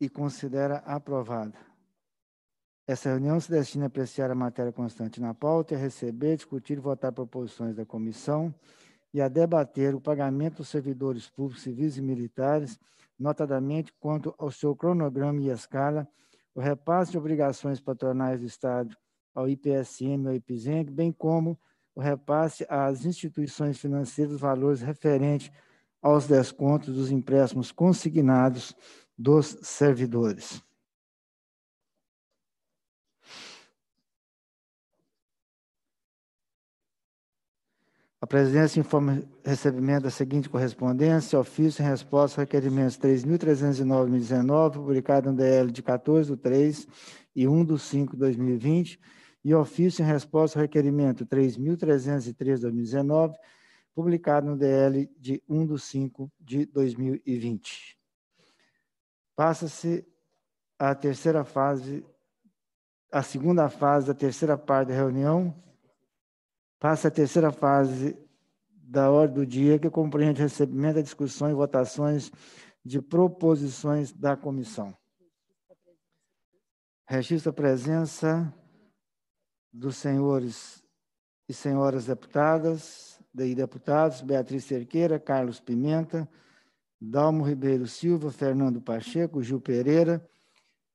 e considera aprovada. Essa reunião se destina a apreciar a matéria constante na pauta, a receber, discutir e votar proposições da comissão e a debater o pagamento dos servidores públicos, civis e militares, notadamente quanto ao seu cronograma e escala, o repasse de obrigações patronais do Estado ao IPSM e ao IPZENG, bem como o repasse às instituições financeiras valores referentes aos descontos dos empréstimos consignados dos servidores. A presidência informa o recebimento da seguinte correspondência, ofício em resposta a requerimentos 3.309.19, publicado no DL de 14 do 3 e 1 do 5 de 2020, e ofício em resposta ao requerimento 3303 publicado no DL de 1 do 5 de 2020. Passa-se a terceira fase, a segunda fase da terceira parte da reunião, passa a terceira fase da ordem do dia, que compreende recebimento da discussão e votações de proposições da comissão. Registro a presença dos senhores e senhoras deputadas e deputados, Beatriz Cerqueira, Carlos Pimenta, Dalmo Ribeiro Silva, Fernando Pacheco, Gil Pereira,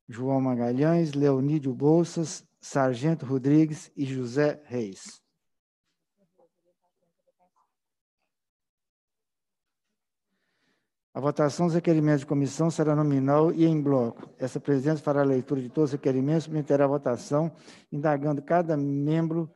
João Magalhães, Leonídio Bolsas, Sargento Rodrigues e José Reis. A votação dos requerimentos de comissão será nominal e em bloco. Essa presença fará a leitura de todos os requerimentos, submeterá a votação, indagando cada membro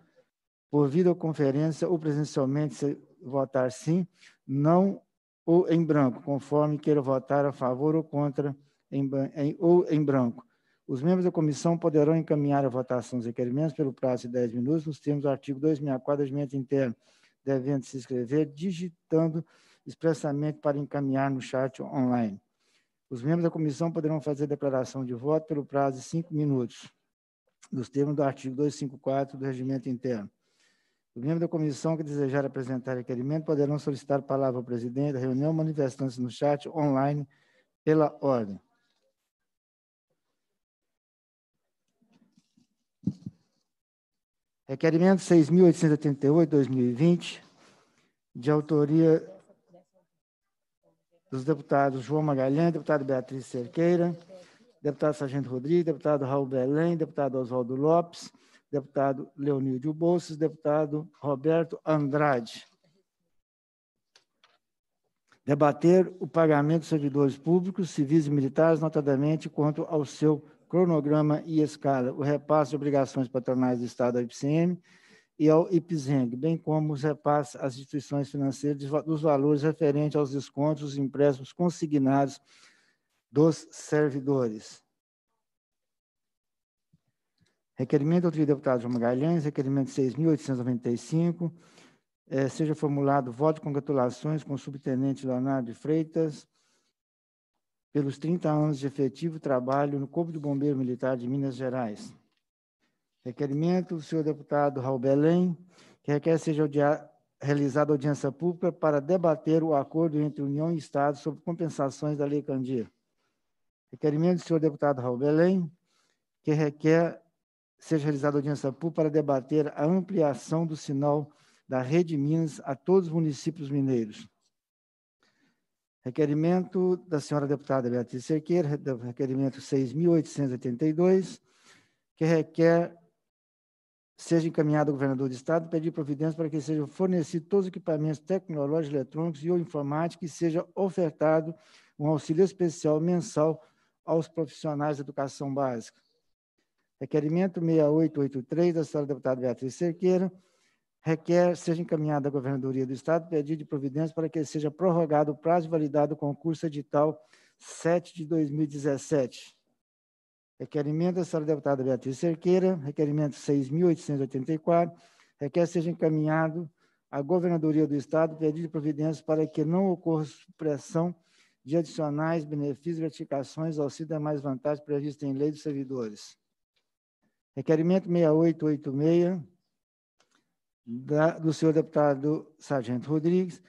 por videoconferência ou presencialmente se votar sim, não ou em branco, conforme queira votar a favor ou contra, em, em, ou em branco. Os membros da comissão poderão encaminhar a votação dos requerimentos pelo prazo de 10 minutos, nos termos do artigo 264 do regimento interno, devendo se inscrever digitando expressamente para encaminhar no chat online. Os membros da comissão poderão fazer declaração de voto pelo prazo de cinco minutos, nos termos do artigo 254 do regimento interno. Os membros da comissão que desejar apresentar requerimento poderão solicitar palavra ao presidente da reunião, manifestando-se no chat online pela ordem. Requerimento 6.888-2020, de autoria dos deputados João Magalhães, deputado Beatriz Cerqueira, deputado Sargento Rodrigues, deputado Raul Belém, deputado Oswaldo Lopes, deputado Leonildo Bolsas, deputado Roberto Andrade. Debater o pagamento de servidores públicos, civis e militares, notadamente quanto ao seu cronograma e escala, o repasse de obrigações patronais do Estado ao IPCM e ao IPZENG, bem como os repasses às instituições financeiras dos valores referentes aos descontos e empréstimos consignados dos servidores. Requerimento do trio deputado João Magalhães, requerimento 6.895, é, seja formulado voto de congratulações com o subtenente Leonardo Freitas pelos 30 anos de efetivo trabalho no Corpo de Bombeiro Militar de Minas Gerais. Requerimento do senhor deputado Raul Belém, que requer seja realizada audiência pública para debater o acordo entre União e Estado sobre compensações da Lei Candir. Requerimento do senhor deputado Raul Belém, que requer seja realizada audiência pública para debater a ampliação do sinal da Rede Minas a todos os municípios mineiros. Requerimento da senhora deputada Beatriz Cerqueira, requerimento 6.882, que requer seja encaminhado ao governador do Estado pedir providências para que sejam fornecidos todos os equipamentos tecnológicos, eletrônicos e ou informática e seja ofertado um auxílio especial mensal aos profissionais de educação básica. Requerimento é 6883 da senhora deputada Beatriz Cerqueira requer seja encaminhada à Governadoria do Estado pedido de providência para que seja prorrogado o prazo de validade do concurso edital 7 de 2017. Requerimento da senhora deputada Beatriz Cerqueira, requerimento 6.884, requer seja encaminhado à Governadoria do Estado pedido de providência para que não ocorra supressão de adicionais, benefícios, gratificações, auxílio e demais vantagens previstas em lei dos servidores. Requerimento 6886, da, do senhor deputado Sargento Rodrigues,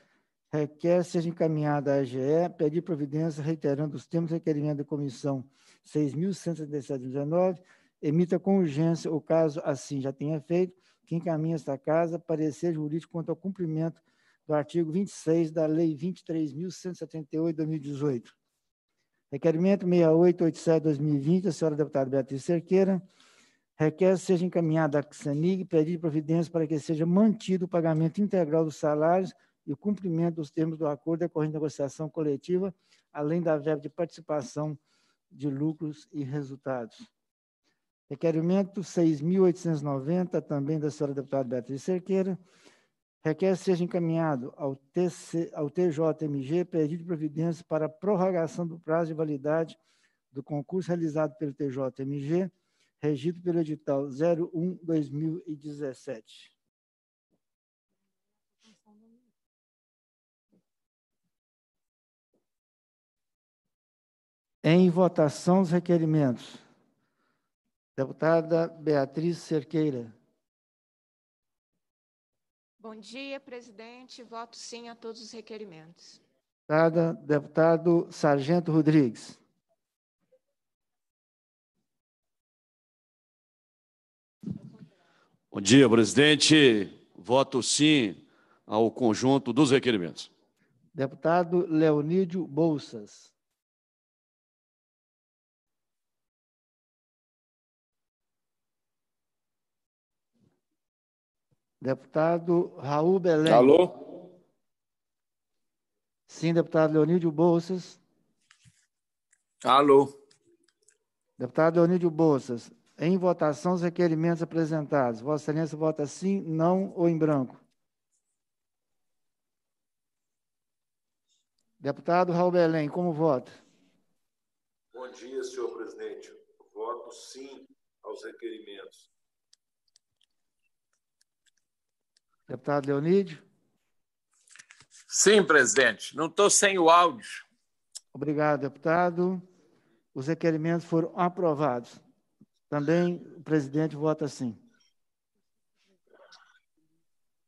requer seja encaminhada à AGE, pedir providência reiterando os termos do requerimento da comissão 6.177-19, emita com urgência o caso assim já tenha feito, que encaminha esta casa parecer jurídico quanto ao cumprimento do artigo 26 da Lei 23.178-2018. Requerimento 6887-2020, a senhora deputada Beatriz Cerqueira, requer seja encaminhada à CSANIG pedir providência para que seja mantido o pagamento integral dos salários e o cumprimento dos termos do acordo decorrente da negociação coletiva, além da verba de participação de lucros e resultados. Requerimento 6.890, também da senhora deputada Beatriz Cerqueira, requer seja encaminhado ao, TC, ao TJMG pedido de providência para prorrogação do prazo de validade do concurso realizado pelo TJMG regido pelo edital 01-2017. Em votação os requerimentos. Deputada Beatriz Cerqueira. Bom dia, presidente. Voto sim a todos os requerimentos. Deputada, deputado Sargento Rodrigues. Bom dia, presidente. Voto sim ao conjunto dos requerimentos. Deputado Leonídio Bolsas. Deputado Raul Belém. Alô? Sim, deputado Leonídio Bolsas. Alô? Deputado Leonídio Bolsas, em votação, os requerimentos apresentados. Vossa Excelência vota sim, não ou em branco. Deputado Raul Belém, como vota? Bom dia, senhor presidente. Voto sim aos requerimentos. Deputado Leonídio? Sim, presidente. Não estou sem o áudio. Obrigado, deputado. Os requerimentos foram aprovados. Também o presidente vota sim.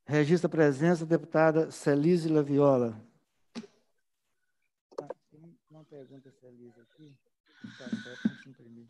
Registra a presença da deputada Celise Laviola. Tá, uma pergunta, Celise, aqui. Tá, imprimir.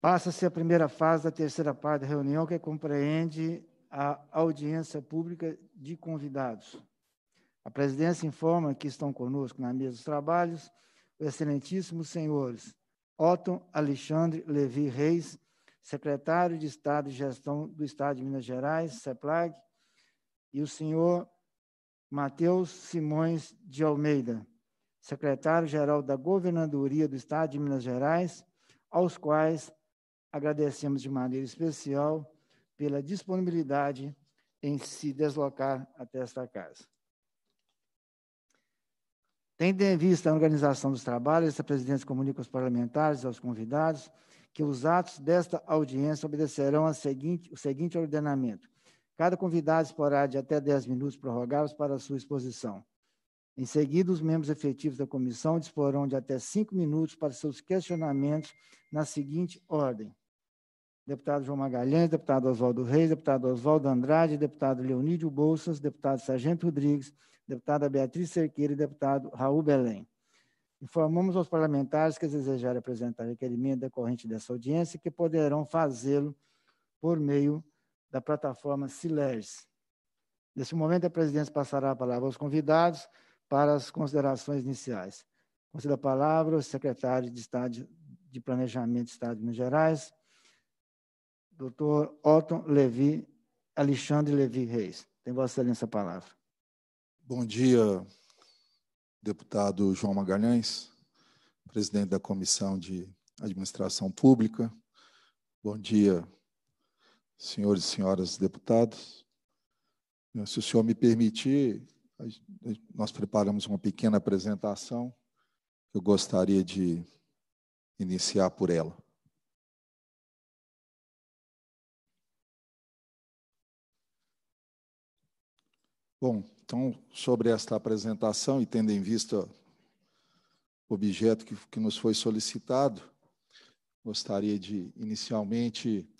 Passa-se a primeira fase da terceira parte da reunião, que compreende a audiência pública de convidados. A presidência informa que estão conosco na mesa dos trabalhos os excelentíssimos senhores Otton Alexandre Levi Reis, secretário de Estado de Gestão do Estado de Minas Gerais, CEPLAG, e o senhor Matheus Simões de Almeida, secretário-geral da Governadoria do Estado de Minas Gerais, aos quais Agradecemos de maneira especial pela disponibilidade em se deslocar até esta casa. Tendo em vista a organização dos trabalhos, esta presidência comunica aos parlamentares e aos convidados que os atos desta audiência obedecerão seguinte, o seguinte ordenamento. Cada convidado disporá de até 10 minutos prorrogados para a sua exposição. Em seguida, os membros efetivos da comissão disporão de até cinco minutos para seus questionamentos na seguinte ordem deputado João Magalhães, deputado Oswaldo Reis, deputado Oswaldo Andrade, deputado Leonídio Bolsas, deputado Sargento Rodrigues, deputada Beatriz Cerqueira e deputado Raul Belém. Informamos aos parlamentares que desejarem apresentar requerimento decorrente dessa audiência que poderão fazê-lo por meio da plataforma Silers. Nesse momento, a presidência passará a palavra aos convidados para as considerações iniciais. Concedo a palavra ao secretário de Estado de Planejamento do Estado de Minas Gerais, Doutor Otton Levi, Alexandre Levi Reis. Tem Vossa Excelência a palavra. Bom dia, deputado João Magalhães, presidente da Comissão de Administração Pública. Bom dia, senhores e senhoras deputados. Se o senhor me permitir, nós preparamos uma pequena apresentação. Eu gostaria de iniciar por ela. Bom, então, sobre esta apresentação, e tendo em vista o objeto que, que nos foi solicitado, gostaria de inicialmente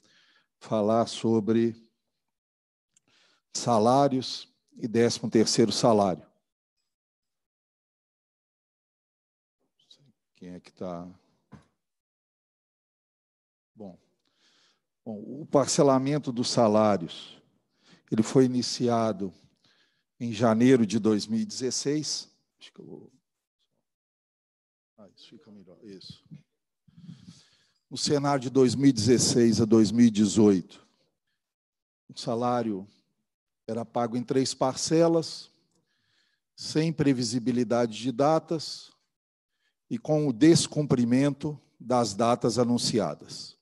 falar sobre salários e 13 terceiro salário. Quem é que está? Bom. Bom, o parcelamento dos salários, ele foi iniciado em janeiro de 2016. Acho que eu vou. Ah, isso fica melhor. Isso. No cenário de 2016 a 2018, o salário era pago em três parcelas, sem previsibilidade de datas e com o descumprimento das datas anunciadas.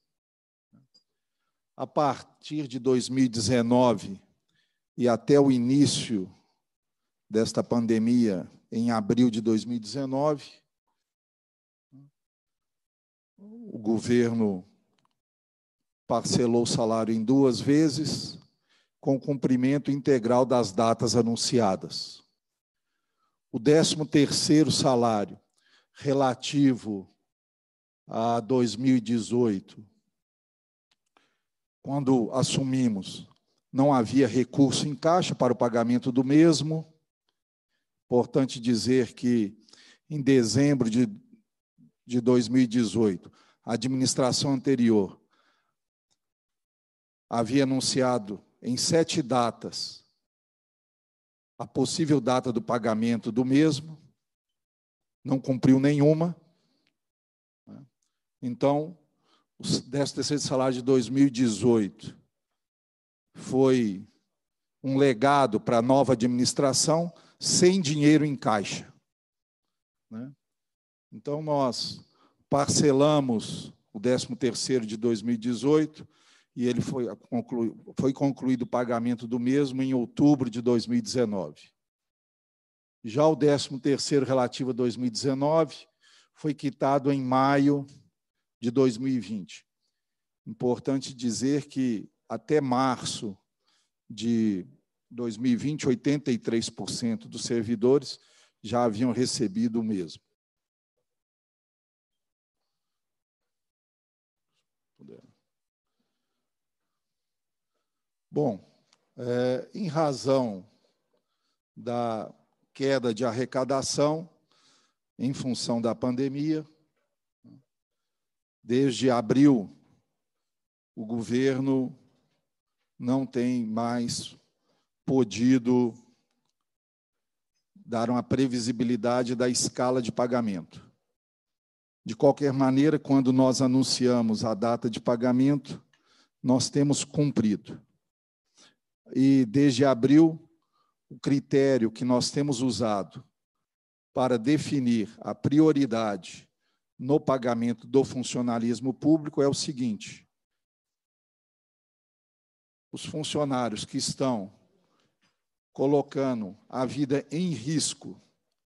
A partir de 2019 e até o início desta pandemia em abril de 2019, o governo parcelou o salário em duas vezes, com cumprimento integral das datas anunciadas. O 13º salário relativo a 2018, quando assumimos, não havia recurso em caixa para o pagamento do mesmo. Importante dizer que em dezembro de, de 2018, a administração anterior havia anunciado em sete datas a possível data do pagamento do mesmo, não cumpriu nenhuma. Né? Então, o 13º salário de 2018 foi um legado para a nova administração, sem dinheiro em caixa. Né? Então, nós parcelamos o 13º de 2018 e ele foi, conclu... foi concluído o pagamento do mesmo em outubro de 2019. Já o 13º relativo a 2019 foi quitado em maio de 2020. Importante dizer que até março de 2020, 83% dos servidores já haviam recebido o mesmo. Bom, é, em razão da queda de arrecadação, em função da pandemia, desde abril, o governo não tem mais podido dar uma previsibilidade da escala de pagamento. De qualquer maneira, quando nós anunciamos a data de pagamento, nós temos cumprido. E desde abril, o critério que nós temos usado para definir a prioridade no pagamento do funcionalismo público é o seguinte: os funcionários que estão colocando a vida em risco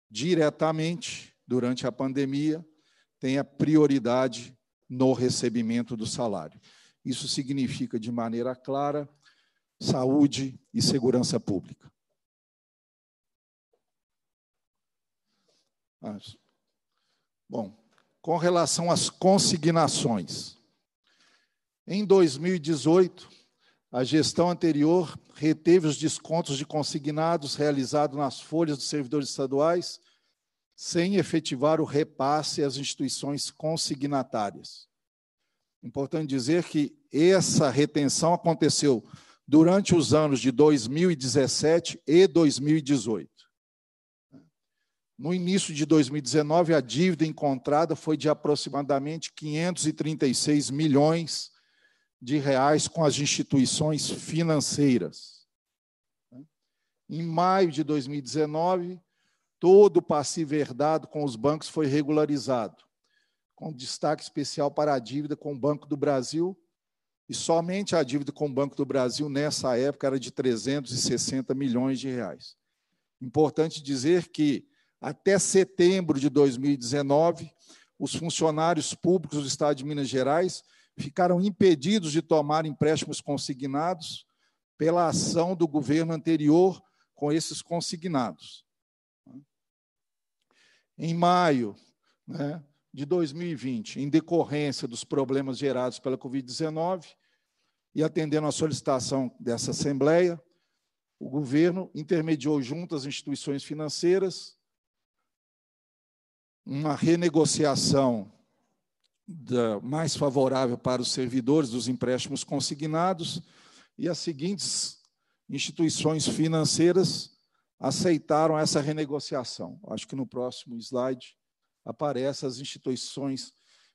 diretamente durante a pandemia, tenha prioridade no recebimento do salário. Isso significa, de maneira clara, saúde e segurança pública. Bom, com relação às consignações, em 2018, a gestão anterior reteve os descontos de consignados realizados nas folhas dos servidores estaduais, sem efetivar o repasse às instituições consignatárias. Importante dizer que essa retenção aconteceu durante os anos de 2017 e 2018. No início de 2019, a dívida encontrada foi de aproximadamente 536 milhões de reais com as instituições financeiras. Em maio de 2019, todo o passivo herdado com os bancos foi regularizado, com destaque especial para a dívida com o Banco do Brasil, e somente a dívida com o Banco do Brasil nessa época era de 360 milhões de reais. Importante dizer que até setembro de 2019, os funcionários públicos do Estado de Minas Gerais ficaram impedidos de tomar empréstimos consignados pela ação do governo anterior com esses consignados. Em maio né, de 2020, em decorrência dos problemas gerados pela Covid-19 e atendendo à solicitação dessa Assembleia, o governo intermediou junto às instituições financeiras uma renegociação da, mais favorável para os servidores dos empréstimos consignados e as seguintes instituições financeiras aceitaram essa renegociação. Acho que no próximo slide aparecem as instituições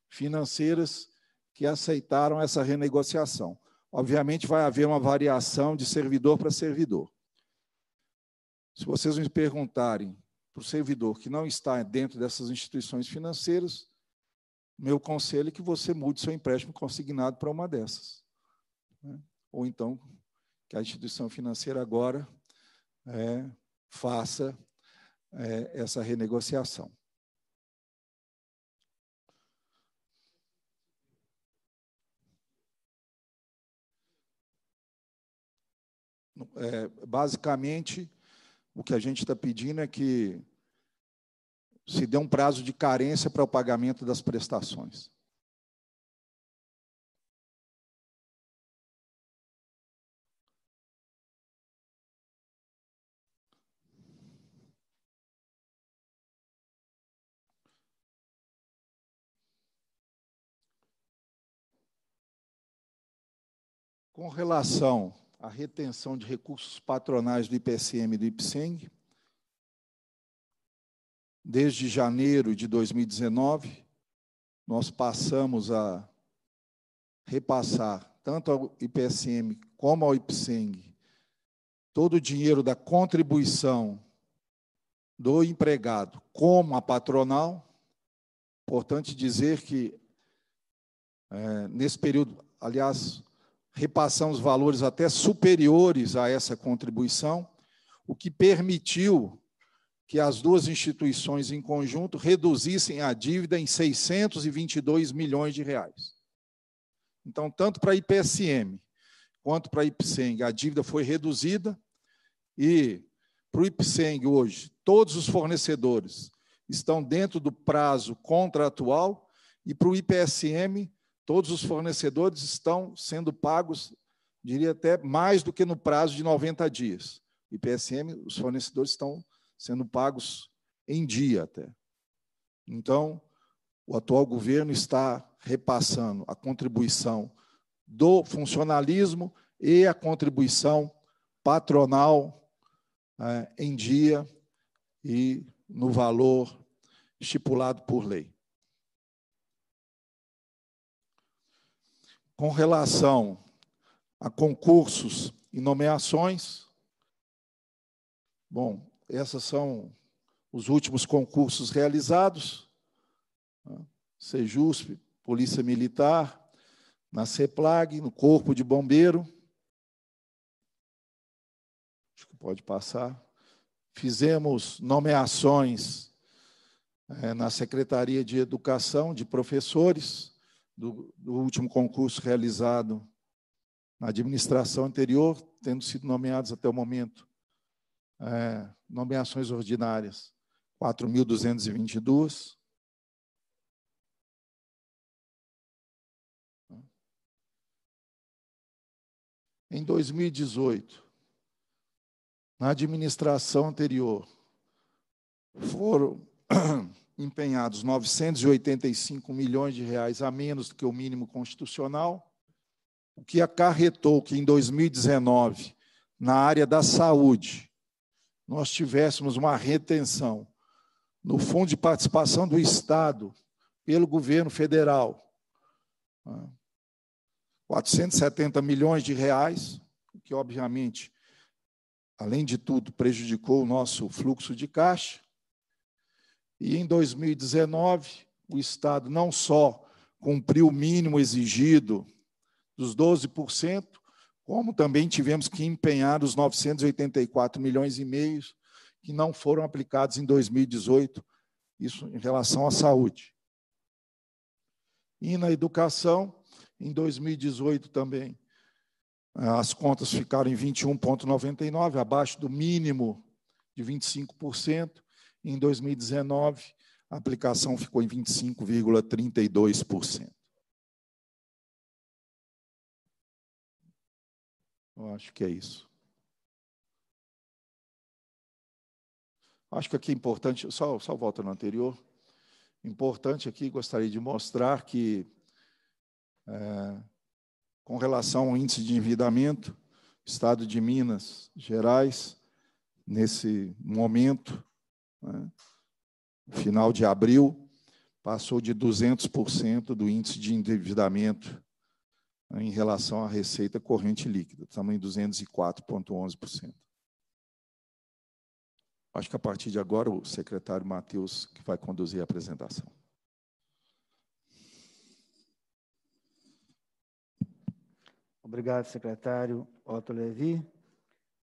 financeiras que aceitaram essa renegociação. Obviamente, vai haver uma variação de servidor para servidor. Se vocês me perguntarem para o servidor que não está dentro dessas instituições financeiras, meu conselho é que você mude seu empréstimo consignado para uma dessas. Né? Ou então, que a instituição financeira agora é, faça é, essa renegociação. É, basicamente, o que a gente está pedindo é que se dê um prazo de carência para o pagamento das prestações. Com relação à retenção de recursos patronais do IPCM e do IPSENG, Desde janeiro de 2019, nós passamos a repassar tanto ao IPSM como ao IPSENG todo o dinheiro da contribuição do empregado como a patronal. Importante dizer que, é, nesse período, aliás, repassamos valores até superiores a essa contribuição, o que permitiu que as duas instituições em conjunto reduzissem a dívida em 622 milhões de reais. Então, tanto para a IPSM quanto para a IPSENG, a dívida foi reduzida e para o IPSENG hoje, todos os fornecedores estão dentro do prazo contratual e para o IPSM, todos os fornecedores estão sendo pagos, diria até mais do que no prazo de 90 dias. IPSM, os fornecedores estão sendo pagos em dia até. Então, o atual governo está repassando a contribuição do funcionalismo e a contribuição patronal né, em dia e no valor estipulado por lei. Com relação a concursos e nomeações, bom, esses são os últimos concursos realizados. Né? Sejusp, Polícia Militar, na CEPLAG, no Corpo de Bombeiro. Acho que pode passar. Fizemos nomeações é, na Secretaria de Educação de professores, do, do último concurso realizado na administração anterior, tendo sido nomeados até o momento é, nomeações ordinárias, 4.222. Em 2018, na administração anterior, foram empenhados 985 milhões de reais a menos do que o mínimo constitucional, o que acarretou que em 2019, na área da saúde, nós tivéssemos uma retenção no fundo de participação do Estado pelo governo federal, 470 né, milhões de reais, que obviamente, além de tudo, prejudicou o nosso fluxo de caixa. E em 2019, o Estado não só cumpriu o mínimo exigido dos 12%, como também tivemos que empenhar os 984 milhões e meio que não foram aplicados em 2018, isso em relação à saúde. E na educação, em 2018 também, as contas ficaram em 21,99, abaixo do mínimo de 25%. Em 2019, a aplicação ficou em 25,32%. Eu acho que é isso. Acho que aqui é importante, só, só volta no anterior. Importante aqui, gostaria de mostrar que, é, com relação ao índice de endividamento, estado de Minas Gerais, nesse momento, né, final de abril, passou de 200% do índice de endividamento né, em relação à receita corrente líquida, tamanho 204,11%. Acho que a partir de agora o secretário Matheus que vai conduzir a apresentação. Obrigado, secretário Otto Levi.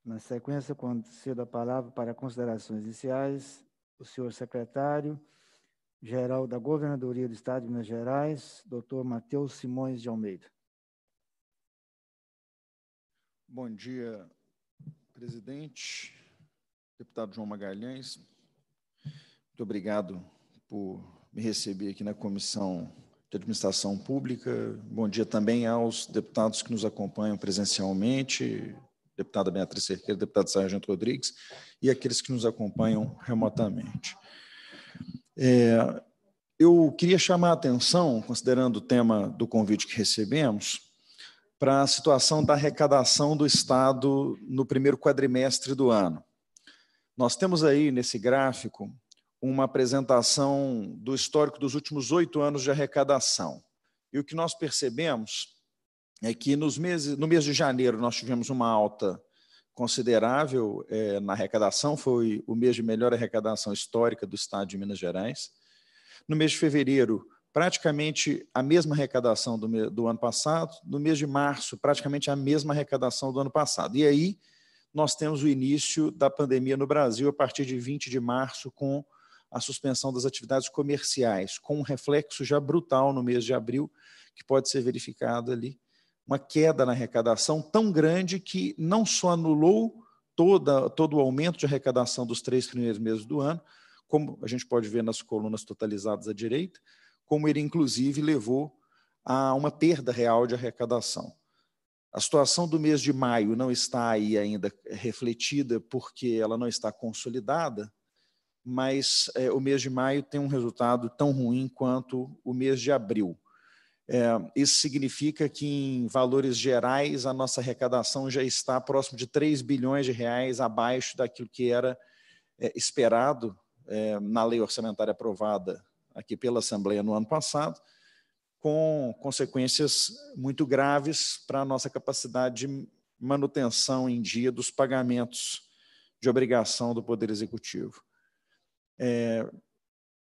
Na sequência, cedo a palavra para considerações iniciais o senhor secretário geral da Governadoria do Estado de Minas Gerais, doutor Matheus Simões de Almeida. Bom dia, presidente, deputado João Magalhães. Muito obrigado por me receber aqui na Comissão de Administração Pública. Bom dia também aos deputados que nos acompanham presencialmente, deputada Beatriz Cerqueira, deputado Sargento Rodrigues, e aqueles que nos acompanham remotamente. É, eu queria chamar a atenção, considerando o tema do convite que recebemos, para a situação da arrecadação do Estado no primeiro quadrimestre do ano. Nós temos aí nesse gráfico uma apresentação do histórico dos últimos oito anos de arrecadação. E o que nós percebemos é que nos meses, no mês de janeiro nós tivemos uma alta considerável é, na arrecadação, foi o mês de melhor arrecadação histórica do Estado de Minas Gerais. No mês de fevereiro, praticamente a mesma arrecadação do, do ano passado, no mês de março, praticamente a mesma arrecadação do ano passado. E aí nós temos o início da pandemia no Brasil a partir de 20 de março, com a suspensão das atividades comerciais, com um reflexo já brutal no mês de abril, que pode ser verificado ali, uma queda na arrecadação tão grande que não só anulou toda, todo o aumento de arrecadação dos três primeiros meses do ano, como a gente pode ver nas colunas totalizadas à direita, como ele inclusive levou a uma perda real de arrecadação. A situação do mês de maio não está aí ainda refletida porque ela não está consolidada, mas é, o mês de maio tem um resultado tão ruim quanto o mês de abril. É, isso significa que, em valores gerais, a nossa arrecadação já está próximo de 3 bilhões de reais abaixo daquilo que era é, esperado é, na lei orçamentária aprovada aqui pela Assembleia no ano passado, com consequências muito graves para a nossa capacidade de manutenção em dia dos pagamentos de obrigação do Poder Executivo. É,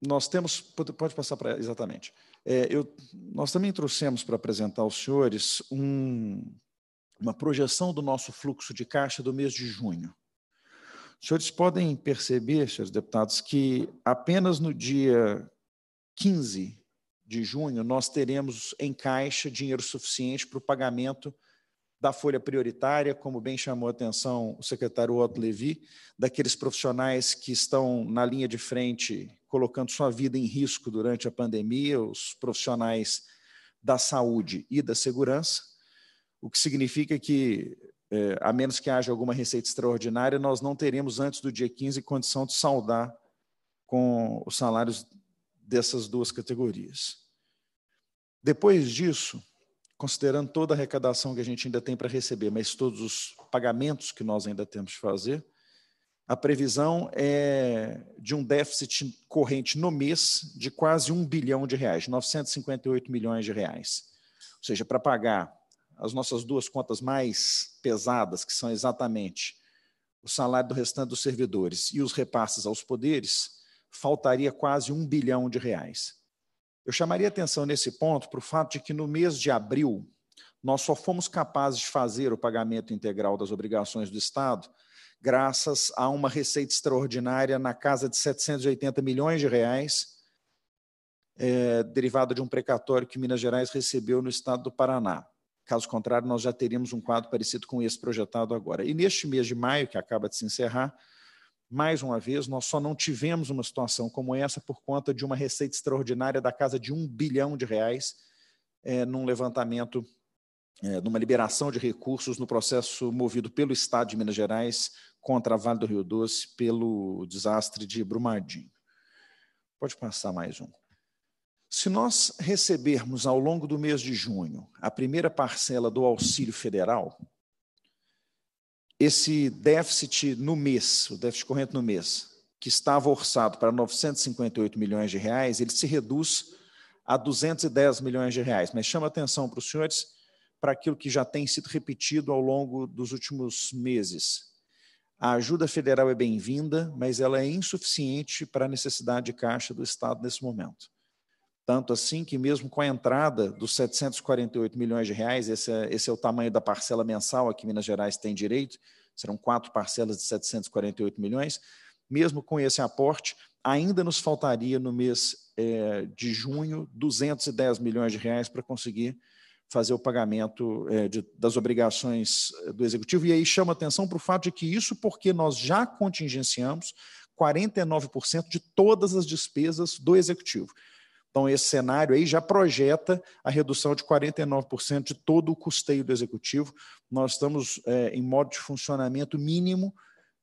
nós temos, pode passar para exatamente. É, eu, nós também trouxemos para apresentar aos senhores um, uma projeção do nosso fluxo de caixa do mês de junho. Os senhores podem perceber, senhores deputados, que apenas no dia 15 de junho, nós teremos em caixa dinheiro suficiente para o pagamento da folha prioritária, como bem chamou a atenção o secretário Otto Levi, daqueles profissionais que estão na linha de frente colocando sua vida em risco durante a pandemia, os profissionais da saúde e da segurança, o que significa que, é, a menos que haja alguma receita extraordinária, nós não teremos antes do dia 15 condição de saldar com os salários dessas duas categorias. Depois disso, considerando toda a arrecadação que a gente ainda tem para receber, mas todos os pagamentos que nós ainda temos de fazer, a previsão é de um déficit corrente no mês de quase um bilhão de reais, 958 milhões de reais. Ou seja, para pagar as nossas duas contas mais pesadas, que são exatamente o salário do restante dos servidores e os repasses aos poderes, faltaria quase um bilhão de reais. Eu chamaria atenção nesse ponto para o fato de que no mês de abril, nós só fomos capazes de fazer o pagamento integral das obrigações do Estado graças a uma receita extraordinária na casa de 780 milhões de reais, é, derivada de um precatório que Minas Gerais recebeu no estado do Paraná. Caso contrário, nós já teríamos um quadro parecido com esse projetado agora. E neste mês de maio, que acaba de se encerrar, mais uma vez, nós só não tivemos uma situação como essa por conta de uma receita extraordinária da casa de um bilhão de reais é, num levantamento, é, numa liberação de recursos no processo movido pelo Estado de Minas Gerais contra a Vale do Rio Doce pelo desastre de Brumadinho. Pode passar mais um. Se nós recebermos ao longo do mês de junho a primeira parcela do auxílio federal, esse déficit no mês, o déficit corrente no mês, que estava orçado para 958 milhões de reais, ele se reduz a 210 milhões de reais. Mas chama atenção para os senhores para aquilo que já tem sido repetido ao longo dos últimos meses. A ajuda federal é bem-vinda, mas ela é insuficiente para a necessidade de caixa do Estado nesse momento. Tanto assim que, mesmo com a entrada dos 748 milhões de reais, esse é, esse é o tamanho da parcela mensal a que Minas Gerais tem direito, serão quatro parcelas de 748 milhões. Mesmo com esse aporte, ainda nos faltaria no mês é, de junho 210 milhões de reais para conseguir fazer o pagamento é, de, das obrigações é, do executivo. E aí chama atenção para o fato de que isso porque nós já contingenciamos 49% de todas as despesas do executivo. Então, esse cenário aí já projeta a redução de 49% de todo o custeio do executivo. Nós estamos é, em modo de funcionamento mínimo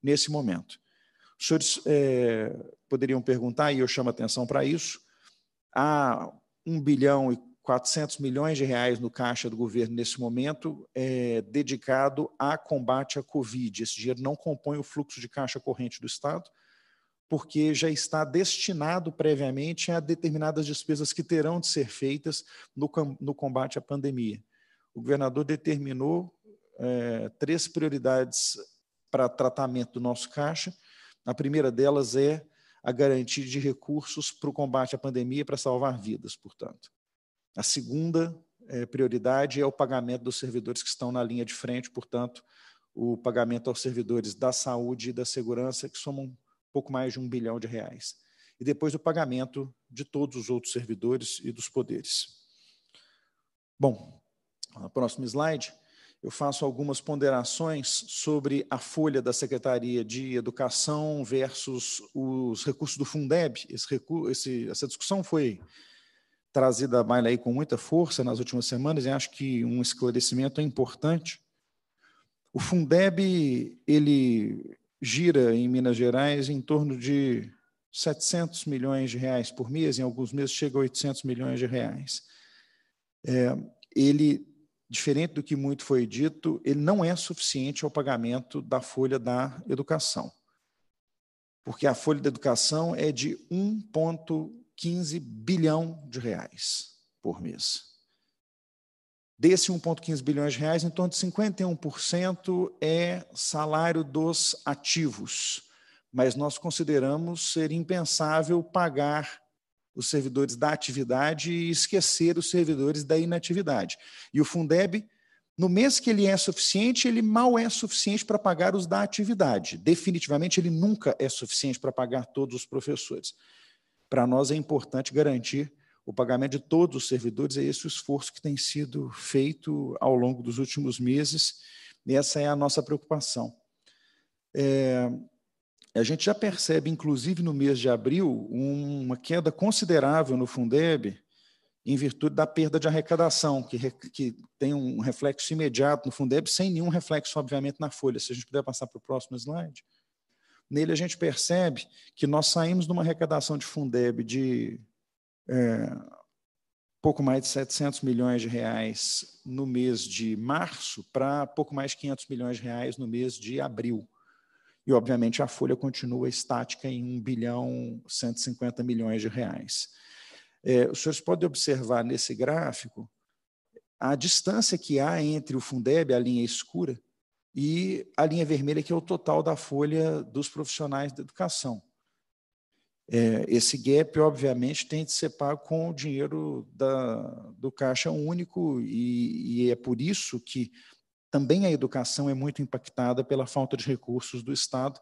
nesse momento. Os senhores é, poderiam perguntar, e eu chamo atenção para isso, há 1 bilhão e 400 milhões de reais no caixa do governo nesse momento é, dedicado a combate à Covid. Esse dinheiro não compõe o fluxo de caixa corrente do Estado, porque já está destinado previamente a determinadas despesas que terão de ser feitas no, no combate à pandemia. O governador determinou é, três prioridades para tratamento do nosso caixa. A primeira delas é a garantia de recursos para o combate à pandemia, para salvar vidas, portanto. A segunda é, prioridade é o pagamento dos servidores que estão na linha de frente, portanto, o pagamento aos servidores da saúde e da segurança, que somam pouco mais de um bilhão de reais, e depois o pagamento de todos os outros servidores e dos poderes. Bom, no próximo slide, eu faço algumas ponderações sobre a folha da Secretaria de Educação versus os recursos do Fundeb. Esse recu esse, essa discussão foi trazida à baila aí com muita força nas últimas semanas e acho que um esclarecimento é importante. O Fundeb ele gira em Minas Gerais em torno de 700 milhões de reais por mês, em alguns meses chega a 800 milhões de reais. É, ele, diferente do que muito foi dito, ele não é suficiente ao pagamento da folha da educação, porque a folha da educação é de 1,15 bilhão de reais por mês. Desse 1,15 bilhões de reais, em torno de 51% é salário dos ativos, mas nós consideramos ser impensável pagar os servidores da atividade e esquecer os servidores da inatividade. E o Fundeb, no mês que ele é suficiente, ele mal é suficiente para pagar os da atividade. Definitivamente, ele nunca é suficiente para pagar todos os professores. Para nós é importante garantir o pagamento de todos os servidores, é esse o esforço que tem sido feito ao longo dos últimos meses, e essa é a nossa preocupação. É, a gente já percebe, inclusive no mês de abril, uma queda considerável no Fundeb, em virtude da perda de arrecadação, que, re, que tem um reflexo imediato no Fundeb, sem nenhum reflexo, obviamente, na folha. Se a gente puder passar para o próximo slide. Nele, a gente percebe que nós saímos de uma arrecadação de Fundeb de é, pouco mais de 700 milhões de reais no mês de março para pouco mais de 500 milhões de reais no mês de abril. E, obviamente, a folha continua estática em 1 bilhão 150 milhões de reais. É, os senhores podem observar nesse gráfico a distância que há entre o Fundeb, a linha escura, e a linha vermelha, que é o total da folha dos profissionais da educação. É, esse gap, obviamente, tem de ser pago com o dinheiro da, do caixa único, e, e é por isso que também a educação é muito impactada pela falta de recursos do Estado,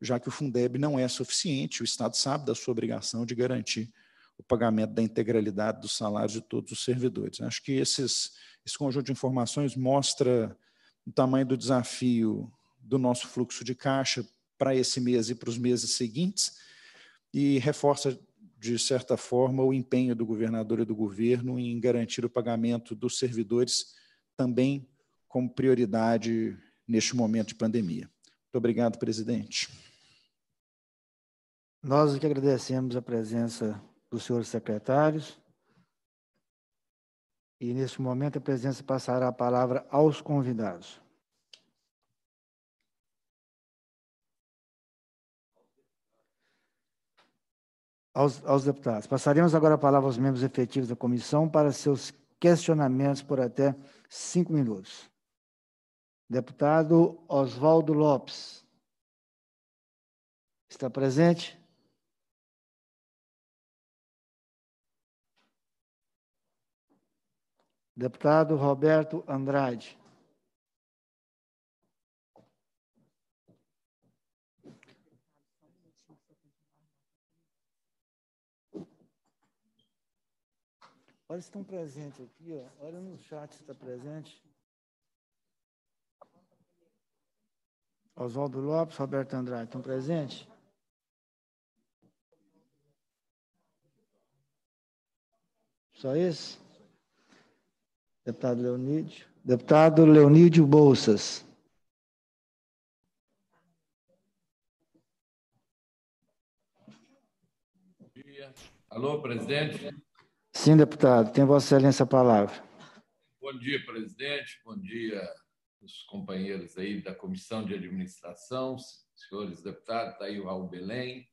já que o Fundeb não é suficiente, o Estado sabe da sua obrigação de garantir o pagamento da integralidade dos salários de todos os servidores. Acho que esses, esse conjunto de informações mostra o tamanho do desafio do nosso fluxo de caixa para esse mês e para os meses seguintes e reforça, de certa forma, o empenho do governador e do governo em garantir o pagamento dos servidores também como prioridade neste momento de pandemia. Muito obrigado, presidente. Nós é que agradecemos a presença dos senhores secretários. E, neste momento, a presença passará a palavra aos convidados. aos, aos deputados. Passaremos agora a palavra aos membros efetivos da comissão para seus questionamentos por até cinco minutos. Deputado Oswaldo Lopes. Está presente? Deputado Roberto Andrade. Olha estão presentes aqui, ó. olha no chat se está presente. Oswaldo Lopes, Roberto Andrade, estão presentes? Só isso? Deputado Leonídio. Deputado Leonídio Bolsas. Alô, presidente. Sim, deputado, tem Vossa Excelência a palavra. Bom dia, presidente, bom dia os companheiros aí da Comissão de Administração, senhores deputados, está aí o Raul Belém,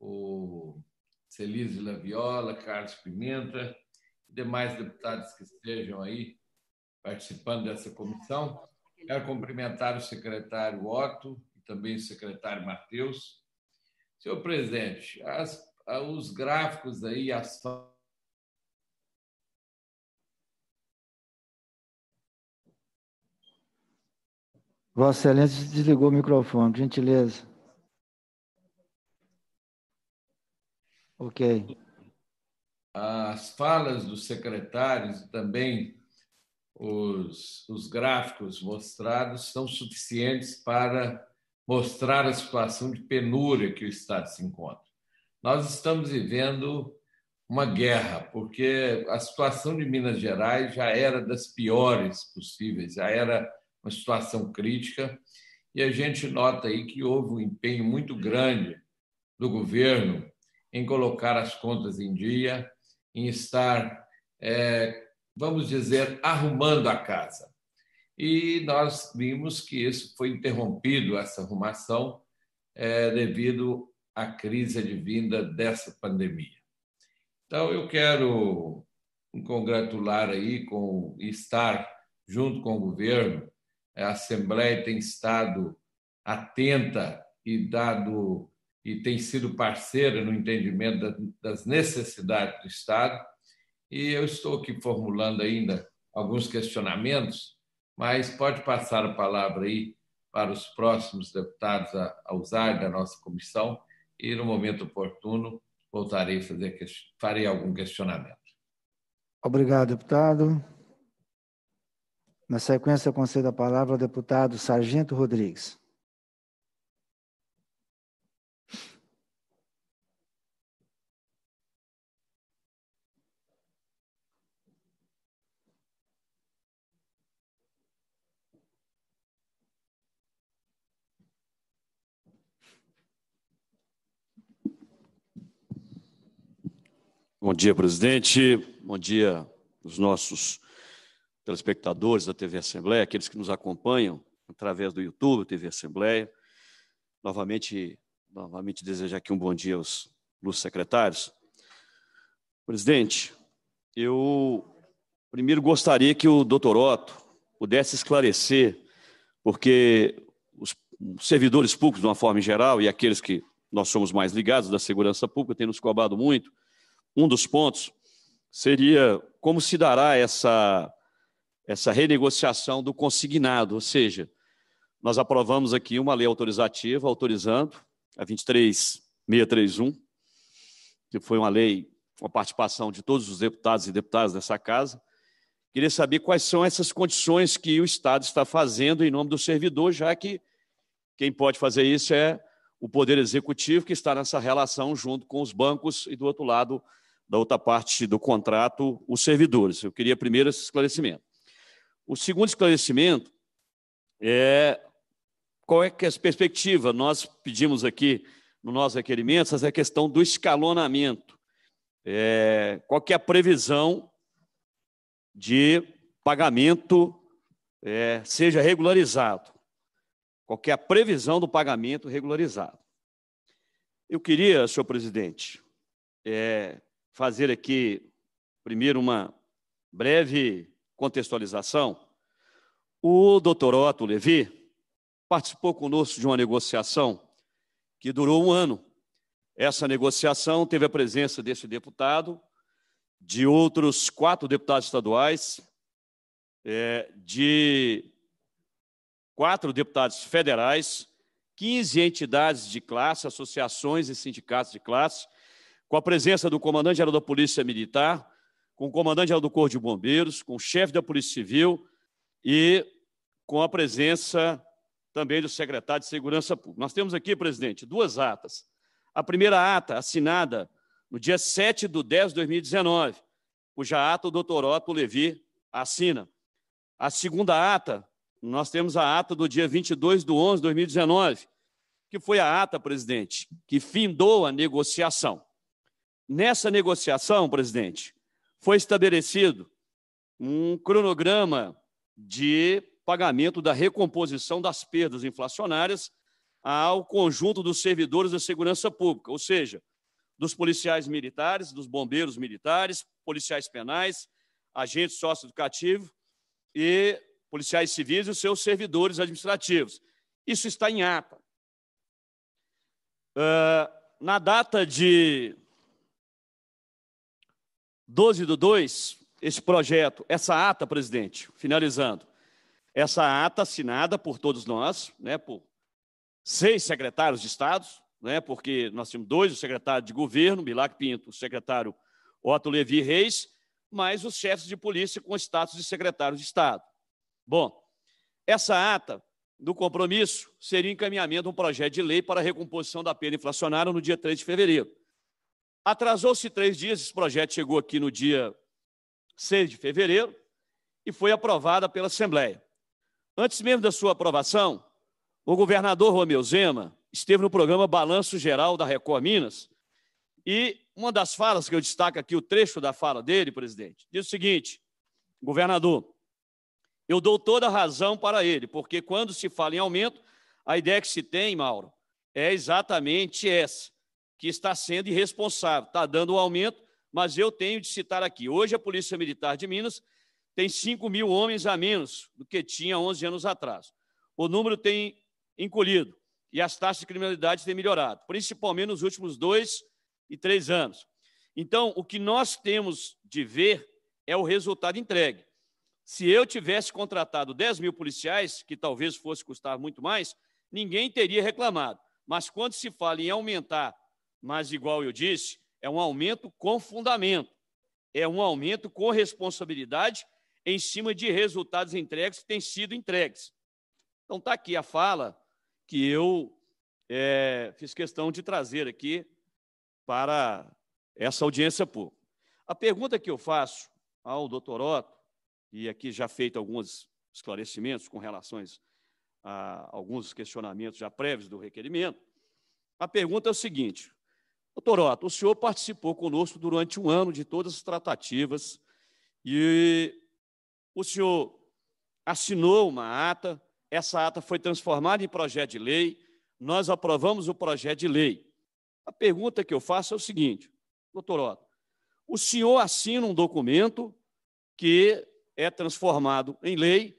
o Celise Laviola, Carlos Pimenta, e demais deputados que estejam aí participando dessa comissão. Quero cumprimentar o secretário Otto e também o secretário Matheus. Senhor presidente, as, os gráficos aí, as Vossa Excelência desligou o microfone, por gentileza. Ok. As falas dos secretários e também os, os gráficos mostrados são suficientes para mostrar a situação de penúria que o Estado se encontra. Nós estamos vivendo uma guerra, porque a situação de Minas Gerais já era das piores possíveis, já era uma situação crítica, e a gente nota aí que houve um empenho muito grande do governo em colocar as contas em dia, em estar, é, vamos dizer, arrumando a casa. E nós vimos que isso foi interrompido, essa arrumação, é, devido à crise advinda dessa pandemia. Então, eu quero me congratular aí com estar junto com o governo é, a Assembleia tem estado atenta e dado e tem sido parceira no entendimento das necessidades do Estado. E eu estou aqui formulando ainda alguns questionamentos, mas pode passar a palavra aí para os próximos deputados a, a usar da nossa comissão e, no momento oportuno, voltarei a fazer farei algum questionamento. Obrigado, deputado. Na sequência, eu concedo a palavra ao deputado Sargento Rodrigues. Bom dia, presidente. Bom dia os nossos telespectadores da TV Assembleia, aqueles que nos acompanham através do YouTube, TV Assembleia. Novamente, novamente desejar aqui um bom dia aos secretários. Presidente, eu primeiro gostaria que o doutor Otto pudesse esclarecer, porque os servidores públicos, de uma forma geral, e aqueles que nós somos mais ligados da segurança pública, têm nos cobrado muito, um dos pontos seria como se dará essa essa renegociação do consignado, ou seja, nós aprovamos aqui uma lei autorizativa autorizando a 23631, que foi uma lei com a participação de todos os deputados e deputadas dessa casa. Queria saber quais são essas condições que o Estado está fazendo em nome do servidor, já que quem pode fazer isso é o Poder Executivo, que está nessa relação junto com os bancos e, do outro lado, da outra parte do contrato, os servidores. Eu queria primeiro esse esclarecimento. O segundo esclarecimento é qual é, que é a perspectiva. Nós pedimos aqui no nosso requerimento essa questão do escalonamento. É, qual que é a previsão de pagamento é, seja regularizado? Qual que é a previsão do pagamento regularizado? Eu queria, senhor presidente, é, fazer aqui primeiro uma breve contextualização, o doutor Otto Levi participou conosco de uma negociação que durou um ano. Essa negociação teve a presença desse deputado, de outros quatro deputados estaduais, é, de quatro deputados federais, 15 entidades de classe, associações e sindicatos de classe, com a presença do comandante-geral da Polícia Militar, com o comandante do Corpo de Bombeiros, com o chefe da Polícia Civil e com a presença também do secretário de Segurança Pública. Nós temos aqui, presidente, duas atas. A primeira ata, assinada no dia 7 de 10 de 2019, cuja ata o doutor Otto Levi assina. A segunda ata, nós temos a ata do dia 22 de 11 de 2019, que foi a ata, presidente, que findou a negociação. Nessa negociação, presidente, foi estabelecido um cronograma de pagamento da recomposição das perdas inflacionárias ao conjunto dos servidores da segurança pública, ou seja, dos policiais militares, dos bombeiros militares, policiais penais, agentes socioeducativos e policiais civis e os seus servidores administrativos. Isso está em ata. Ah, na data de 12 do 2, esse projeto, essa ata, presidente, finalizando, essa ata assinada por todos nós, né, por seis secretários de Estado, né, porque nós tínhamos dois, o secretário de governo, Milac Pinto, o secretário Otto Levi Reis, mais os chefes de polícia com status de secretário de Estado. Bom, essa ata do compromisso seria encaminhamento de um projeto de lei para a recomposição da pena inflacionária no dia 3 de fevereiro. Atrasou-se três dias, esse projeto chegou aqui no dia 6 de fevereiro e foi aprovada pela Assembleia. Antes mesmo da sua aprovação, o governador Romeu Zema esteve no programa Balanço Geral da Record Minas e uma das falas que eu destaco aqui, o trecho da fala dele, presidente, diz o seguinte: governador, eu dou toda a razão para ele, porque quando se fala em aumento, a ideia que se tem, Mauro, é exatamente essa que está sendo irresponsável, está dando o um aumento, mas eu tenho de citar aqui. Hoje, a Polícia Militar de Minas tem 5 mil homens a menos do que tinha 11 anos atrás. O número tem encolhido e as taxas de criminalidade têm melhorado, principalmente nos últimos dois e três anos. Então, o que nós temos de ver é o resultado entregue. Se eu tivesse contratado 10 mil policiais, que talvez fosse custar muito mais, ninguém teria reclamado. Mas quando se fala em aumentar mas, igual eu disse, é um aumento com fundamento, é um aumento com responsabilidade em cima de resultados entregues que têm sido entregues. Então, está aqui a fala que eu é, fiz questão de trazer aqui para essa audiência pública. A pergunta que eu faço ao doutor Otto, e aqui já feito alguns esclarecimentos com relações a alguns questionamentos já prévios do requerimento, a pergunta é o seguinte: Doutor Otto, o senhor participou conosco durante um ano de todas as tratativas e o senhor assinou uma ata, essa ata foi transformada em projeto de lei, nós aprovamos o projeto de lei. A pergunta que eu faço é o seguinte, doutor Otto, o senhor assina um documento que é transformado em lei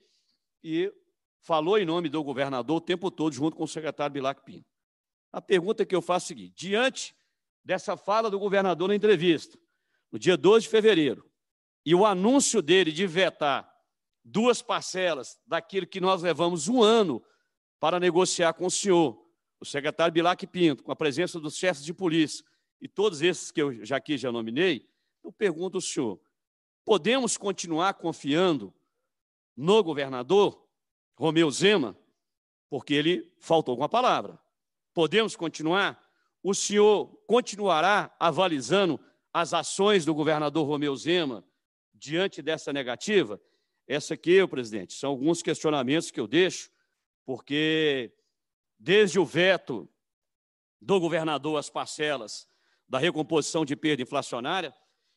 e falou em nome do governador o tempo todo junto com o secretário Bilac Pinto. A pergunta que eu faço é a seguinte, diante dessa fala do governador na entrevista, no dia 12 de fevereiro, e o anúncio dele de vetar duas parcelas daquilo que nós levamos um ano para negociar com o senhor, o secretário Bilac Pinto, com a presença dos chefes de polícia e todos esses que eu já aqui já nominei, eu pergunto ao senhor: podemos continuar confiando no governador Romeu Zema? Porque ele faltou com a palavra. Podemos continuar o senhor continuará avalizando as ações do governador Romeu Zema diante dessa negativa? Essa aqui, presidente, são alguns questionamentos que eu deixo, porque desde o veto do governador às parcelas da recomposição de perda inflacionária,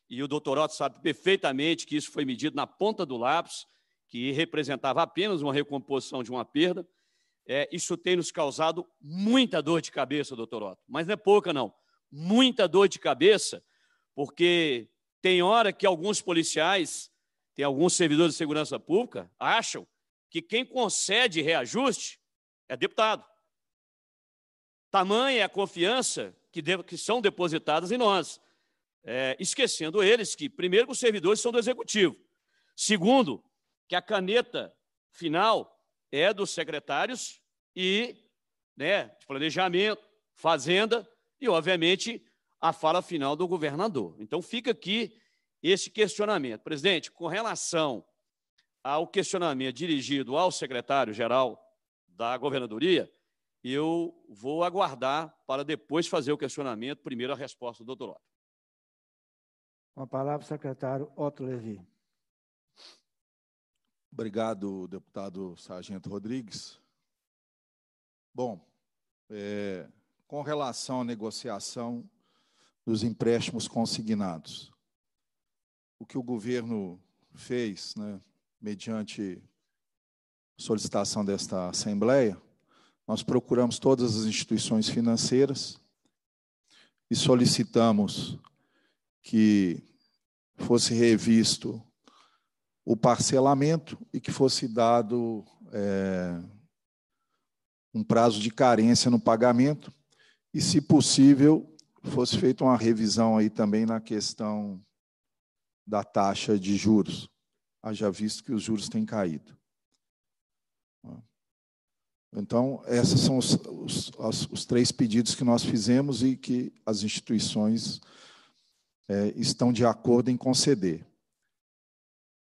e o doutor Otto sabe perfeitamente que isso foi medido na ponta do lápis, que representava apenas uma recomposição de uma perda, é, isso tem nos causado muita dor de cabeça, doutor Otto. Mas não é pouca, não. Muita dor de cabeça, porque tem hora que alguns policiais, tem alguns servidores de segurança pública, acham que quem concede reajuste é deputado. Tamanha é a confiança que, de, que são depositadas em nós. É, esquecendo eles que, primeiro, os servidores são do executivo. Segundo, que a caneta final é dos secretários e né, planejamento, fazenda e, obviamente, a fala final do governador. Então, fica aqui esse questionamento. Presidente, com relação ao questionamento dirigido ao secretário-geral da governadoria, eu vou aguardar para depois fazer o questionamento, primeiro a resposta do doutor Otto. Com a palavra, secretário Otto Levi. Obrigado, deputado Sargento Rodrigues. Bom, é, com relação à negociação dos empréstimos consignados, o que o governo fez, né, mediante solicitação desta Assembleia, nós procuramos todas as instituições financeiras e solicitamos que fosse revisto o parcelamento e que fosse dado. É, um prazo de carência no pagamento e, se possível, fosse feita uma revisão aí também na questão da taxa de juros, haja visto que os juros têm caído. Então, esses são os, os, os três pedidos que nós fizemos e que as instituições é, estão de acordo em conceder.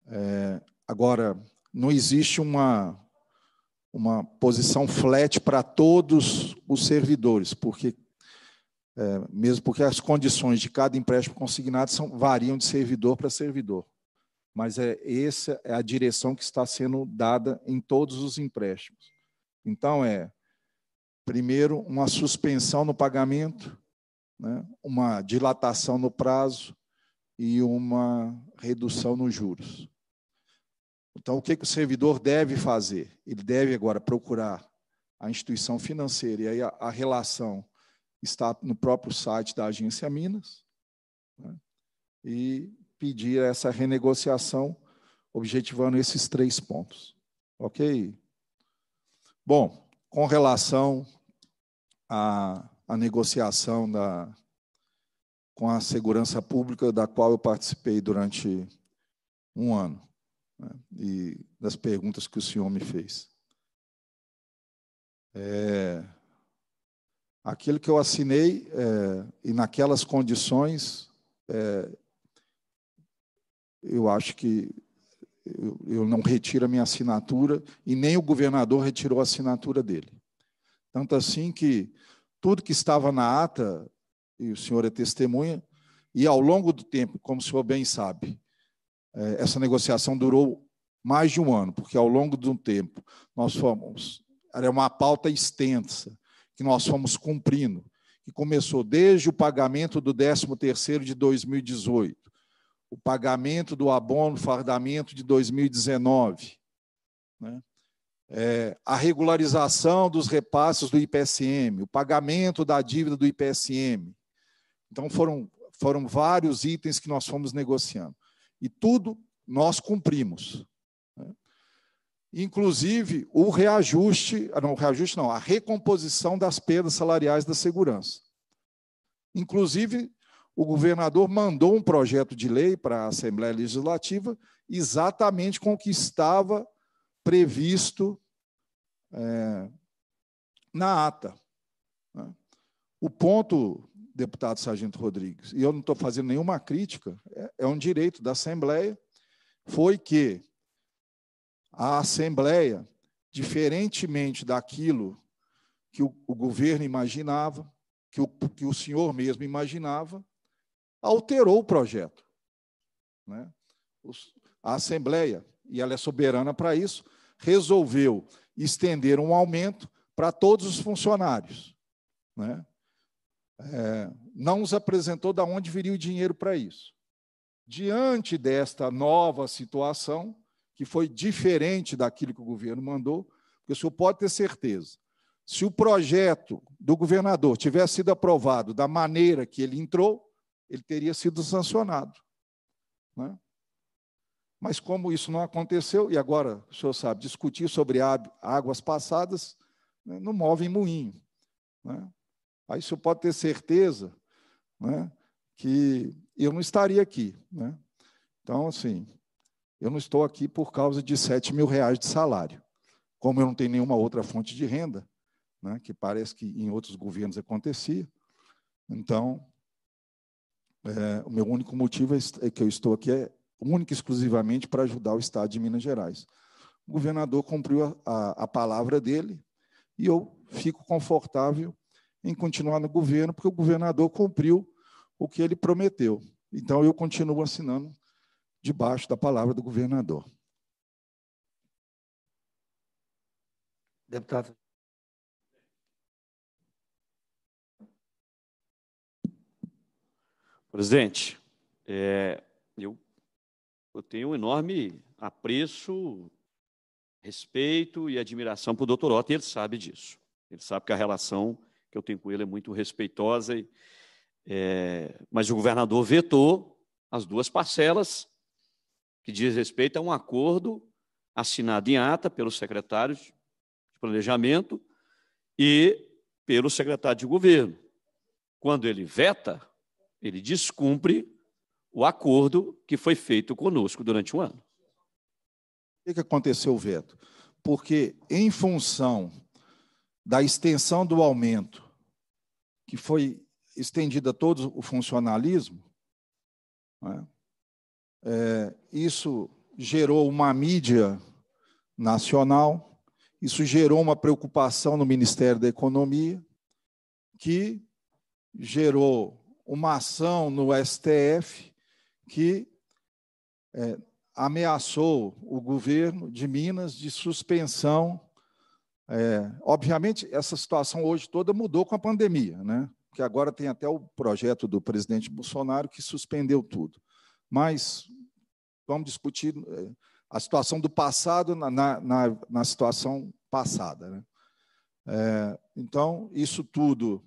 É, agora, não existe uma uma posição flat para todos os servidores, porque é, mesmo porque as condições de cada empréstimo consignado são, variam de servidor para servidor. Mas é essa é a direção que está sendo dada em todos os empréstimos. Então é primeiro uma suspensão no pagamento, né, uma dilatação no prazo e uma redução nos juros. Então, o que, que o servidor deve fazer? Ele deve agora procurar a instituição financeira, e aí a, a relação está no próprio site da agência Minas, né? e pedir essa renegociação, objetivando esses três pontos. Ok? Bom, com relação à, à negociação da, com a segurança pública, da qual eu participei durante um ano né, e das perguntas que o senhor me fez. É, aquilo que eu assinei é, e naquelas condições, é, eu acho que eu, eu não retiro a minha assinatura e nem o governador retirou a assinatura dele. Tanto assim que tudo que estava na ata, e o senhor é testemunha, e ao longo do tempo, como o senhor bem sabe, é, essa negociação durou mais de um ano, porque ao longo de um tempo nós fomos. Era é uma pauta extensa que nós fomos cumprindo, que começou desde o pagamento do 13º de 2018, o pagamento do abono fardamento de 2019, né? É, a regularização dos repasses do IPSM, o pagamento da dívida do IPSM. Então, foram, foram vários itens que nós fomos negociando. E tudo nós cumprimos. Né? Inclusive o reajuste, ah, não, o reajuste não, a recomposição das perdas salariais da segurança. Inclusive, o governador mandou um projeto de lei para a Assembleia Legislativa exatamente com o que estava previsto é, na ata. Né? O ponto deputado Sargento Rodrigues, e eu não estou fazendo nenhuma crítica, é, é um direito da Assembleia, foi que a Assembleia, diferentemente daquilo que o, o governo imaginava, que o, que o senhor mesmo imaginava, alterou o projeto. Né? Os, a Assembleia, e ela é soberana para isso, resolveu estender um aumento para todos os funcionários. Né? é, não nos apresentou de onde viria o dinheiro para isso. Diante desta nova situação, que foi diferente daquilo que o governo mandou, porque o senhor pode ter certeza, se o projeto do governador tivesse sido aprovado da maneira que ele entrou, ele teria sido sancionado. Né? Mas como isso não aconteceu, e agora o senhor sabe, discutir sobre águas passadas né, não move em moinho. Né? Aí o eu pode ter certeza né, que eu não estaria aqui. Né? Então, assim, eu não estou aqui por causa de 7 mil reais de salário. Como eu não tenho nenhuma outra fonte de renda, né, que parece que em outros governos acontecia, então, é, o meu único motivo é, é que eu estou aqui é única e exclusivamente para ajudar o Estado de Minas Gerais. O governador cumpriu a, a, a palavra dele e eu fico confortável em continuar no governo, porque o governador cumpriu o que ele prometeu. Então, eu continuo assinando debaixo da palavra do governador. Deputado. Presidente, é, eu, eu tenho um enorme apreço, respeito e admiração para o doutor Otto, e ele sabe disso. Ele sabe que a relação que eu tenho com ele é muito respeitosa. E, é, mas o governador vetou as duas parcelas que diz respeito a um acordo assinado em ata pelos secretários de planejamento e pelo secretário de governo. Quando ele veta, ele descumpre o acordo que foi feito conosco durante um ano. O que aconteceu o veto? Porque, em função da extensão do aumento, que foi estendida a todo o funcionalismo, né? é, isso gerou uma mídia nacional, isso gerou uma preocupação no Ministério da Economia, que gerou uma ação no STF que é, ameaçou o governo de Minas de suspensão é, obviamente, essa situação hoje toda mudou com a pandemia, né? que agora tem até o projeto do presidente Bolsonaro que suspendeu tudo. Mas vamos discutir é, a situação do passado na, na, na, na situação passada. Né? É, então, isso tudo,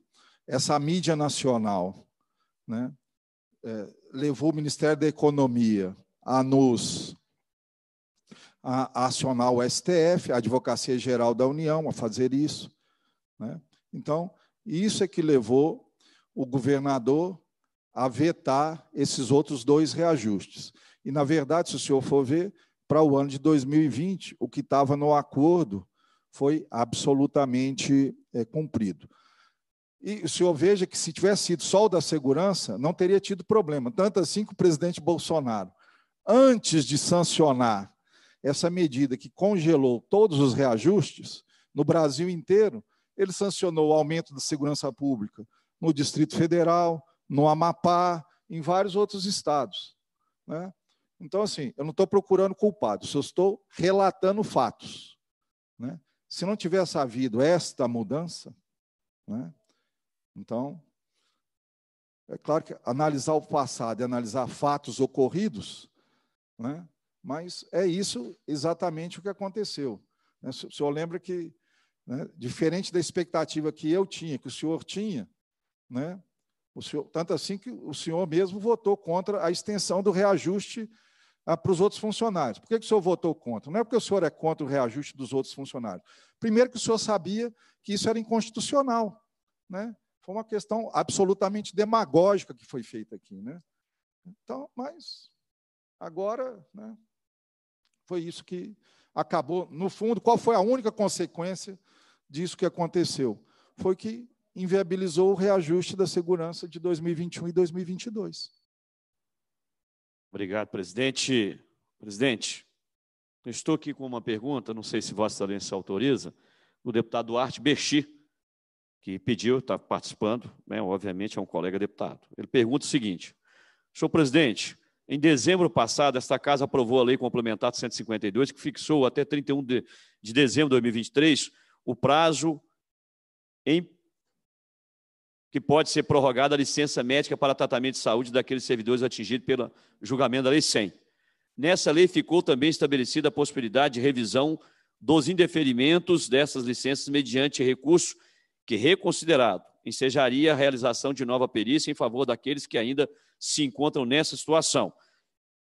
essa mídia nacional, né, é, levou o Ministério da Economia a nos a acionar o STF, a Advocacia Geral da União a fazer isso. Né? Então, isso é que levou o governador a vetar esses outros dois reajustes. E, na verdade, se o senhor for ver, para o ano de 2020, o que estava no acordo foi absolutamente é, cumprido. E o senhor veja que, se tivesse sido só o da segurança, não teria tido problema. Tanto assim que o presidente Bolsonaro, antes de sancionar essa medida que congelou todos os reajustes no Brasil inteiro, ele sancionou o aumento da segurança pública no Distrito Federal, no Amapá, em vários outros estados. Né? Então, assim, eu não estou procurando culpados, eu estou relatando fatos. Né? Se não tivesse havido esta mudança, né? então, é claro que analisar o passado e analisar fatos ocorridos, né? Mas é isso exatamente o que aconteceu. Né? O senhor lembra que, né, diferente da expectativa que eu tinha, que o senhor tinha, né, o senhor, tanto assim que o senhor mesmo votou contra a extensão do reajuste ah, para os outros funcionários. Por que, que o senhor votou contra? Não é porque o senhor é contra o reajuste dos outros funcionários. Primeiro, que o senhor sabia que isso era inconstitucional. Né? Foi uma questão absolutamente demagógica que foi feita aqui. Né? Então, mas agora, né, foi isso que acabou, no fundo, qual foi a única consequência disso que aconteceu? Foi que inviabilizou o reajuste da segurança de 2021 e 2022. Obrigado, presidente. Presidente, estou aqui com uma pergunta, não sei se Vossa Excelência autoriza, do deputado Duarte Bexi, que pediu, está participando, né, obviamente é um colega deputado. Ele pergunta o seguinte: senhor presidente, em dezembro passado, esta casa aprovou a Lei Complementar 152, que fixou até 31 de, de dezembro de 2023 o prazo em que pode ser prorrogada a licença médica para tratamento de saúde daqueles servidores atingidos pelo julgamento da Lei 100. Nessa lei ficou também estabelecida a possibilidade de revisão dos indeferimentos dessas licenças mediante recurso que, reconsiderado, ensejaria a realização de nova perícia em favor daqueles que ainda se encontram nessa situação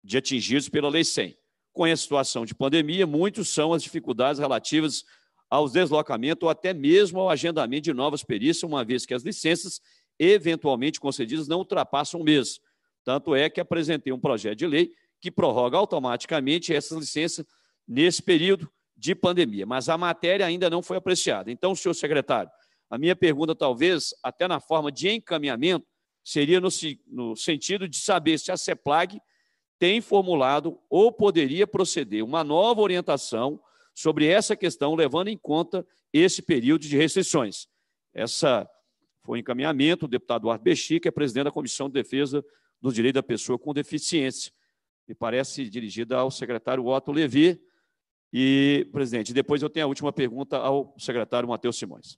de atingidos pela Lei 100. Com a situação de pandemia, muitos são as dificuldades relativas aos deslocamentos ou até mesmo ao agendamento de novas perícias, uma vez que as licenças eventualmente concedidas não ultrapassam um mês. Tanto é que apresentei um projeto de lei que prorroga automaticamente essas licenças nesse período de pandemia, mas a matéria ainda não foi apreciada. Então, senhor secretário, a minha pergunta, talvez, até na forma de encaminhamento, seria no, no sentido de saber se a CEPLAG tem formulado ou poderia proceder uma nova orientação sobre essa questão, levando em conta esse período de restrições. Essa foi o encaminhamento do deputado Eduardo Bexi, que é presidente da Comissão de Defesa do Direito da Pessoa com Deficiência. Me parece dirigida ao secretário Otto Levi. E, presidente, depois eu tenho a última pergunta ao secretário Matheus Simões.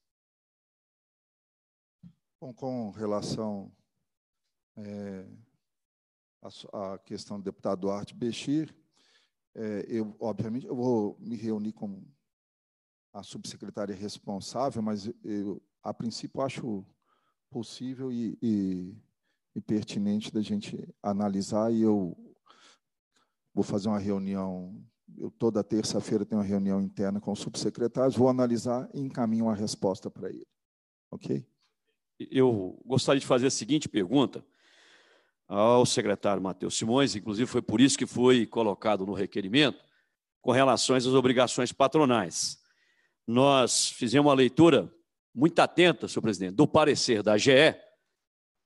Bom, com relação à é, questão do deputado Duarte Bechir, é, eu, obviamente, eu vou me reunir com a subsecretária responsável, mas eu, a princípio, acho possível e, e, e pertinente da gente analisar, e eu vou fazer uma reunião eu toda terça-feira tenho uma reunião interna com os subsecretários, vou analisar e encaminho a resposta para ele. Ok? eu gostaria de fazer a seguinte pergunta ao secretário Matheus Simões, inclusive foi por isso que foi colocado no requerimento, com relação às obrigações patronais. Nós fizemos uma leitura muito atenta, senhor presidente, do parecer da GE,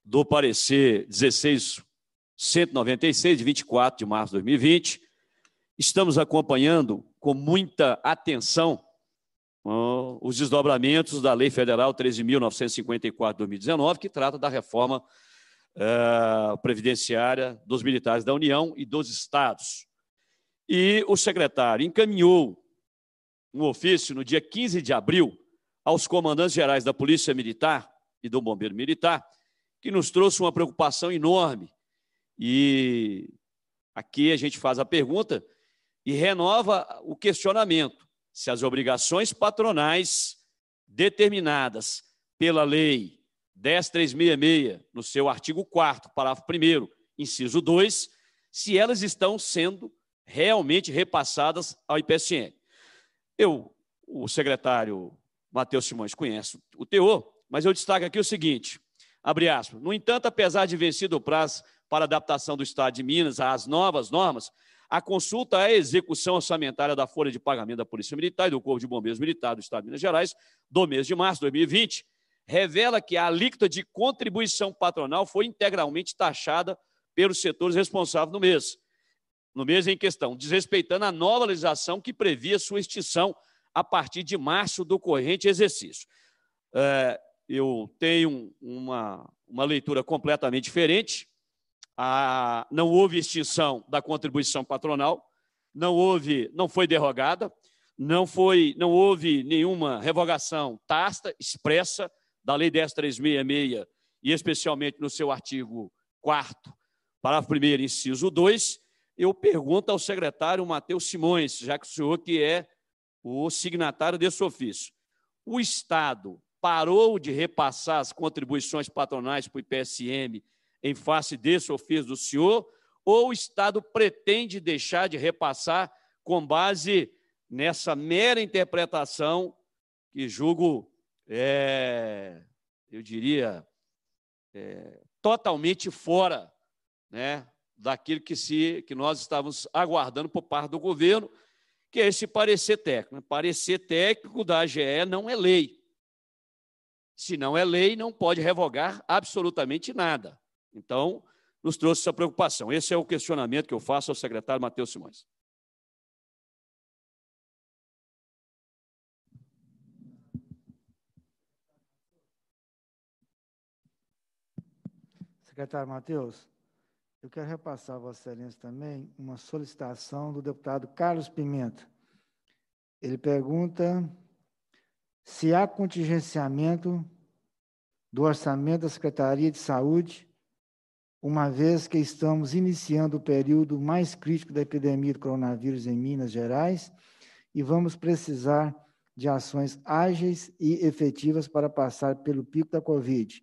do parecer 16196, de 24 de março de 2020. Estamos acompanhando com muita atenção os desdobramentos da Lei Federal 13.954-2019, que trata da reforma é, previdenciária dos militares da União e dos Estados. E o secretário encaminhou um ofício no dia 15 de abril aos comandantes gerais da Polícia Militar e do Bombeiro Militar, que nos trouxe uma preocupação enorme. E aqui a gente faz a pergunta e renova o questionamento se as obrigações patronais determinadas pela Lei 10366, no seu artigo 4, parágrafo 1, inciso 2, se elas estão sendo realmente repassadas ao IPSN. Eu, o secretário Matheus Simões, conhece o teor, mas eu destaco aqui o seguinte: abre aspas. No entanto, apesar de vencido o prazo para adaptação do Estado de Minas às novas normas, a consulta à é execução orçamentária da folha de pagamento da Polícia Militar e do Corpo de Bombeiros Militar do Estado de Minas Gerais do mês de março de 2020 revela que a alíquota de contribuição patronal foi integralmente taxada pelos setores responsáveis no mês. No mês em questão, desrespeitando a nova legislação que previa sua extinção a partir de março do corrente exercício. É, eu tenho uma, uma leitura completamente diferente a, não houve extinção da contribuição patronal, não houve, não foi derrogada, não foi, não houve nenhuma revogação tácita, expressa da Lei 10366 e especialmente no seu artigo 4 parágrafo 1 inciso 2, eu pergunto ao secretário Matheus Simões, já que o senhor que é o signatário desse ofício. O Estado parou de repassar as contribuições patronais para o IPSM em face desse ofício do senhor, ou o Estado pretende deixar de repassar com base nessa mera interpretação que julgo, é, eu diria, é, totalmente fora né, daquilo que, se, que nós estávamos aguardando por parte do governo, que é esse parecer técnico. Né? Parecer técnico da AGE não é lei. Se não é lei, não pode revogar absolutamente nada. Então, nos trouxe essa preocupação. Esse é o questionamento que eu faço ao secretário Matheus Simões. Secretário Matheus, eu quero repassar a Vossa Excelência também uma solicitação do deputado Carlos Pimenta. Ele pergunta se há contingenciamento do orçamento da Secretaria de Saúde uma vez que estamos iniciando o período mais crítico da epidemia do coronavírus em Minas Gerais e vamos precisar de ações ágeis e efetivas para passar pelo pico da Covid.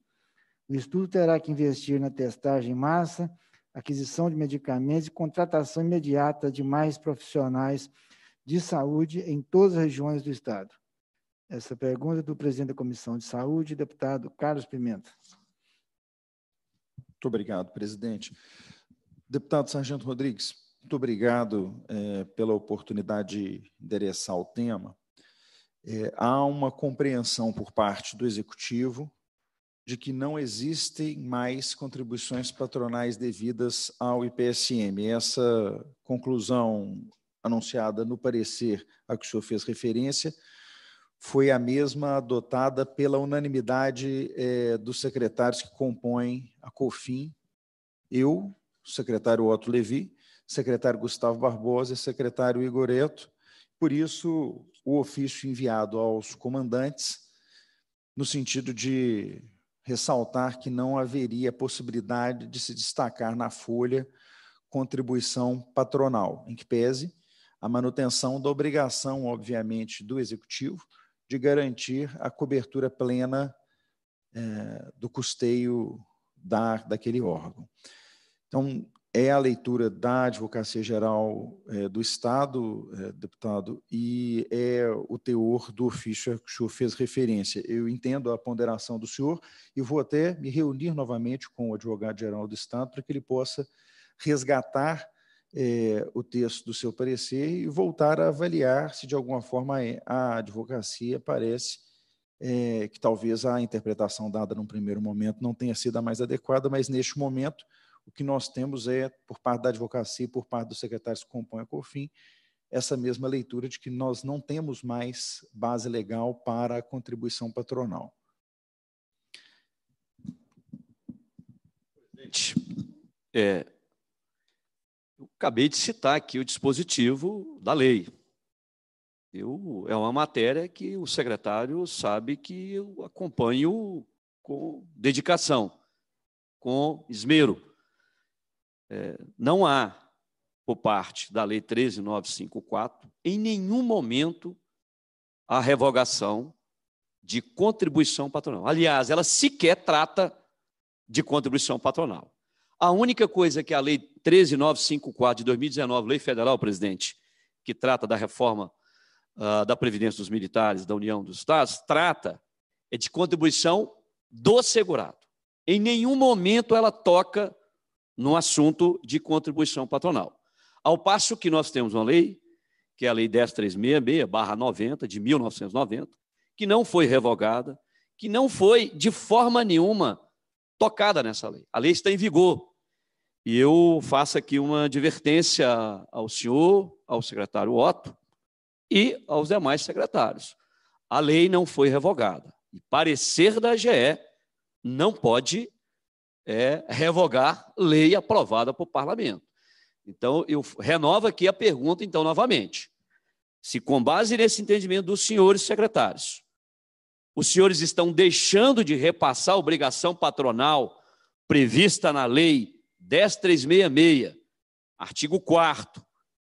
O estudo terá que investir na testagem em massa, aquisição de medicamentos e contratação imediata de mais profissionais de saúde em todas as regiões do Estado. Essa é pergunta é do presidente da Comissão de Saúde, deputado Carlos Pimenta. Muito obrigado, presidente. Deputado Sargento Rodrigues, muito obrigado é, pela oportunidade de endereçar o tema. É, há uma compreensão por parte do Executivo de que não existem mais contribuições patronais devidas ao IPSM. Essa conclusão anunciada no parecer a que o senhor fez referência foi a mesma adotada pela unanimidade eh, dos secretários que compõem a COFIN, eu, o secretário Otto Levi, secretário Gustavo Barbosa e secretário Igor Eto. Por isso, o ofício enviado aos comandantes, no sentido de ressaltar que não haveria possibilidade de se destacar na folha contribuição patronal, em que pese a manutenção da obrigação, obviamente, do executivo, de garantir a cobertura plena é, do custeio da, daquele órgão. Então, é a leitura da Advocacia Geral é, do Estado, é, deputado, e é o teor do ofício que o senhor fez referência. Eu entendo a ponderação do senhor e vou até me reunir novamente com o advogado-geral do Estado para que ele possa resgatar é, o texto do seu parecer e voltar a avaliar se, de alguma forma, é, a advocacia parece é, que talvez a interpretação dada num primeiro momento não tenha sido a mais adequada, mas neste momento o que nós temos é, por parte da advocacia e por parte dos secretários que compõem a COFIN, essa mesma leitura de que nós não temos mais base legal para a contribuição patronal. Presidente, é, Acabei de citar aqui o dispositivo da lei. Eu, é uma matéria que o secretário sabe que eu acompanho com dedicação, com esmero. É, não há, por parte da Lei 13954, em nenhum momento a revogação de contribuição patronal. Aliás, ela sequer trata de contribuição patronal. A única coisa que a Lei 13954 de 2019, lei federal, presidente, que trata da reforma uh, da Previdência dos Militares da União dos Estados, trata é de contribuição do segurado. Em nenhum momento ela toca no assunto de contribuição patronal. Ao passo que nós temos uma lei, que é a Lei 10366-90, de 1990, que não foi revogada, que não foi de forma nenhuma tocada nessa lei. A lei está em vigor. E eu faço aqui uma advertência ao senhor, ao secretário Otto e aos demais secretários. A lei não foi revogada. E parecer da AGE não pode é, revogar lei aprovada por parlamento. Então, eu renovo aqui a pergunta, então, novamente. Se, com base nesse entendimento dos senhores secretários, os senhores estão deixando de repassar a obrigação patronal prevista na lei 10366, artigo 4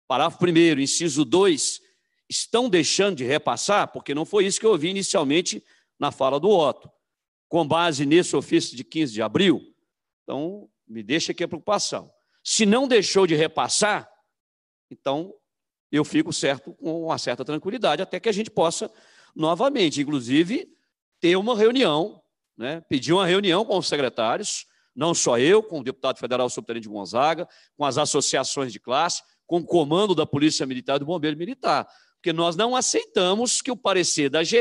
parágrafo 1 inciso 2, estão deixando de repassar, porque não foi isso que eu ouvi inicialmente na fala do Otto. Com base nesse ofício de 15 de abril, então me deixa aqui a preocupação. Se não deixou de repassar, então eu fico certo com uma certa tranquilidade, até que a gente possa novamente, inclusive, ter uma reunião, né, pedir uma reunião com os secretários não só eu, com o deputado federal Subtenente Gonzaga, com as associações de classe, com o comando da Polícia Militar e do Bombeiro Militar. Porque nós não aceitamos que o parecer da GE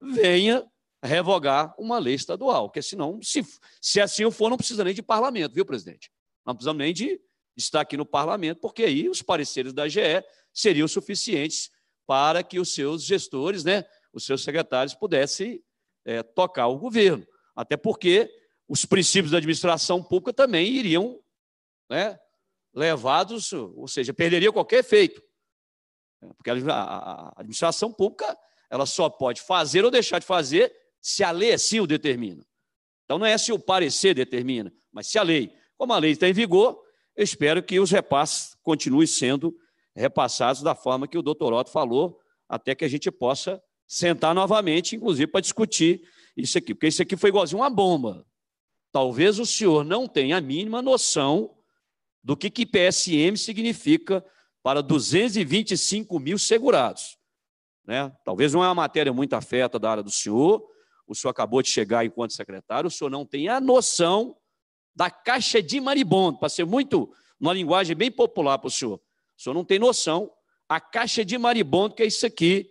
venha revogar uma lei estadual, porque senão, se, se assim for, não precisa nem de parlamento, viu, presidente? Não precisa nem de estar aqui no parlamento, porque aí os pareceres da GE seriam suficientes para que os seus gestores, né, os seus secretários, pudessem é, tocar o governo. Até porque os princípios da administração pública também iriam né, levados, ou seja, perderia qualquer efeito. Porque a administração pública ela só pode fazer ou deixar de fazer se a lei assim o determina. Então não é se o parecer determina, mas se a lei. Como a lei está em vigor, eu espero que os repasses continuem sendo repassados da forma que o doutor Otto falou, até que a gente possa sentar novamente, inclusive, para discutir isso aqui. Porque isso aqui foi igualzinho uma bomba. Talvez o senhor não tenha a mínima noção do que, que PSM significa para 225 mil segurados. Né? Talvez não é uma matéria muito afeta da área do senhor, o senhor acabou de chegar enquanto secretário, o senhor não tem a noção da caixa de maribondo, para ser muito, uma linguagem bem popular para o senhor. O senhor não tem noção, a caixa de maribondo, que é isso aqui,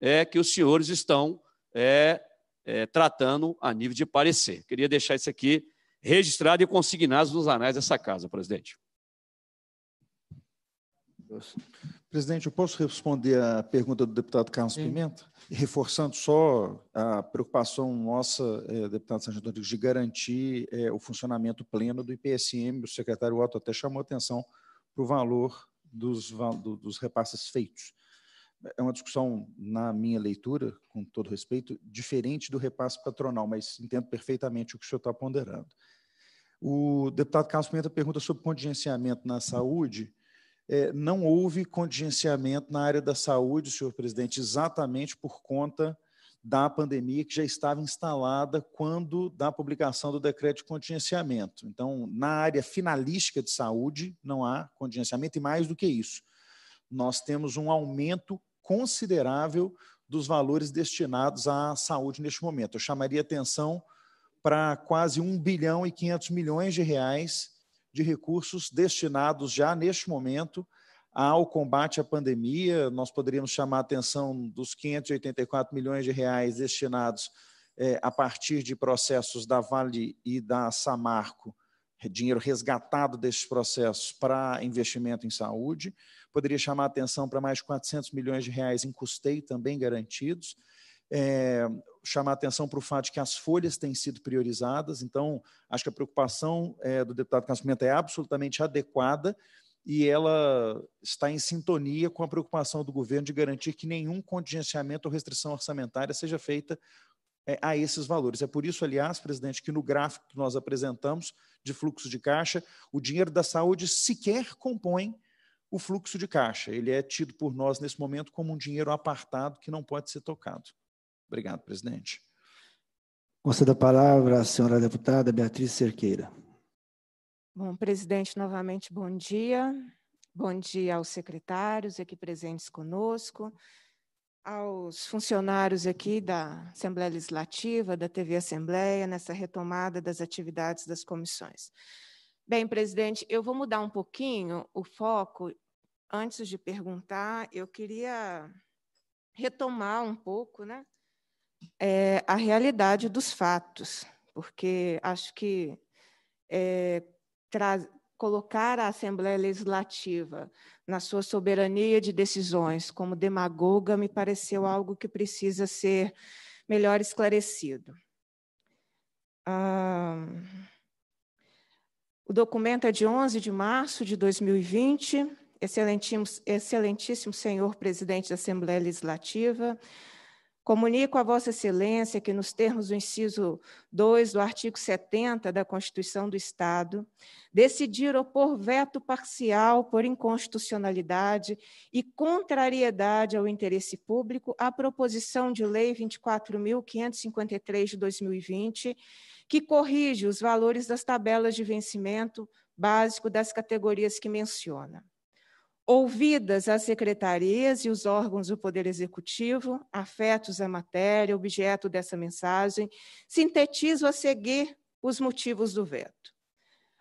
é que os senhores estão é, é, tratando a nível de parecer. Queria deixar isso aqui registrado e consignado nos anais dessa casa, presidente. Presidente, eu posso responder à pergunta do deputado Carlos Sim. Pimenta? Reforçando só a preocupação nossa, é, deputado Sancho Antônio, de garantir é, o funcionamento pleno do IPSM. O secretário Otto até chamou atenção para o valor dos, do, dos repasses feitos é uma discussão, na minha leitura, com todo respeito, diferente do repasse patronal, mas entendo perfeitamente o que o senhor está ponderando. O deputado Carlos Pimenta pergunta sobre contingenciamento na saúde. É, não houve contingenciamento na área da saúde, senhor presidente, exatamente por conta da pandemia que já estava instalada quando da publicação do decreto de contingenciamento. Então, na área finalística de saúde, não há contingenciamento, e mais do que isso, nós temos um aumento considerável dos valores destinados à saúde neste momento. Eu chamaria atenção para quase 1 bilhão e 500 milhões de reais de recursos destinados já neste momento ao combate à pandemia. Nós poderíamos chamar a atenção dos 584 milhões de reais destinados é, a partir de processos da Vale e da Samarco dinheiro resgatado desses processos para investimento em saúde, poderia chamar a atenção para mais 400 milhões de reais em custeio também garantidos, é, chamar a atenção para o fato de que as folhas têm sido priorizadas, então acho que a preocupação é, do deputado Cássio Pimenta é absolutamente adequada e ela está em sintonia com a preocupação do governo de garantir que nenhum contingenciamento ou restrição orçamentária seja feita é, a esses valores. É por isso, aliás, presidente, que no gráfico que nós apresentamos de fluxo de caixa, o dinheiro da saúde sequer compõe o fluxo de caixa. Ele é tido por nós nesse momento como um dinheiro apartado que não pode ser tocado. Obrigado, presidente. Conceda a palavra à senhora deputada Beatriz Cerqueira. Bom, presidente, novamente bom dia. Bom dia aos secretários aqui presentes conosco aos funcionários aqui da Assembleia Legislativa, da TV Assembleia, nessa retomada das atividades das comissões. Bem, presidente, eu vou mudar um pouquinho o foco. Antes de perguntar, eu queria retomar um pouco né, é, a realidade dos fatos, porque acho que é, colocar a Assembleia Legislativa na sua soberania de decisões como demagoga me pareceu algo que precisa ser melhor esclarecido. Ah, o documento é de 11 de março de 2020. Excelentíssimo, excelentíssimo senhor presidente da Assembleia Legislativa, Comunico a Vossa Excelência que, nos termos do inciso 2 do artigo 70 da Constituição do Estado, decidir opor veto parcial por inconstitucionalidade e contrariedade ao interesse público à proposição de lei 24.553 de 2020, que corrige os valores das tabelas de vencimento básico das categorias que menciona ouvidas as secretarias e os órgãos do Poder Executivo, afetos à matéria, objeto dessa mensagem, sintetizo a seguir os motivos do veto.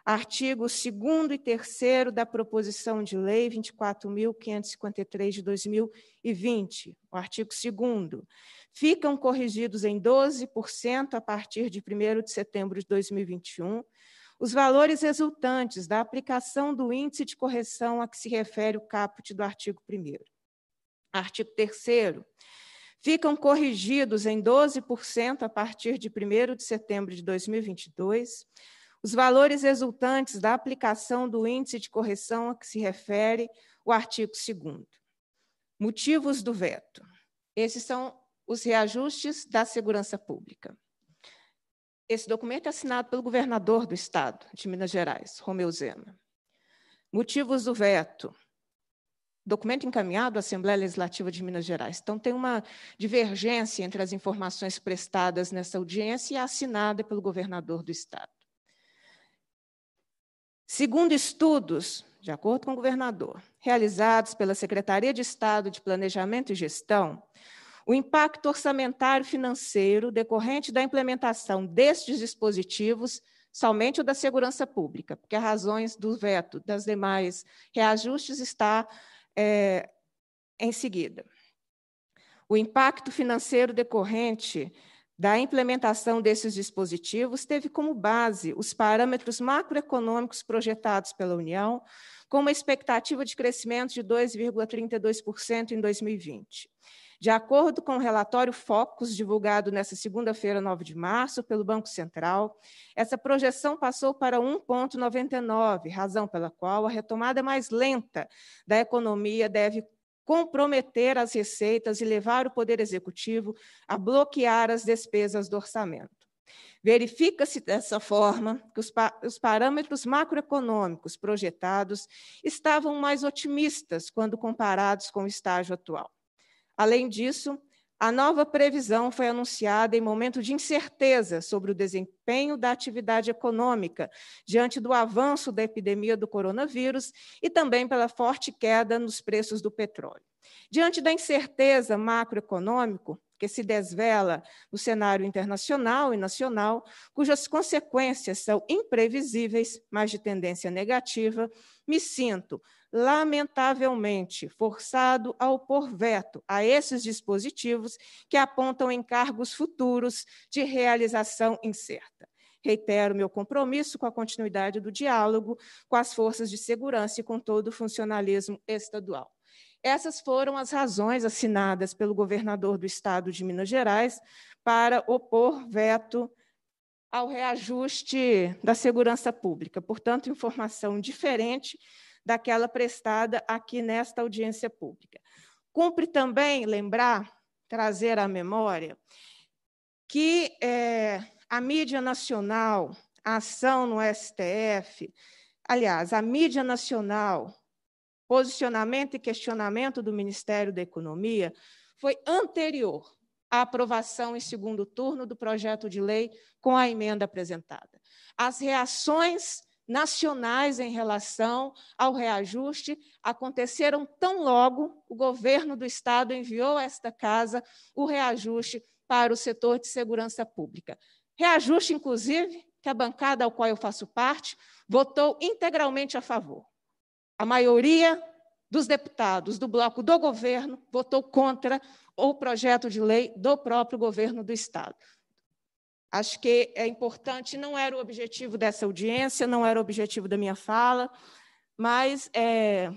Artigos 2 e 3 da Proposição de Lei 24.553 de 2020, o artigo 2 ficam corrigidos em 12% a partir de 1º de setembro de 2021 os valores resultantes da aplicação do índice de correção a que se refere o caput do artigo 1. Artigo 3. Ficam corrigidos em 12% a partir de 1 de setembro de 2022 os valores resultantes da aplicação do índice de correção a que se refere o artigo 2. Motivos do veto. Esses são os reajustes da segurança pública. Esse documento é assinado pelo governador do estado de Minas Gerais, Romeu Zema. Motivos do veto. Documento encaminhado à Assembleia Legislativa de Minas Gerais. Então, tem uma divergência entre as informações prestadas nessa audiência e a assinada pelo governador do estado. Segundo estudos, de acordo com o governador, realizados pela Secretaria de Estado de Planejamento e Gestão, o impacto orçamentário financeiro decorrente da implementação destes dispositivos, somente o da segurança pública, porque as razões do veto das demais reajustes está é, em seguida. O impacto financeiro decorrente da implementação desses dispositivos teve como base os parâmetros macroeconômicos projetados pela União, com uma expectativa de crescimento de 2,32% em 2020. De acordo com o relatório Focus, divulgado nesta segunda-feira, 9 de março, pelo Banco Central, essa projeção passou para 1,99, razão pela qual a retomada mais lenta da economia deve comprometer as receitas e levar o Poder Executivo a bloquear as despesas do orçamento. Verifica-se dessa forma que os, pa os, parâmetros macroeconômicos projetados estavam mais otimistas quando comparados com o estágio atual. Além disso, a nova previsão foi anunciada em momento de incerteza sobre o desempenho da atividade econômica, diante do avanço da epidemia do coronavírus e também pela forte queda nos preços do petróleo. Diante da incerteza macroeconômica, que se desvela no cenário internacional e nacional, cujas consequências são imprevisíveis, mas de tendência negativa, me sinto lamentavelmente, forçado ao pôr veto a esses dispositivos que apontam encargos futuros de realização incerta. Reitero meu compromisso com a continuidade do diálogo com as forças de segurança e com todo o funcionalismo estadual. Essas foram as razões assinadas pelo governador do estado de Minas Gerais para opor veto ao reajuste da segurança pública. Portanto, informação diferente daquela prestada aqui nesta audiência pública. Cumpre também lembrar, trazer à memória, que é, a mídia nacional, a ação no STF, aliás, a mídia nacional, posicionamento e questionamento do Ministério da Economia, foi anterior à aprovação em segundo turno do projeto de lei com a emenda apresentada. As reações nacionais em relação ao reajuste aconteceram tão logo o governo do Estado enviou a esta casa o reajuste para o setor de segurança pública. Reajuste, inclusive, que a bancada ao qual eu faço parte votou integralmente a favor. A maioria dos deputados do bloco do governo votou contra o projeto de lei do próprio governo do Estado. Acho que é importante, não era o objetivo dessa audiência, não era o objetivo da minha fala, mas é,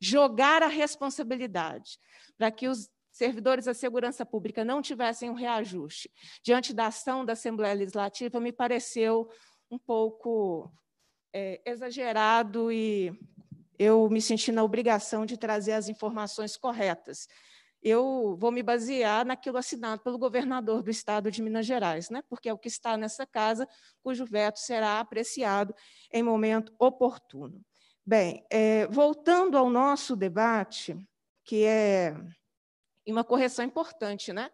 jogar a responsabilidade para que os servidores da segurança pública não tivessem um reajuste diante da ação da Assembleia Legislativa me pareceu um pouco é, exagerado e eu me senti na obrigação de trazer as informações corretas eu vou me basear naquilo assinado pelo governador do estado de Minas Gerais, né? porque é o que está nessa casa, cujo veto será apreciado em momento oportuno. Bem, é, voltando ao nosso debate, que é uma correção importante, né?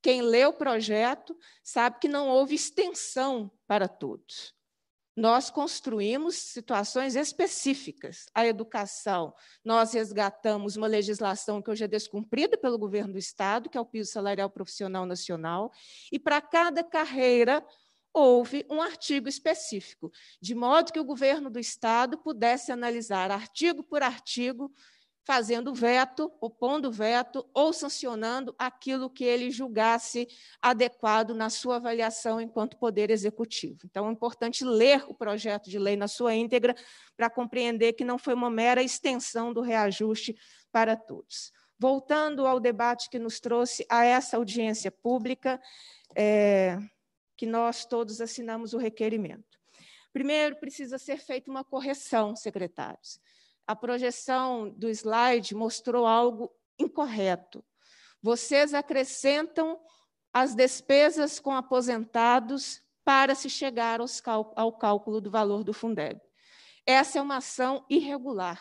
Quem lê o projeto sabe que não houve extensão para todos nós construímos situações específicas. A educação, nós resgatamos uma legislação que hoje é descumprida pelo governo do Estado, que é o piso salarial profissional nacional, e para cada carreira houve um artigo específico, de modo que o governo do Estado pudesse analisar artigo por artigo fazendo veto, opondo veto ou sancionando aquilo que ele julgasse adequado na sua avaliação enquanto poder executivo. Então é importante ler o projeto de lei na sua íntegra para compreender que não foi uma mera extensão do reajuste para todos. Voltando ao debate que nos trouxe a essa audiência pública, é, que nós todos assinamos o requerimento. Primeiro, precisa ser feita uma correção, secretários a projeção do slide mostrou algo incorreto. Vocês acrescentam as despesas com aposentados para se chegar ao cálculo do valor do Fundeb. Essa é uma ação irregular.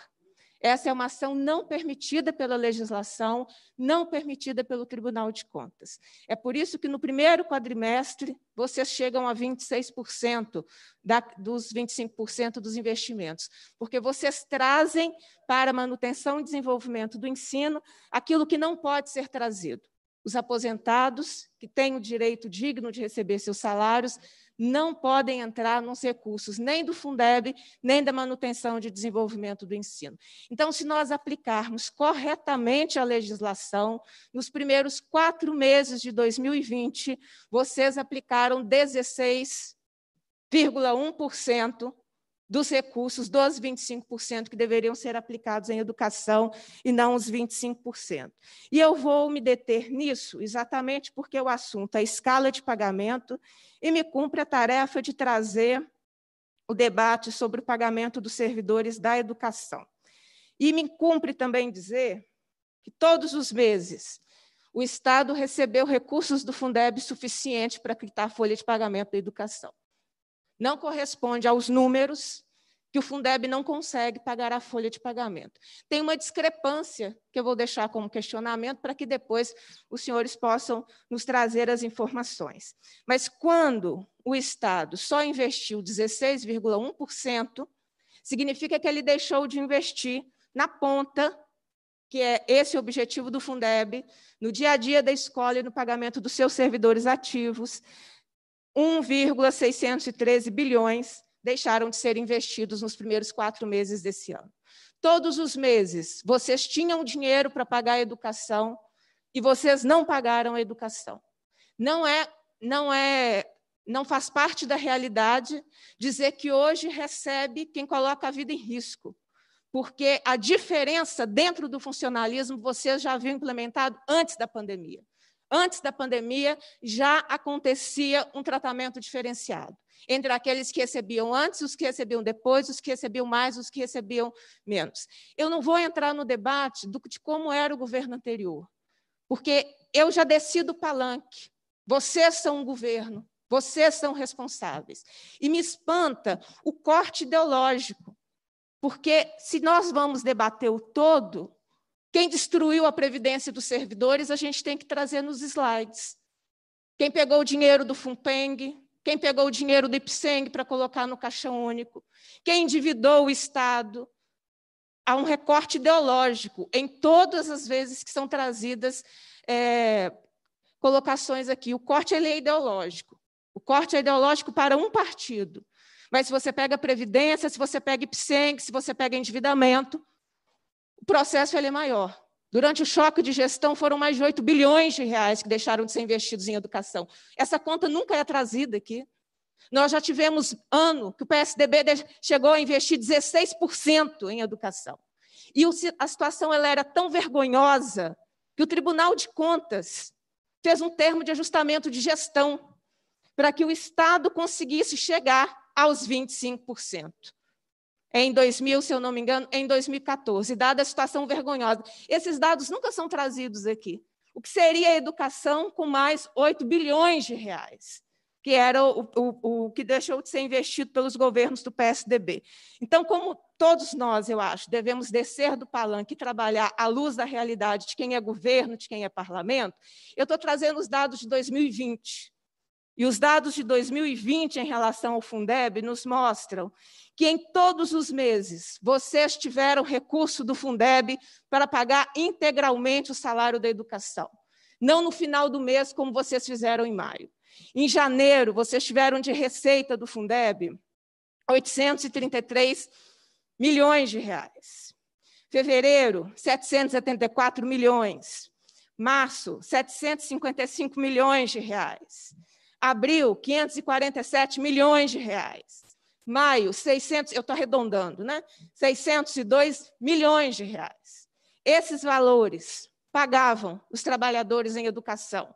Essa é uma ação não permitida pela legislação, não permitida pelo Tribunal de Contas. É por isso que no primeiro quadrimestre vocês chegam a 26% da, dos 25% dos investimentos, porque vocês trazem para manutenção e desenvolvimento do ensino aquilo que não pode ser trazido. Os aposentados, que têm o direito digno de receber seus salários, não podem entrar nos recursos nem do Fundeb, nem da manutenção de desenvolvimento do ensino. Então, se nós aplicarmos corretamente a legislação, nos primeiros quatro meses de 2020, vocês aplicaram 16,1% dos recursos dos 25% que deveriam ser aplicados em educação e não os 25%. E eu vou me deter nisso exatamente porque o assunto é a escala de pagamento e me cumpre a tarefa de trazer o debate sobre o pagamento dos servidores da educação. E me cumpre também dizer que todos os meses o Estado recebeu recursos do Fundeb suficiente para quitar a folha de pagamento da educação não corresponde aos números que o Fundeb não consegue pagar a folha de pagamento. Tem uma discrepância que eu vou deixar como questionamento para que depois os senhores possam nos trazer as informações. Mas quando o Estado só investiu 16,1%, significa que ele deixou de investir na ponta, que é esse o objetivo do Fundeb, no dia a dia da escola e no pagamento dos seus servidores ativos, 1,613 bilhões deixaram de ser investidos nos primeiros quatro meses desse ano. Todos os meses, vocês tinham dinheiro para pagar a educação e vocês não pagaram a educação. Não é, não é, não faz parte da realidade dizer que hoje recebe quem coloca a vida em risco, porque a diferença dentro do funcionalismo vocês já haviam implementado antes da pandemia. Antes da pandemia, já acontecia um tratamento diferenciado entre aqueles que recebiam antes, os que recebiam depois, os que recebiam mais, os que recebiam menos. Eu não vou entrar no debate do, de como era o governo anterior, porque eu já desci do palanque. Vocês são o governo, vocês são responsáveis. E me espanta o corte ideológico, porque se nós vamos debater o todo, quem destruiu a previdência dos servidores, a gente tem que trazer nos slides. Quem pegou o dinheiro do FUNPENG, quem pegou o dinheiro do IPSENG para colocar no Caixa Único, quem endividou o Estado. Há um recorte ideológico em todas as vezes que são trazidas é, colocações aqui. O corte ele é ideológico. O corte é ideológico para um partido. Mas se você pega Previdência, se você pega IPSENG, se você pega endividamento, o processo é maior. Durante o choque de gestão, foram mais de 8 bilhões de reais que deixaram de ser investidos em educação. Essa conta nunca é trazida aqui. Nós já tivemos ano que o PSDB chegou a investir 16% em educação. E a situação ela era tão vergonhosa que o Tribunal de Contas fez um termo de ajustamento de gestão para que o Estado conseguisse chegar aos 25% em 2000, se eu não me engano, em 2014, dada a situação vergonhosa. Esses dados nunca são trazidos aqui. O que seria a educação com mais 8 bilhões de reais, que era o, o, o que deixou de ser investido pelos governos do PSDB. Então, como todos nós, eu acho, devemos descer do palanque e trabalhar à luz da realidade de quem é governo, de quem é parlamento, eu estou trazendo os dados de 2020 e os dados de 2020 em relação ao Fundeb nos mostram que em todos os meses vocês tiveram recurso do Fundeb para pagar integralmente o salário da educação. Não no final do mês, como vocês fizeram em maio. Em janeiro, vocês tiveram de receita do Fundeb 833 milhões de reais. Fevereiro, 774 milhões. Março, 755 milhões de reais. Abril, 547 milhões de reais. Maio, 600, eu estou arredondando, né? 602 milhões de reais. Esses valores pagavam os trabalhadores em educação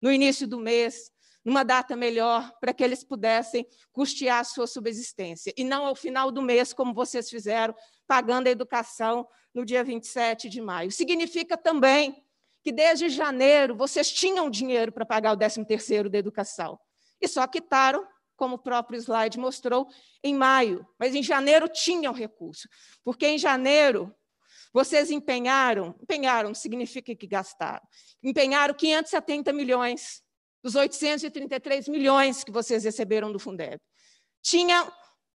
no início do mês, numa data melhor, para que eles pudessem custear a sua subsistência. E não ao final do mês, como vocês fizeram, pagando a educação no dia 27 de maio. Significa também que desde janeiro vocês tinham dinheiro para pagar o 13º da educação e só quitaram, como o próprio slide mostrou, em maio, mas em janeiro tinham recurso, porque em janeiro vocês empenharam, empenharam significa que gastaram, empenharam 570 milhões dos 833 milhões que vocês receberam do Fundeb. Tinha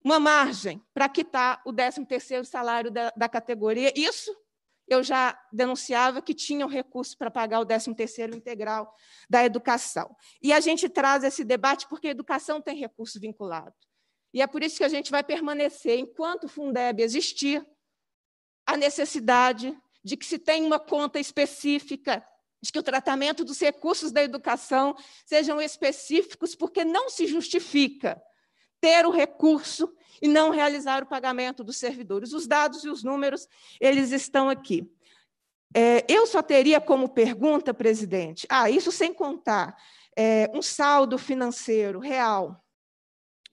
uma margem para quitar o 13º salário da, da categoria, isso eu já denunciava que tinham recurso para pagar o 13º integral da educação. E a gente traz esse debate porque a educação tem recurso vinculado. E é por isso que a gente vai permanecer, enquanto o Fundeb existir, a necessidade de que se tenha uma conta específica, de que o tratamento dos recursos da educação sejam específicos, porque não se justifica ter o recurso e não realizar o pagamento dos servidores. Os dados e os números, eles estão aqui. É, eu só teria como pergunta, presidente, ah, isso sem contar é, um saldo financeiro real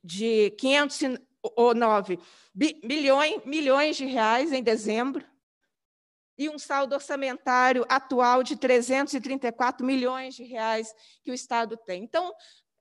de 509 bilhões, milhões de reais em dezembro e um saldo orçamentário atual de 334 milhões de reais que o Estado tem. Então,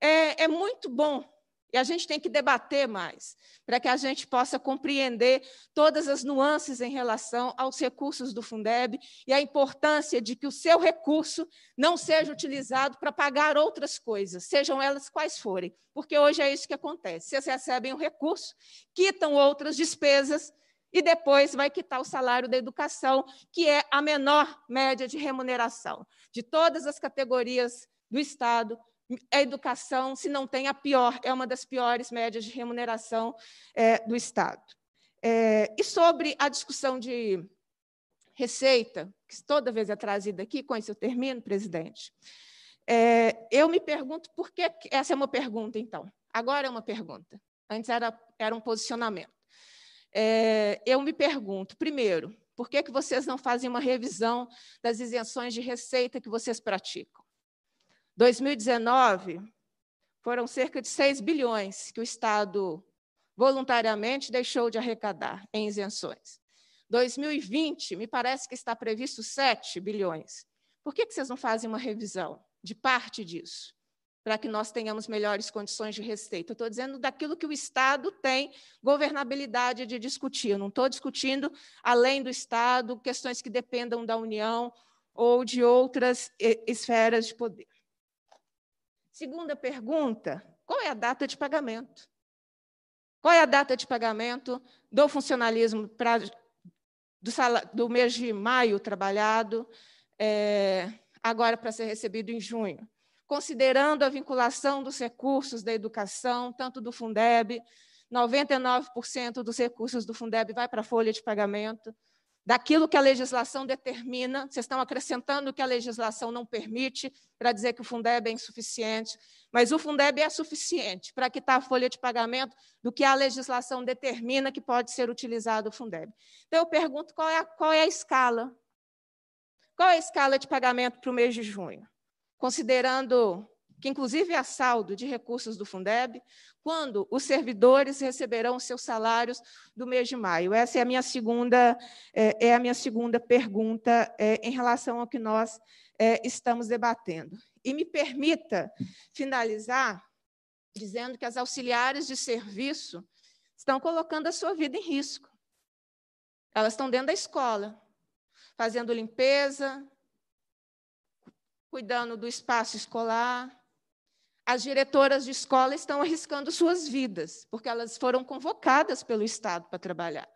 é, é muito bom e a gente tem que debater mais, para que a gente possa compreender todas as nuances em relação aos recursos do Fundeb e a importância de que o seu recurso não seja utilizado para pagar outras coisas, sejam elas quais forem, porque hoje é isso que acontece. Vocês recebem o recurso, quitam outras despesas e depois vai quitar o salário da educação, que é a menor média de remuneração de todas as categorias do Estado a educação, se não tem a pior, é uma das piores médias de remuneração é, do Estado. É, e sobre a discussão de receita, que toda vez é trazida aqui, com isso eu termino, presidente, é, eu me pergunto por que. Essa é uma pergunta, então. Agora é uma pergunta. Antes era, era um posicionamento. É, eu me pergunto, primeiro, por que, que vocês não fazem uma revisão das isenções de receita que vocês praticam? 2019, foram cerca de 6 bilhões que o Estado voluntariamente deixou de arrecadar em isenções. 2020, me parece que está previsto 7 bilhões. Por que, vocês não fazem uma revisão de parte disso? para que nós tenhamos melhores condições de receita. Estou dizendo daquilo que o Estado tem governabilidade de discutir. Eu não estou discutindo, além do Estado, questões que dependam da União ou de outras eh, esferas de poder. Segunda pergunta: qual é a data de pagamento? Qual é a data de pagamento do funcionalismo pra, do, do, mês de maio trabalhado, é, agora para ser recebido em junho? Considerando a vinculação dos recursos da educação, tanto do Fundeb, 99% dos recursos do Fundeb vai para a folha de pagamento daquilo que a legislação determina, vocês estão acrescentando que a legislação não permite para dizer que o Fundeb é insuficiente, mas o Fundeb é suficiente para quitar a folha de pagamento do que a legislação determina que pode ser utilizado o Fundeb. Então, eu pergunto qual é a, qual é a escala? Qual é a escala de pagamento para o mês de junho? Considerando que inclusive é saldo de recursos do Fundeb, quando os servidores receberão seus salários do mês de maio? Essa é a minha segunda, é, é, a minha segunda pergunta é, em relação ao que nós é, estamos debatendo. E me permita finalizar dizendo que as auxiliares de serviço estão colocando a sua vida em risco. Elas estão dentro da escola, fazendo limpeza, cuidando do espaço escolar, as diretoras de escola estão arriscando suas vidas, porque elas foram convocadas pelo Estado para trabalhar.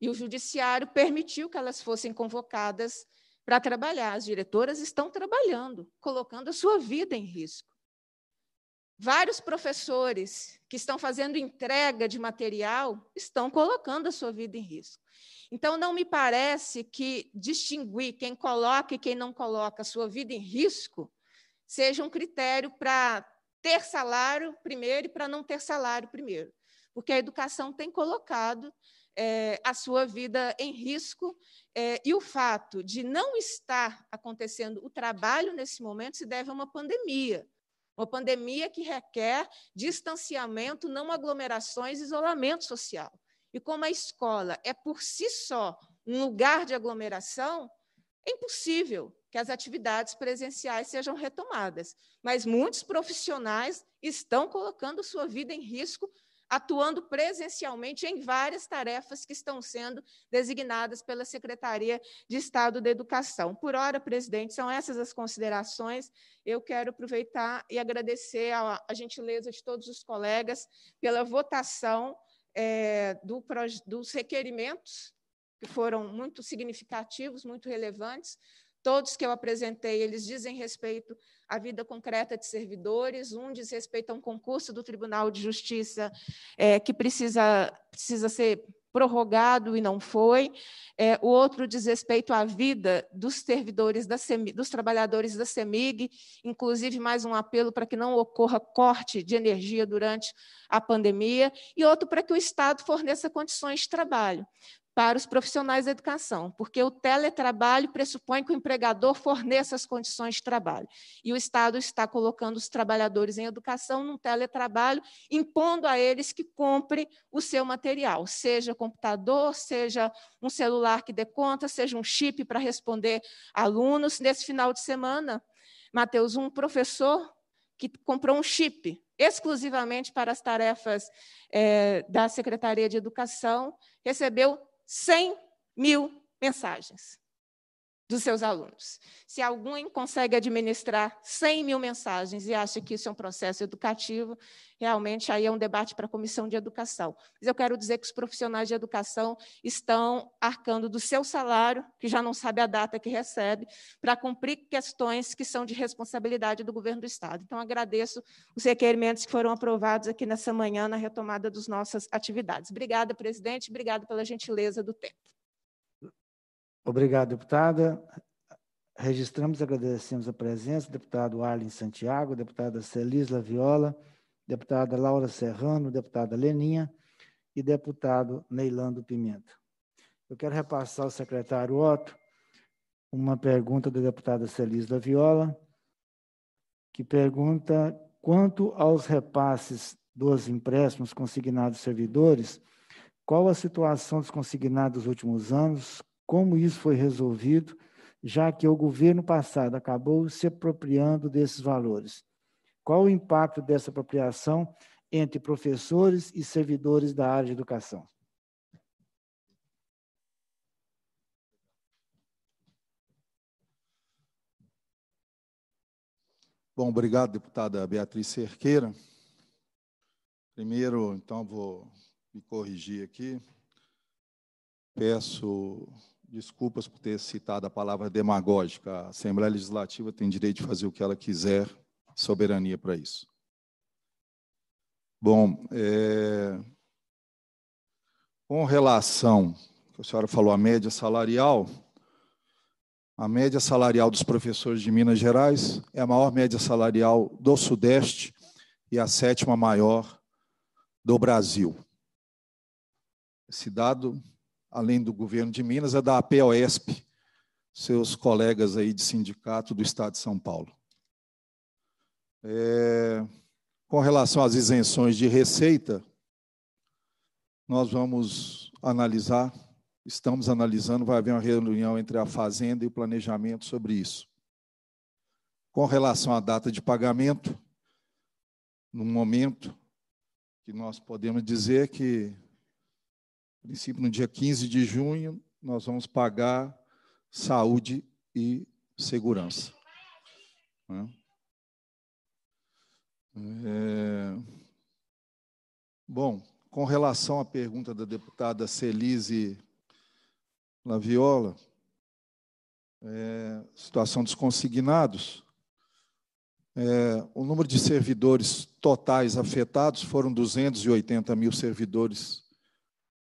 E o judiciário permitiu que elas fossem convocadas para trabalhar. As diretoras estão trabalhando, colocando a sua vida em risco. Vários professores que estão fazendo entrega de material estão colocando a sua vida em risco. Então, não me parece que distinguir quem coloca e quem não coloca a sua vida em risco seja um critério para ter salário primeiro e para não ter salário primeiro, porque a educação tem colocado é, a sua vida em risco é, e o fato de não estar acontecendo o trabalho nesse momento se deve a uma pandemia. Uma pandemia que requer distanciamento, não aglomerações, isolamento social. E como a escola é por si só um lugar de aglomeração, é impossível que as atividades presenciais sejam retomadas, mas muitos profissionais estão colocando sua vida em risco atuando presencialmente em várias tarefas que estão sendo designadas pela Secretaria de Estado da Educação. Por hora, presidente, são essas as considerações. Eu quero aproveitar e agradecer a, a gentileza de todos os colegas pela votação é, do, dos requerimentos que foram muito significativos, muito relevantes. Todos que eu apresentei, eles dizem respeito à vida concreta de servidores, um diz respeito a um concurso do Tribunal de Justiça é, que precisa, precisa ser prorrogado e não foi, é, o outro diz respeito à vida dos servidores da CEMIG, dos trabalhadores da CEMIG, inclusive mais um apelo para que não ocorra corte de energia durante a pandemia, e outro para que o Estado forneça condições de trabalho para os profissionais da educação, porque o teletrabalho pressupõe que o empregador forneça as condições de trabalho. E o Estado está colocando os trabalhadores em educação num teletrabalho, impondo a eles que compre o seu material, seja computador, seja um celular que dê conta, seja um chip para responder alunos. Nesse final de semana, Matheus, um professor que comprou um chip exclusivamente para as tarefas é, da Secretaria de Educação, recebeu 100 mil mensagens dos seus alunos. Se alguém consegue administrar 100 mil mensagens e acha que isso é um processo educativo, realmente aí é um debate para a comissão de educação. Mas eu quero dizer que os profissionais de educação estão arcando do seu salário, que já não sabe a data que recebe, para cumprir questões que são de responsabilidade do governo do Estado. Então, agradeço os requerimentos que foram aprovados aqui nessa manhã na retomada das nossas atividades. Obrigada, presidente, obrigada pela gentileza do tempo. Obrigado, deputada. Registramos e agradecemos a presença do deputado Arlen Santiago, deputada Celisla Viola, deputada Laura Serrano, deputada Leninha e deputado Neilando Pimenta. Eu quero repassar ao secretário Otto uma pergunta da deputada Celisla Viola, que pergunta quanto aos repasses dos empréstimos consignados servidores, qual a situação dos consignados nos últimos anos, como isso foi resolvido, já que o governo passado acabou se apropriando desses valores. Qual o impacto dessa apropriação entre professores e servidores da área de educação? Bom, obrigado, deputada Beatriz Cerqueira. Primeiro, então, vou me corrigir aqui. Peço desculpas por ter citado a palavra demagógica. A Assembleia Legislativa tem direito de fazer o que ela quiser, soberania para isso. Bom, é... com relação, que a senhora falou, a média salarial, a média salarial dos professores de Minas Gerais é a maior média salarial do Sudeste e a sétima maior do Brasil. Esse dado além do governo de Minas, é da APOESP, seus colegas aí de sindicato do Estado de São Paulo. É, com relação às isenções de receita, nós vamos analisar, estamos analisando, vai haver uma reunião entre a Fazenda e o Planejamento sobre isso. Com relação à data de pagamento, no momento que nós podemos dizer que princípio, no dia 15 de junho, nós vamos pagar saúde e segurança. Né? É... Bom, com relação à pergunta da deputada Celise Laviola, é, situação dos consignados, é, o número de servidores totais afetados foram 280 mil servidores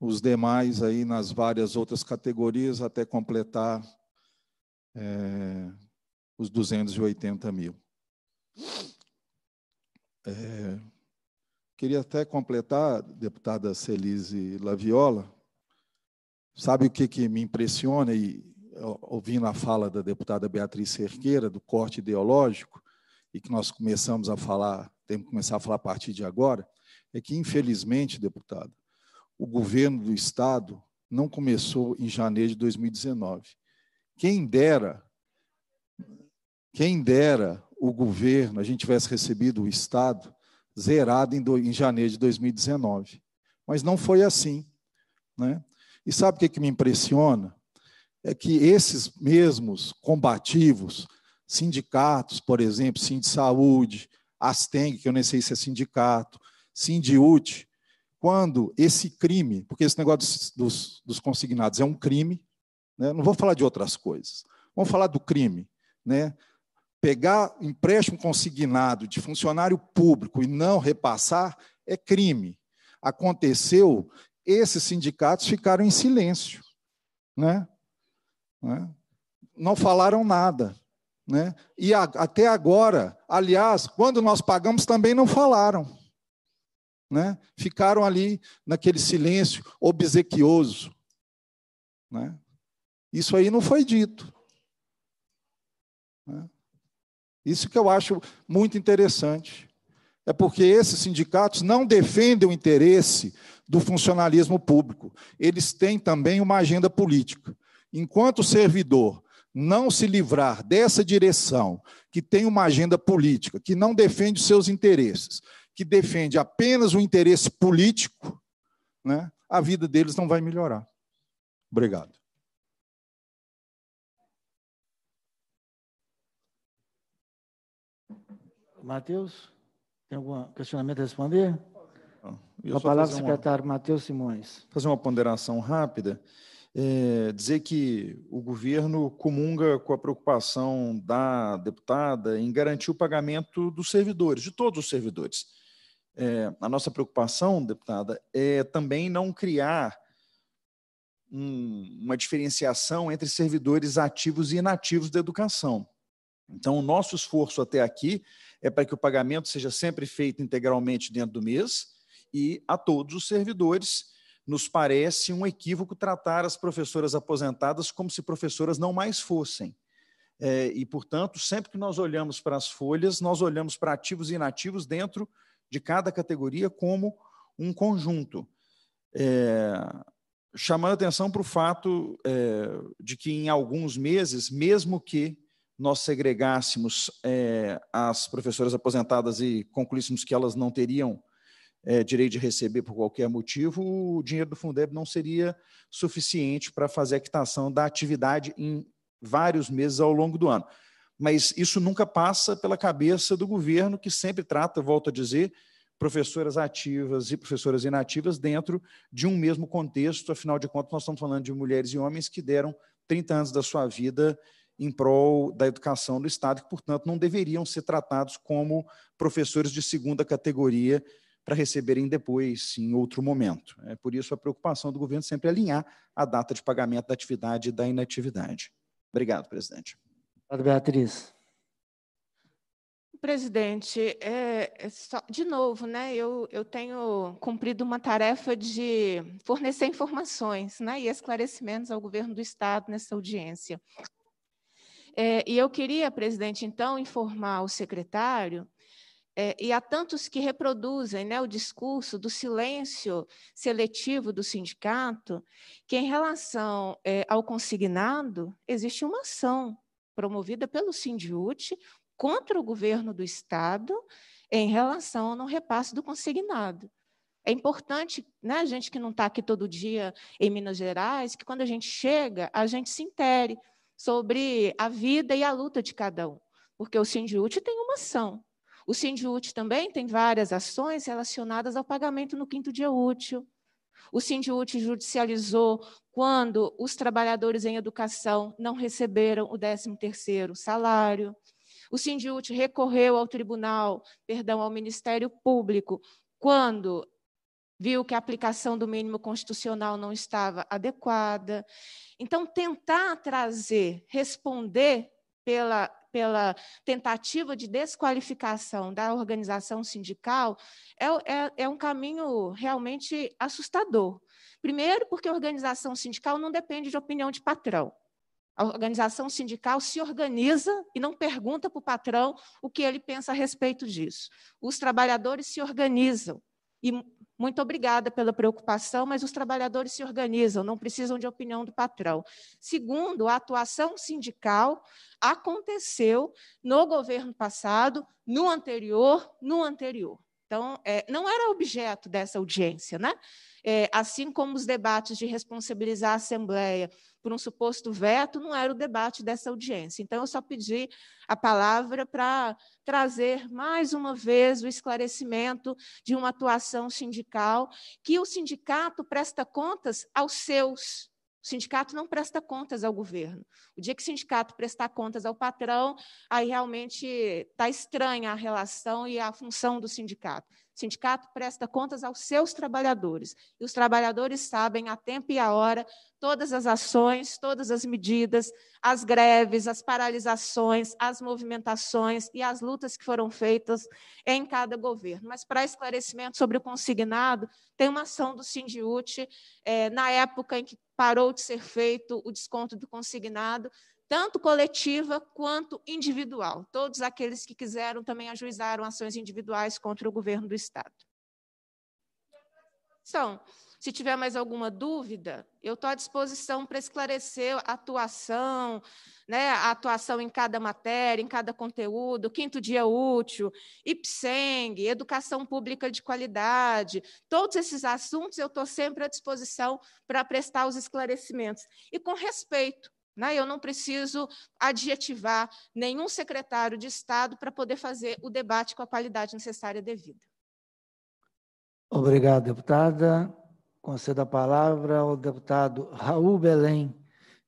os demais aí nas várias outras categorias até completar é, os 280 mil. É, queria até completar, deputada Celise Laviola, sabe o que, que me impressiona, e ouvindo a fala da deputada Beatriz Cerqueira, do corte ideológico, e que nós começamos a falar, temos que começar a falar a partir de agora, é que, infelizmente, deputada, o governo do Estado não começou em janeiro de 2019. Quem dera, quem dera o governo, a gente tivesse recebido o Estado zerado em, do, em janeiro de 2019. Mas não foi assim. Né? E sabe o que, que me impressiona? É que esses mesmos combativos, sindicatos, por exemplo, Saúde, Asteng, que eu nem sei se é sindicato, Sindiúte, quando esse crime, porque esse negócio dos, dos consignados é um crime, né? não vou falar de outras coisas, vamos falar do crime. Né? Pegar empréstimo consignado de funcionário público e não repassar é crime. Aconteceu, esses sindicatos ficaram em silêncio. Né? né? Não falaram nada. Né? E a, até agora, aliás, quando nós pagamos também não falaram né? ficaram ali naquele silêncio obsequioso. Né? Isso aí não foi dito. Né? Isso que eu acho muito interessante. É porque esses sindicatos não defendem o interesse do funcionalismo público. Eles têm também uma agenda política. Enquanto o servidor não se livrar dessa direção, que tem uma agenda política, que não defende os seus interesses, que defende apenas o interesse político, né, a vida deles não vai melhorar. Obrigado. Matheus, tem algum questionamento a responder? Ah, eu a palavra uma, secretário Matheus Simões. Fazer uma ponderação rápida. É, dizer que o governo comunga com a preocupação da deputada em garantir o pagamento dos servidores, de todos os servidores. É, a nossa preocupação, deputada, é também não criar um, uma diferenciação entre servidores ativos e inativos da educação. Então, o nosso esforço até aqui é para que o pagamento seja sempre feito integralmente dentro do mês e a todos os servidores. Nos parece um equívoco tratar as professoras aposentadas como se professoras não mais fossem. É, e, portanto, sempre que nós olhamos para as folhas, nós olhamos para ativos e inativos dentro de cada categoria como um conjunto. É, chamando atenção para o fato é, de que, em alguns meses, mesmo que nós segregássemos é, as professoras aposentadas e concluíssemos que elas não teriam é, direito de receber por qualquer motivo, o dinheiro do Fundeb não seria suficiente para fazer a quitação da atividade em vários meses ao longo do ano mas isso nunca passa pela cabeça do governo, que sempre trata, volto a dizer, professoras ativas e professoras inativas dentro de um mesmo contexto. Afinal de contas, nós estamos falando de mulheres e homens que deram 30 anos da sua vida em prol da educação do Estado, que, portanto, não deveriam ser tratados como professores de segunda categoria para receberem depois, em outro momento. É por isso a preocupação do governo sempre alinhar a data de pagamento da atividade e da inatividade. Obrigado, presidente. Padre Beatriz. Presidente, é, é só, de novo, né? Eu, eu tenho cumprido uma tarefa de fornecer informações né, e esclarecimentos ao governo do Estado nessa audiência. É, e eu queria, presidente, então, informar o secretário, é, e há tantos que reproduzem né, o discurso do silêncio seletivo do sindicato, que em relação é, ao consignado, existe uma ação promovida pelo Sindiúte contra o governo do Estado em relação ao repasse do consignado. É importante, né, a gente que não está aqui todo dia em Minas Gerais, que quando a gente chega, a gente se intere sobre a vida e a luta de cada um, porque o Sindiúte tem uma ação. O Sindiúte também tem várias ações relacionadas ao pagamento no quinto dia útil, o Sindiúte judicializou quando os trabalhadores em educação não receberam o 13º salário. O Sindiúte recorreu ao tribunal, perdão, ao Ministério Público, quando viu que a aplicação do mínimo constitucional não estava adequada. Então, tentar trazer, responder pela pela tentativa de desqualificação da organização sindical é, é, é um caminho realmente assustador. Primeiro, porque a organização sindical não depende de opinião de patrão. A organização sindical se organiza e não pergunta para o patrão o que ele pensa a respeito disso. Os trabalhadores se organizam e muito obrigada pela preocupação, mas os trabalhadores se organizam, não precisam de opinião do patrão. Segundo, a atuação sindical aconteceu no governo passado, no anterior, no anterior. Então, é, não era objeto dessa audiência, né? É, assim como os debates de responsabilizar a Assembleia por um suposto veto, não era o debate dessa audiência. Então, eu só pedi a palavra para trazer mais uma vez o esclarecimento de uma atuação sindical que o sindicato presta contas aos seus o sindicato não presta contas ao governo. O dia que o sindicato prestar contas ao patrão, aí realmente está estranha a relação e a função do sindicato sindicato presta contas aos seus trabalhadores. E os trabalhadores sabem a tempo e a hora todas as ações, todas as medidas, as greves, as paralisações, as movimentações e as lutas que foram feitas em cada governo. Mas, para esclarecimento sobre o consignado, tem uma ação do Sindiute, eh, na época em que parou de ser feito o desconto do consignado, tanto coletiva quanto individual. Todos aqueles que quiseram também ajuizaram ações individuais contra o governo do Estado. Então, se tiver mais alguma dúvida, eu estou à disposição para esclarecer a atuação, né, a atuação em cada matéria, em cada conteúdo, quinto dia útil, IPSENG, educação pública de qualidade, todos esses assuntos eu estou sempre à disposição para prestar os esclarecimentos. E com respeito, né? Eu não preciso adjetivar nenhum secretário de Estado para poder fazer o debate com a qualidade necessária devida. Obrigado, deputada. Concedo a palavra ao deputado Raul Belém,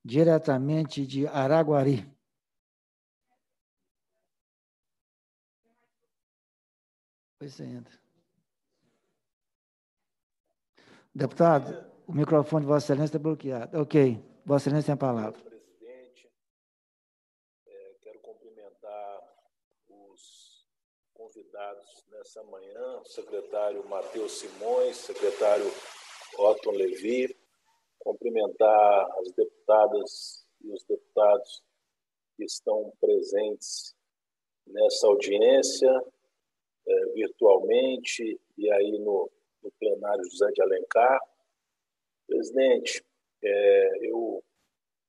diretamente de Araguari. Pois entra. Deputado, o microfone de Vossa Excelência está bloqueado. Ok. Vossa Excelência tem a palavra. essa manhã, o secretário Matheus Simões, secretário Otton Levi, cumprimentar as deputadas e os deputados que estão presentes nessa audiência, é, virtualmente e aí no, no, plenário José de Alencar. Presidente, é, eu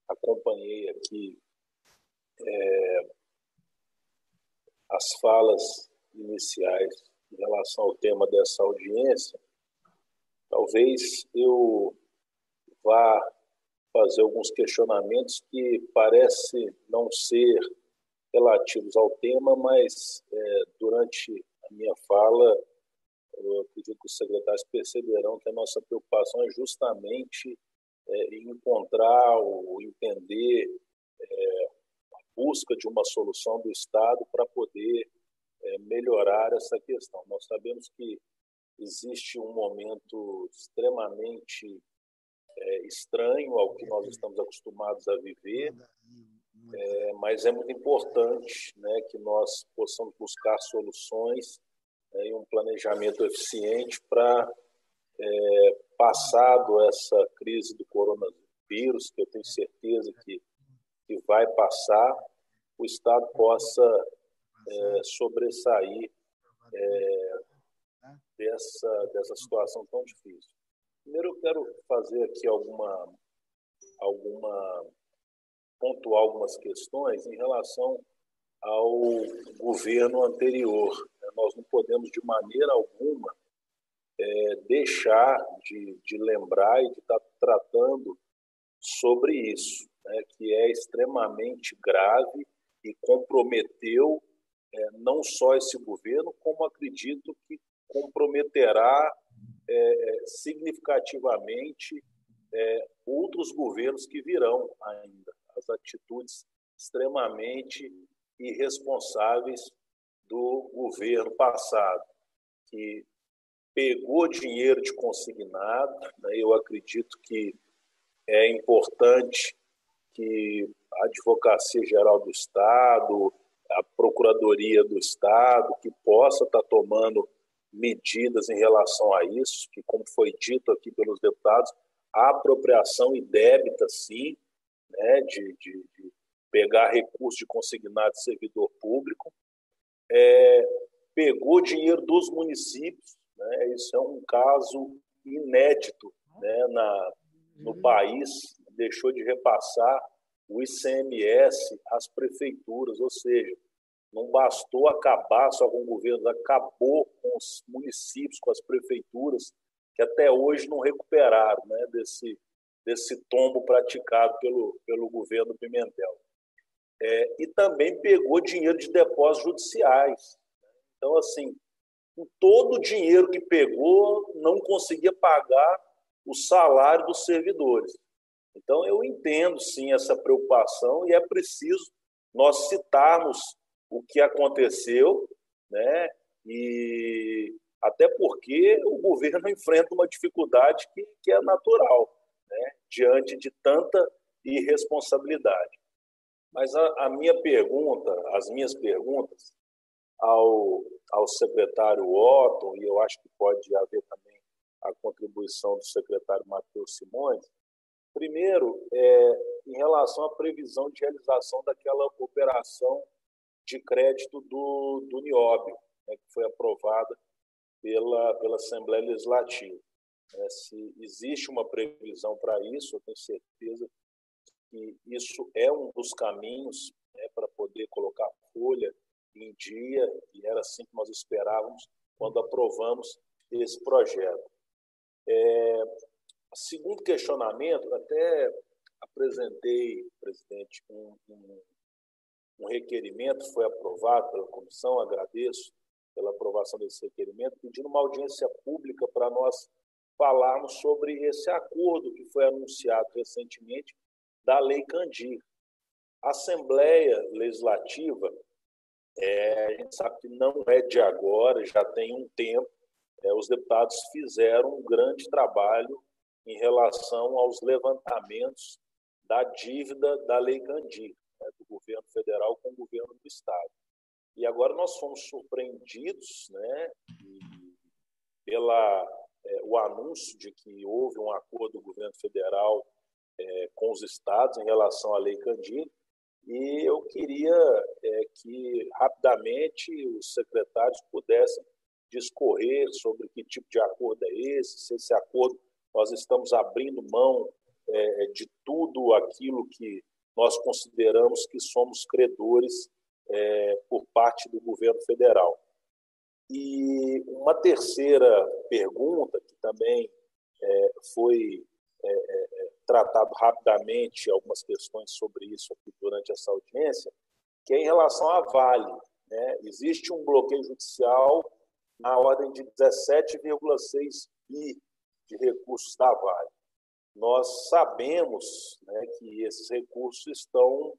acompanhei aqui é, as falas iniciais em relação ao tema dessa audiência, talvez eu vá fazer alguns questionamentos que parece não ser relativos ao tema, mas é, durante a minha fala, eu acredito que os secretários perceberão que a nossa preocupação é justamente é, encontrar ou entender é, a busca de uma solução do Estado para poder é, melhorar essa questão. Nós sabemos que existe um momento extremamente é, estranho ao que nós estamos acostumados a viver, é, mas é muito importante né, que nós possamos buscar soluções né, e um planejamento eficiente para, é, passado essa crise do coronavírus, que eu tenho certeza que, que vai passar, o Estado possa é, sobressair é, dessa, dessa situação tão difícil. Primeiro, eu quero fazer aqui alguma, alguma pontuar algumas questões em relação ao governo anterior. Né? Nós não podemos, de maneira alguma, é, deixar de, de lembrar e de estar tratando sobre isso, né, que é extremamente grave e comprometeu é, não só esse governo, como acredito que comprometerá é, significativamente é, outros governos que virão ainda. As atitudes extremamente irresponsáveis do governo passado, que pegou dinheiro de consignado. Né? Eu acredito que é importante que a Advocacia Geral do Estado, a Procuradoria do Estado que possa estar tá tomando medidas em relação a isso, que, como foi dito aqui pelos deputados, a apropriação indebita sim, né, de, de, de pegar recurso de consignado de servidor público, é, pegou dinheiro dos municípios, né, isso é um caso inédito né, na, no uhum. país, deixou de repassar o ICMS às prefeituras, ou seja, não bastou acabar só com o governo, acabou com os municípios, com as prefeituras, que até hoje não recuperaram né, desse, desse tombo praticado pelo, pelo governo Pimentel. É, e também pegou dinheiro de depósitos judiciais. Então, assim, com todo o dinheiro que pegou, não conseguia pagar o salário dos servidores. Então, eu entendo sim essa preocupação e é preciso nós citarmos o que aconteceu, né? E até porque o governo enfrenta uma dificuldade que, que é natural, né? Diante de tanta irresponsabilidade. Mas a, a minha pergunta, as minhas perguntas ao, ao secretário Otton, e eu acho que pode haver também a contribuição do secretário Matheus Simões. Primeiro, é, em relação à previsão de realização daquela operação de crédito do, do Nióbio, né, que foi aprovada pela, pela Assembleia Legislativa. É, se existe uma previsão para isso, eu tenho certeza que isso é um dos caminhos né, para poder colocar a folha em dia, e era assim que nós esperávamos quando aprovamos esse projeto. É, segundo questionamento, até apresentei, presidente, um, um, um requerimento foi aprovado pela comissão, agradeço pela aprovação desse requerimento, pedindo uma audiência pública para nós falarmos sobre esse acordo que foi anunciado recentemente da Lei Candir. A Assembleia Legislativa, é, a gente sabe que não é de agora, já tem um tempo, é, os deputados fizeram um grande trabalho em relação aos levantamentos da dívida da Lei Candir né, do governo federal com o governo do estado. E agora nós fomos surpreendidos né, pela é, o anúncio de que houve um acordo do governo federal é, com os estados em relação à Lei Candir. E eu queria é, que rapidamente os secretários pudessem discorrer sobre que tipo de acordo é esse, se esse acordo nós estamos abrindo mão é, de tudo aquilo que nós consideramos que somos credores é, por parte do governo federal. E uma terceira pergunta, que também é, foi é, é, tratado rapidamente algumas questões sobre isso aqui durante essa audiência, que é em relação à Vale. Né? Existe um bloqueio judicial na ordem de 17,6 bi de recursos da Vale nós sabemos né, que esses recursos estão,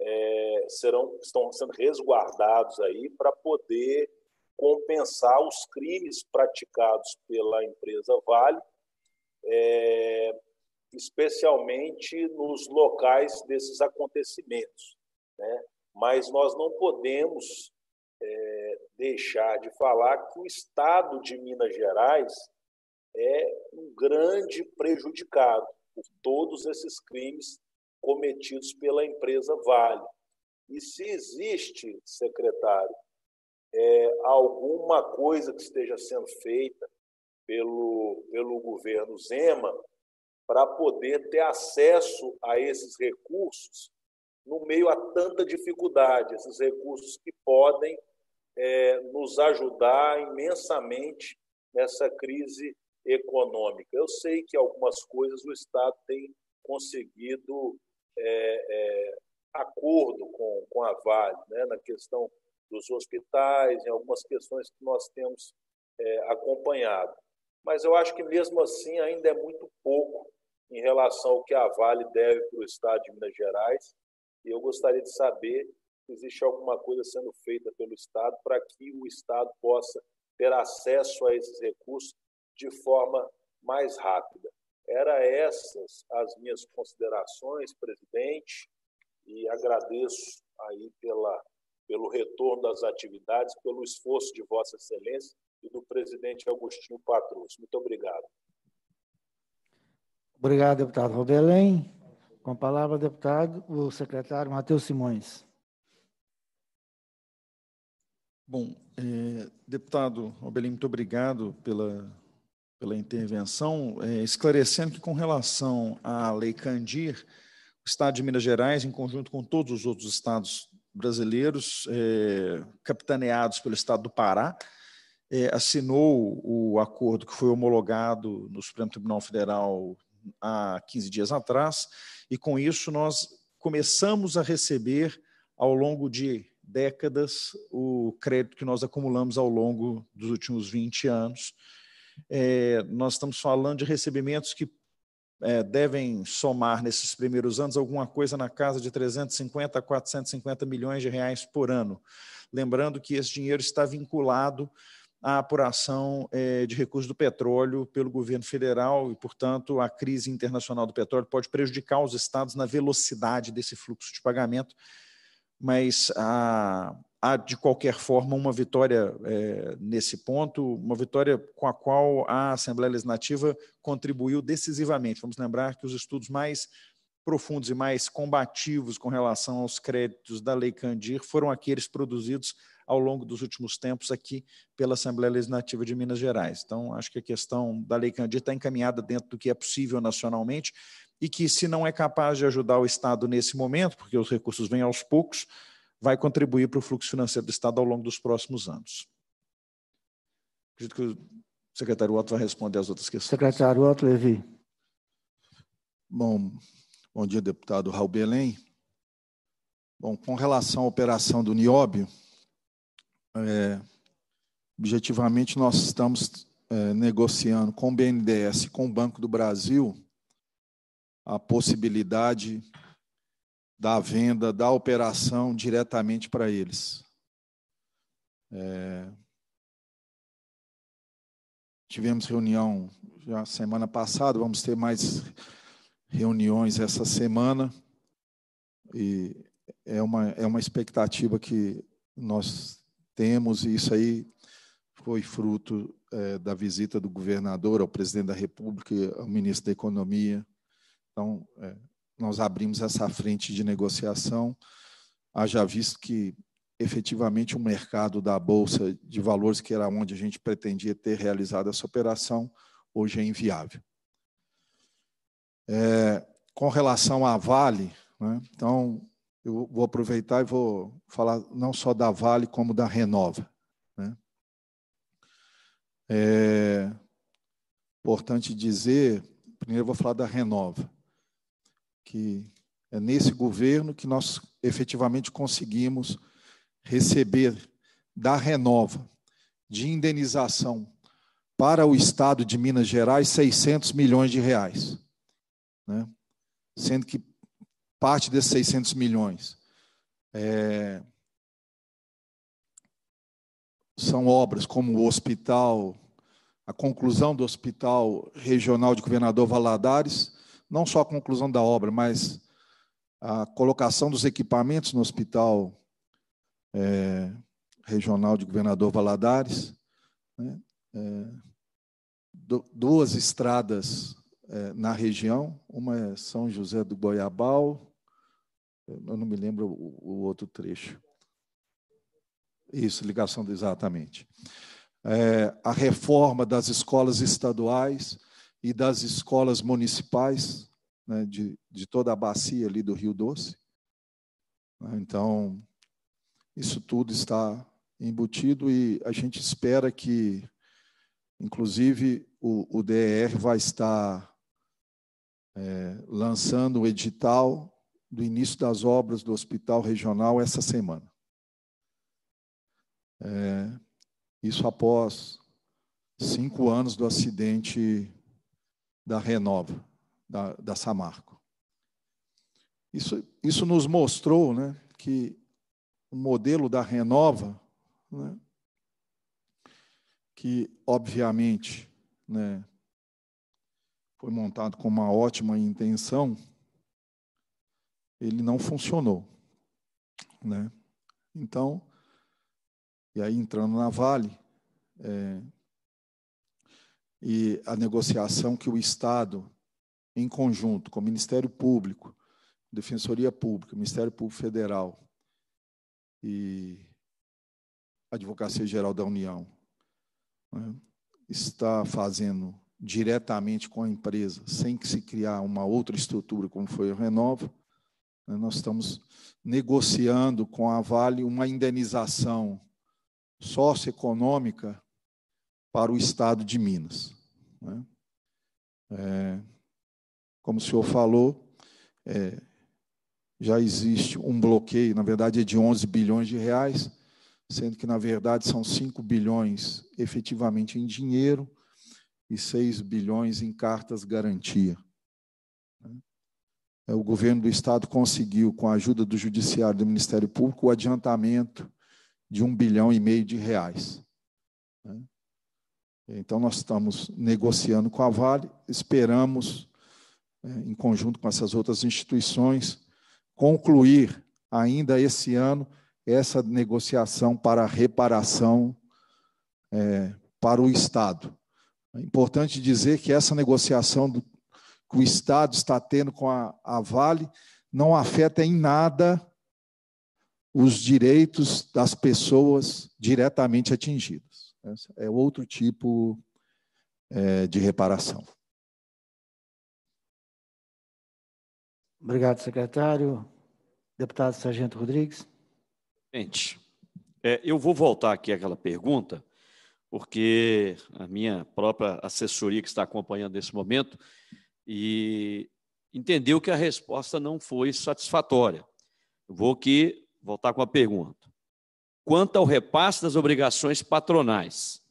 é, serão, estão sendo resguardados aí para poder compensar os crimes praticados pela empresa Vale, é, especialmente nos locais desses acontecimentos. Né? Mas nós não podemos é, deixar de falar que o Estado de Minas Gerais é um grande prejudicado por todos esses crimes cometidos pela empresa Vale. E se existe, secretário, é, alguma coisa que esteja sendo feita pelo, pelo governo Zema para poder ter acesso a esses recursos no meio a tanta dificuldade, esses recursos que podem é, nos ajudar imensamente nessa crise econômica. Eu sei que algumas coisas o Estado tem conseguido é, é, acordo com, com a Vale, né, na questão dos hospitais, em algumas questões que nós temos é, acompanhado. Mas eu acho que mesmo assim ainda é muito pouco em relação ao que a Vale deve para o Estado de Minas Gerais. E eu gostaria de saber se existe alguma coisa sendo feita pelo Estado para que o Estado possa ter acesso a esses recursos de forma mais rápida. Era essas as minhas considerações, presidente, e agradeço aí pela, pelo retorno das atividades, pelo esforço de Vossa Excelência e do presidente Agostinho Patrus. Muito obrigado. Obrigado, deputado Robelém. Com a palavra, deputado, o secretário Matheus Simões. Bom, eh, deputado Obelim, muito obrigado pela pela intervenção, é, esclarecendo que, com relação à Lei Candir, o Estado de Minas Gerais, em conjunto com todos os outros estados brasileiros, é, capitaneados pelo Estado do Pará, é, assinou o acordo que foi homologado no Supremo Tribunal Federal há 15 dias atrás, e com isso nós começamos a receber, ao longo de décadas, o crédito que nós acumulamos ao longo dos últimos 20 anos é, nós estamos falando de recebimentos que é, devem somar nesses primeiros anos alguma coisa na casa de 350 a 450 milhões de reais por ano. Lembrando que esse dinheiro está vinculado à apuração é, de recursos do petróleo pelo governo federal e, portanto, a crise internacional do petróleo pode prejudicar os estados na velocidade desse fluxo de pagamento, mas a, há, de qualquer forma, uma vitória é, nesse ponto, uma vitória com a qual a Assembleia Legislativa contribuiu decisivamente. Vamos lembrar que os estudos mais profundos e mais combativos com relação aos créditos da Lei Candir foram aqueles produzidos ao longo dos últimos tempos aqui pela Assembleia Legislativa de Minas Gerais. Então, acho que a questão da Lei Candir está encaminhada dentro do que é possível nacionalmente e que, se não é capaz de ajudar o Estado nesse momento, porque os recursos vêm aos poucos, vai contribuir para o fluxo financeiro do Estado ao longo dos próximos anos. Acredito que o secretário Otto vai responder as outras questões. Secretário Otto Levi. Bom, bom dia, deputado Raul Belém. Bom, com relação à operação do Nióbio, é, objetivamente nós estamos é, negociando com o BNDES e com o Banco do Brasil a possibilidade da venda, da operação diretamente para eles. É... Tivemos reunião já semana passada, vamos ter mais reuniões essa semana. E é uma, é uma expectativa que nós temos, e isso aí foi fruto é, da visita do governador ao presidente da República, ao ministro da Economia. Então, é, nós abrimos essa frente de negociação, haja visto que efetivamente o mercado da Bolsa de Valores, que era onde a gente pretendia ter realizado essa operação, hoje é inviável. É, com relação à Vale, né, então eu vou aproveitar e vou falar não só da Vale, como da Renova. Né. É importante dizer, primeiro eu vou falar da Renova que é nesse governo que nós efetivamente conseguimos receber da Renova de indenização para o Estado de Minas Gerais 600 milhões de reais, né? sendo que parte desses 600 milhões é, são obras como o hospital, a conclusão do Hospital Regional de Governador Valadares, não só a conclusão da obra, mas a colocação dos equipamentos no Hospital é, Regional de Governador Valadares, né? é, duas estradas é, na região, uma é São José do Goiabal, eu não me lembro o, o outro trecho. Isso, ligação exatamente. É, a reforma das escolas estaduais, e das escolas municipais né, de, de toda a bacia ali do Rio Doce. Né. Então, isso tudo está embutido e a gente espera que, inclusive, o, o DER vai estar é, lançando o edital do início das obras do Hospital Regional essa semana. É, isso após cinco anos do acidente da Renova, da, da Samarco. Isso, isso nos mostrou né, que o modelo da Renova, né, que obviamente né, foi montado com uma ótima intenção, ele não funcionou. Né? Então, e aí entrando na Vale, é, e a negociação que o Estado, em conjunto com o Ministério Público, Defensoria Pública, Ministério Público Federal e Advocacia Geral da União, né, está fazendo diretamente com a empresa, sem que se criar uma outra estrutura como foi o Renova, né, nós estamos negociando com a Vale uma indenização socioeconômica para o estado de Minas. Né? É, como o senhor falou, é, já existe um bloqueio, na verdade é de 11 bilhões de reais, sendo que, na verdade, são 5 bilhões efetivamente em dinheiro e 6 bilhões em cartas garantia. Né? É, o governo do Estado conseguiu, com a ajuda do Judiciário e do Ministério Público, o adiantamento de um bilhão e meio de reais. Então, nós estamos negociando com a Vale, esperamos, né, em conjunto com essas outras instituições, concluir ainda esse ano essa negociação para reparação é, para o Estado. É importante dizer que essa negociação do, que o Estado está tendo com a, a Vale não afeta em nada os direitos das pessoas diretamente atingidas. É outro tipo é, de reparação. Obrigado, secretário. Deputado Sargento Rodrigues. Gente, é, eu vou voltar aqui àquela pergunta, porque a minha própria assessoria que está acompanhando nesse momento e entendeu que a resposta não foi satisfatória. vou aqui voltar com a pergunta quanto ao repasse das obrigações patronais.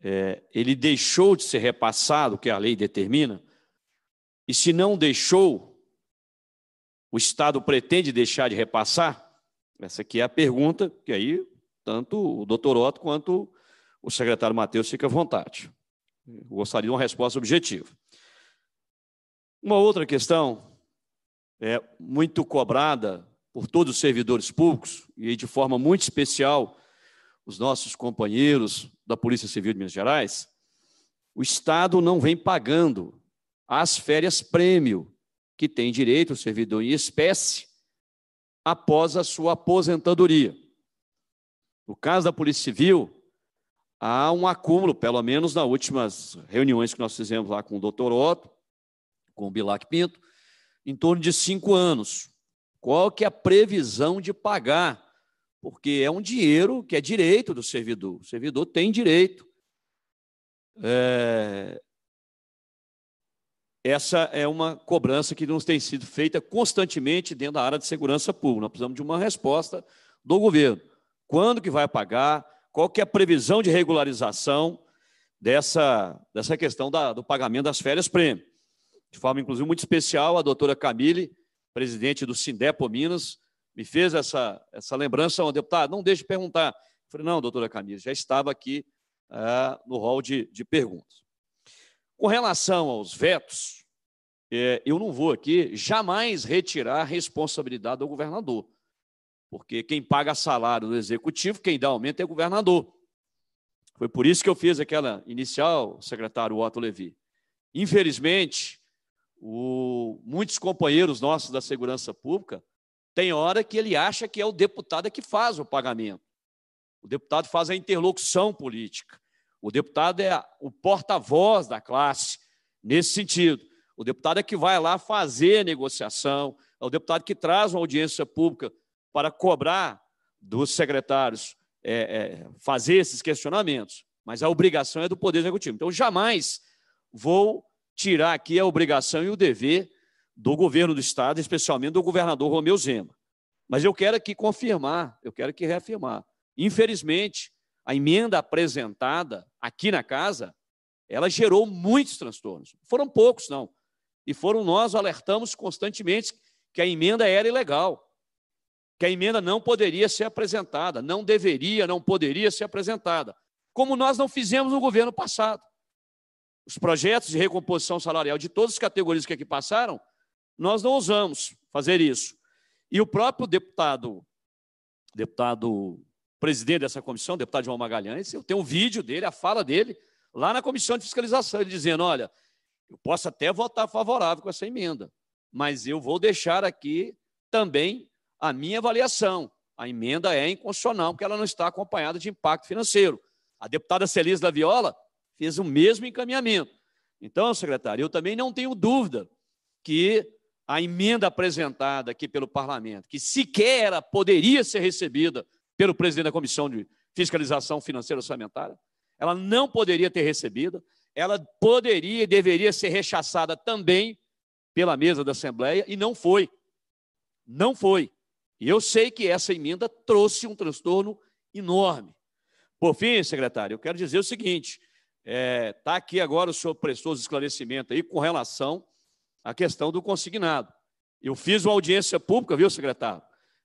É, ele deixou de ser repassado, que a lei determina, e se não deixou, o Estado pretende deixar de repassar? Essa aqui é a pergunta, que aí tanto o doutor Otto quanto o secretário Matheus fica à vontade. Eu gostaria de uma resposta objetiva. Uma outra questão é muito cobrada por todos os servidores públicos e de forma muito especial os nossos companheiros da Polícia Civil de Minas Gerais, o Estado não vem pagando as férias prêmio que tem direito o servidor em espécie após a sua aposentadoria. No caso da Polícia Civil, há um acúmulo, pelo menos nas últimas reuniões que nós fizemos lá com o doutor Otto, com o Bilac Pinto, em torno de cinco anos qual que é a previsão de pagar, porque é um dinheiro que é direito do servidor, o servidor tem direito. É... Essa é uma cobrança que nos tem sido feita constantemente dentro da área de segurança pública. Nós precisamos de uma resposta do governo. Quando que vai pagar? Qual que é a previsão de regularização dessa, dessa questão da, do pagamento das férias prêmio? De forma, inclusive, muito especial, a doutora Camille, presidente do Sindepo Minas, me fez essa, essa lembrança, ao deputado, não deixe de perguntar. Eu falei, não, doutora Camisa, já estava aqui ah, no rol de, de perguntas. Com relação aos vetos, é, eu não vou aqui jamais retirar a responsabilidade do governador, porque quem paga salário do executivo, quem dá aumento é o governador. Foi por isso que eu fiz aquela inicial, secretário Otto Levi. Infelizmente, o, muitos companheiros nossos da segurança pública tem hora que ele acha que é o deputado é que faz o pagamento. O deputado faz a interlocução política. O deputado é o porta-voz da classe, nesse sentido. O deputado é que vai lá fazer a negociação, é o deputado que traz uma audiência pública para cobrar dos secretários é, é, fazer esses questionamentos. Mas a obrigação é do Poder Executivo. Então, jamais vou tirar aqui a obrigação e o dever do governo do Estado, especialmente do governador Romeu Zema. Mas eu quero aqui confirmar, eu quero aqui reafirmar. Infelizmente, a emenda apresentada aqui na casa, ela gerou muitos transtornos. Foram poucos, não. E foram nós alertamos constantemente que a emenda era ilegal, que a emenda não poderia ser apresentada, não deveria, não poderia ser apresentada, como nós não fizemos no governo passado os projetos de recomposição salarial de todas as categorias que aqui passaram, nós não ousamos fazer isso. E o próprio deputado, deputado presidente dessa comissão, deputado João Magalhães, eu tenho um vídeo dele, a fala dele, lá na comissão de fiscalização, ele dizendo: olha, eu posso até votar favorável com essa emenda, mas eu vou deixar aqui também a minha avaliação. A emenda é inconstitucional, porque ela não está acompanhada de impacto financeiro. A deputada Celise da Viola fez o mesmo encaminhamento. Então, secretário, eu também não tenho dúvida que a emenda apresentada aqui pelo parlamento, que sequer poderia ser recebida pelo presidente da Comissão de Fiscalização Financeira Orçamentária, ela não poderia ter recebida, ela poderia e deveria ser rechaçada também pela mesa da Assembleia e não foi. Não foi. E eu sei que essa emenda trouxe um transtorno enorme. Por fim, secretário, eu quero dizer o seguinte: Está é, tá aqui agora o senhor prestou os esclarecimentos aí com relação à questão do consignado. Eu fiz uma audiência pública, viu, secretário?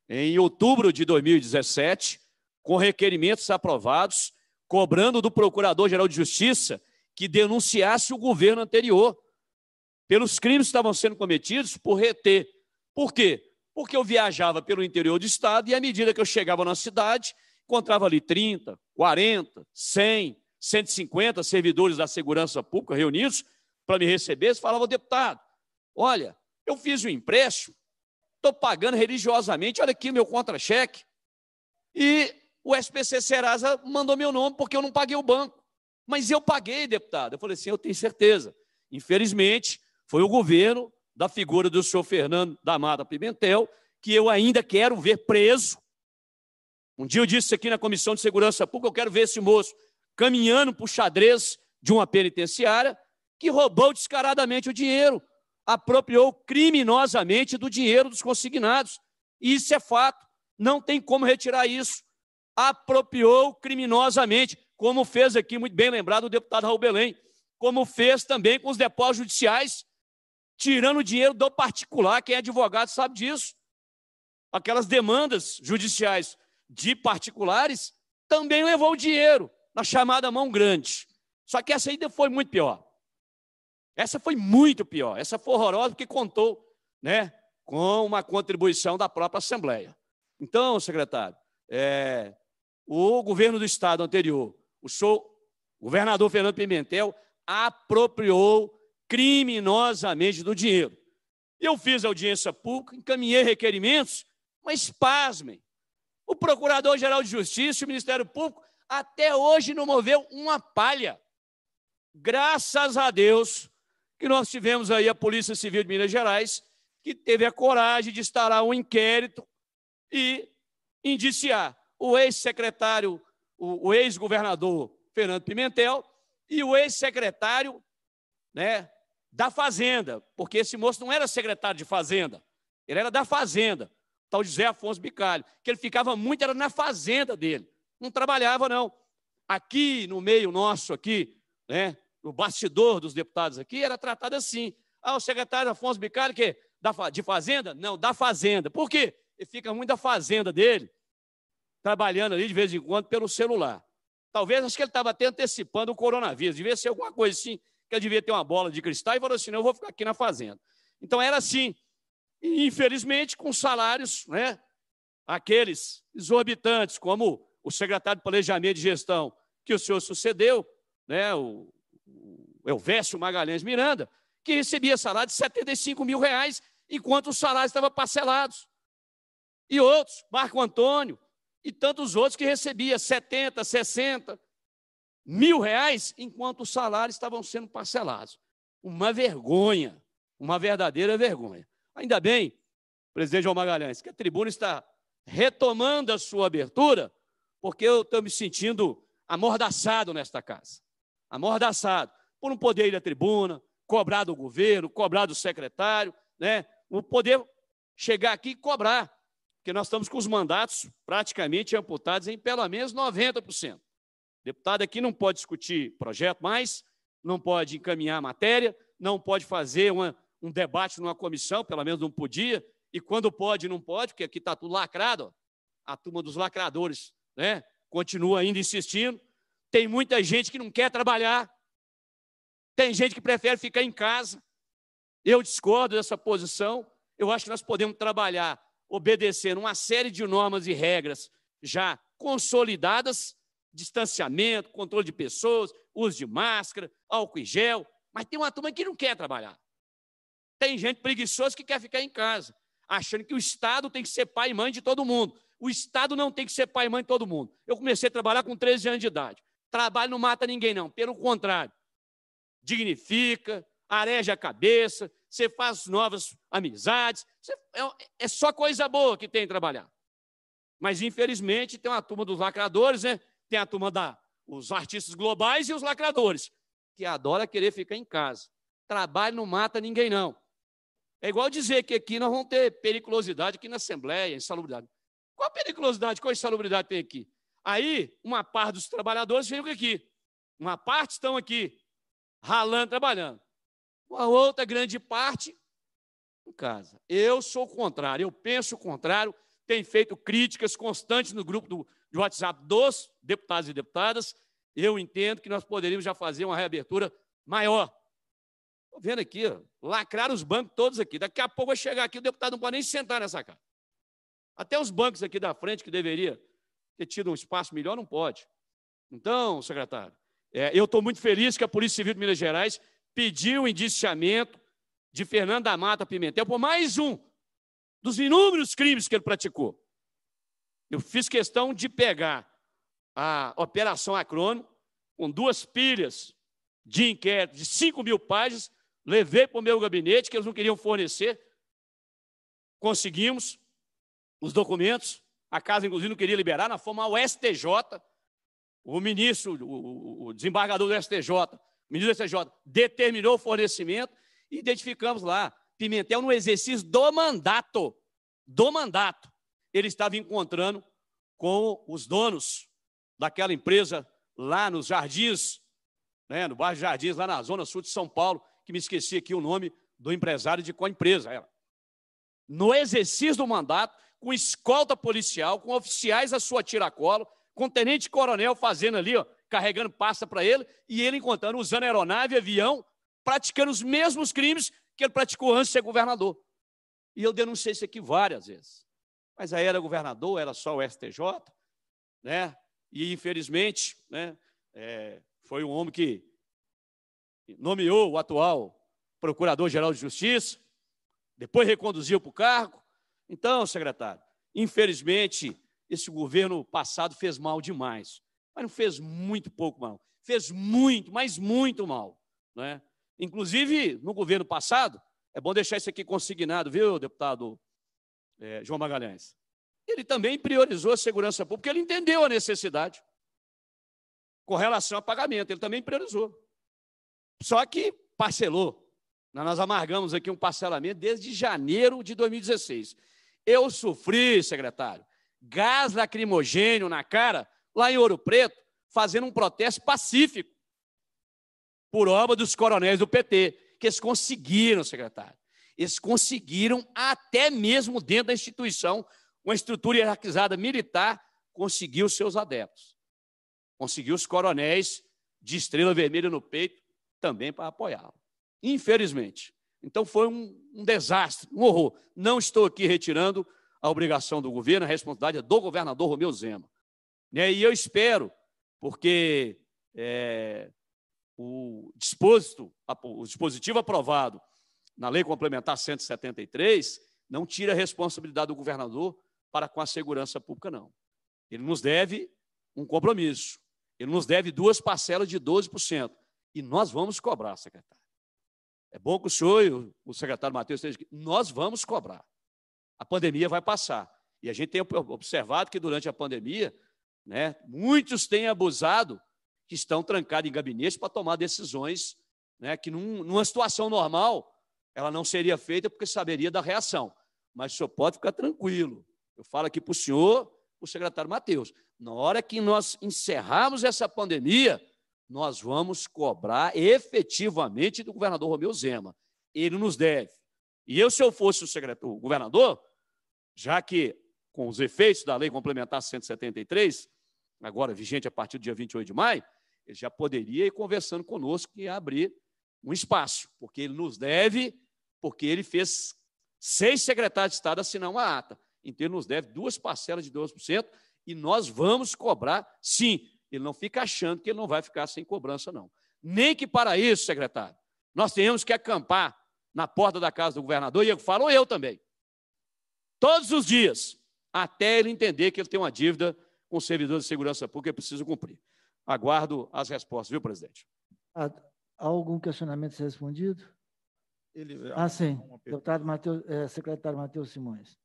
Em outubro de 2017, com requerimentos aprovados, cobrando do Procurador-Geral de Justiça que denunciasse o governo anterior pelos crimes que estavam sendo cometidos por reter. Por quê? Porque eu viajava pelo interior do estado e, à medida que eu chegava na cidade, encontrava ali 30, 40, 100, 150 servidores da segurança pública reunidos para me receber, eles falavam, deputado, olha, eu fiz um empréstimo, estou pagando religiosamente, olha aqui meu contra-cheque, e o SPC Serasa mandou meu nome porque eu não paguei o banco. Mas eu paguei, deputado. Eu falei assim, eu tenho certeza. Infelizmente, foi o governo da figura do senhor Fernando da Mata Pimentel, que eu ainda quero ver preso. Um dia eu disse isso aqui na Comissão de Segurança Pública, eu quero ver esse moço caminhando para o xadrez de uma penitenciária que roubou descaradamente o dinheiro, apropriou criminosamente do dinheiro dos consignados. Isso é fato, não tem como retirar isso. Apropriou criminosamente, como fez aqui, muito bem lembrado, o deputado Raul Belém, como fez também com os depósitos judiciais, tirando o dinheiro do particular, quem é advogado sabe disso. Aquelas demandas judiciais de particulares também levou o dinheiro a chamada mão grande. Só que essa ainda foi muito pior. Essa foi muito pior. Essa foi horrorosa porque contou né, com uma contribuição da própria Assembleia. Então, secretário, é, o governo do Estado anterior, o senhor governador Fernando Pimentel, apropriou criminosamente do dinheiro. Eu fiz audiência pública, encaminhei requerimentos, mas pasmem. O Procurador-Geral de Justiça e o Ministério Público até hoje não moveu uma palha. Graças a Deus que nós tivemos aí a Polícia Civil de Minas Gerais, que teve a coragem de instalar um inquérito e indiciar o ex-secretário, o, ex-governador Fernando Pimentel e o ex-secretário né, da Fazenda, porque esse moço não era secretário de Fazenda, ele era da Fazenda, tal de Zé Afonso Bicalho, que ele ficava muito, era na fazenda dele não trabalhava, não. Aqui, no meio nosso, aqui, né, no bastidor dos deputados aqui, era tratado assim. Ah, o secretário Afonso Bicalho, que é da, de fazenda? Não, da fazenda. Por quê? Ele fica muito da fazenda dele, trabalhando ali de vez em quando pelo celular. Talvez, acho que ele estava até antecipando o coronavírus. Devia ser alguma coisa assim, que ele devia ter uma bola de cristal e falou assim, não, eu vou ficar aqui na fazenda. Então, era assim. E, infelizmente, com salários, né, aqueles exorbitantes, como o secretário de Planejamento e Gestão que o senhor sucedeu, né, o, o Elvésio Magalhães Miranda, que recebia salário de 75 mil reais, enquanto os salários estavam parcelados. E outros, Marco Antônio e tantos outros que recebia 70, 60 mil reais, enquanto os salários estavam sendo parcelados. Uma vergonha, uma verdadeira vergonha. Ainda bem, presidente João Magalhães, que a tribuna está retomando a sua abertura porque eu estou me sentindo amordaçado nesta casa. Amordaçado por não poder ir à tribuna, cobrar do governo, cobrar do secretário, né? não poder chegar aqui e cobrar, porque nós estamos com os mandatos praticamente amputados em pelo menos 90%. O deputado aqui não pode discutir projeto mais, não pode encaminhar matéria, não pode fazer uma, um debate numa comissão, pelo menos não podia, e quando pode, não pode, porque aqui está tudo lacrado, ó, a turma dos lacradores né? Continua ainda insistindo. Tem muita gente que não quer trabalhar. Tem gente que prefere ficar em casa. Eu discordo dessa posição. Eu acho que nós podemos trabalhar obedecendo uma série de normas e regras já consolidadas, distanciamento, controle de pessoas, uso de máscara, álcool e gel, mas tem uma turma que não quer trabalhar. Tem gente preguiçosa que quer ficar em casa, achando que o Estado tem que ser pai e mãe de todo mundo. O Estado não tem que ser pai e mãe de todo mundo. Eu comecei a trabalhar com 13 anos de idade. Trabalho não mata ninguém, não. Pelo contrário, dignifica, areja a cabeça, você faz novas amizades. Você, é, é só coisa boa que tem trabalhar. Mas, infelizmente, tem uma turma dos lacradores, né? tem a turma da os artistas globais e os lacradores, que adora querer ficar em casa. Trabalho não mata ninguém, não. É igual dizer que aqui nós vamos ter periculosidade aqui na Assembleia, insalubridade. Qual a periculosidade, qual a insalubridade tem aqui? Aí, uma parte dos trabalhadores veio aqui. Uma parte estão aqui, ralando, trabalhando. Uma outra grande parte em casa. Eu sou o contrário, eu penso o contrário. Tenho feito críticas constantes no grupo do, de WhatsApp dos deputados e deputadas. Eu entendo que nós poderíamos já fazer uma reabertura maior. Estou vendo aqui, ó, lacrar os bancos todos aqui. Daqui a pouco vai chegar aqui, o deputado não pode nem sentar nessa casa. Até os bancos aqui da frente, que deveria ter tido um espaço melhor, não pode. Então, secretário, é, eu estou muito feliz que a Polícia Civil de Minas Gerais pediu o indiciamento de Fernando da Mata Pimentel por mais um dos inúmeros crimes que ele praticou. Eu fiz questão de pegar a Operação Acrônio, com duas pilhas de inquérito de 5 mil páginas, levei para o meu gabinete, que eles não queriam fornecer. Conseguimos, os documentos. A casa, inclusive, não queria liberar, na forma ao STJ, o ministro, o, o desembargador do STJ, o ministro do STJ, determinou o fornecimento e identificamos lá, Pimentel, no exercício do mandato, do mandato, ele estava encontrando com os donos daquela empresa lá nos Jardins, né, no bairro Jardins, lá na zona sul de São Paulo, que me esqueci aqui o nome do empresário de qual empresa era. No exercício do mandato, com escolta policial, com oficiais a sua tiracolo, com tenente-coronel fazendo ali, ó, carregando pasta para ele, e ele encontrando, usando aeronave, avião, praticando os mesmos crimes que ele praticou antes de ser governador. E eu denunciei isso aqui várias vezes. Mas aí era governador, era só o STJ, né? E infelizmente, né, é, foi um homem que nomeou o atual Procurador-Geral de Justiça, depois reconduziu para o cargo, então, secretário, infelizmente, esse governo passado fez mal demais. Mas não fez muito pouco mal. Fez muito, mas muito mal. Né? Inclusive, no governo passado, é bom deixar isso aqui consignado, viu, deputado é, João Magalhães? Ele também priorizou a segurança pública, ele entendeu a necessidade com relação a pagamento, ele também priorizou. Só que parcelou. Nós amargamos aqui um parcelamento desde janeiro de 2016. Eu sofri, secretário, gás lacrimogênio na cara, lá em Ouro Preto, fazendo um protesto pacífico por obra dos coronéis do PT, que eles conseguiram, secretário. Eles conseguiram, até mesmo dentro da instituição, uma estrutura hierarquizada militar, conseguiu seus adeptos. Conseguiu os coronéis de estrela vermelha no peito também para apoiá-lo. Infelizmente, então foi um, um desastre, um horror. Não estou aqui retirando a obrigação do governo, a responsabilidade é do governador Romeu Zema. Né, e eu espero, porque é, o, disposto, o dispositivo aprovado na Lei Complementar 173 não tira a responsabilidade do governador para com a segurança pública, não. Ele nos deve um compromisso. Ele nos deve duas parcelas de 12%. E nós vamos cobrar, secretário. É bom que o senhor e o secretário Matheus estejam aqui. Nós vamos cobrar. A pandemia vai passar. E a gente tem observado que durante a pandemia, né, muitos têm abusado que estão trancados em gabinetes para tomar decisões né, que, num, numa situação normal, ela não seria feita porque saberia da reação. Mas o senhor pode ficar tranquilo. Eu falo aqui para o senhor, o secretário Matheus. Na hora que nós encerrarmos essa pandemia, nós vamos cobrar efetivamente do governador Romeu Zema. Ele nos deve. E eu, se eu fosse o, secretário, o governador, já que com os efeitos da Lei Complementar 173, agora vigente a partir do dia 28 de maio, ele já poderia ir conversando conosco e abrir um espaço, porque ele nos deve, porque ele fez seis secretários de Estado assinar uma ata. Então, ele nos deve duas parcelas de 12%, e nós vamos cobrar, sim, ele não fica achando que ele não vai ficar sem cobrança, não. Nem que para isso, secretário, nós tenhamos que acampar na porta da casa do governador, e eu falo eu também. Todos os dias, até ele entender que ele tem uma dívida com o servidor de segurança pública e precisa cumprir. Aguardo as respostas, viu, presidente? Há algum questionamento ser respondido? Ele, ah, sim. Deputado Mateus, é, eh, secretário Matheus Simões.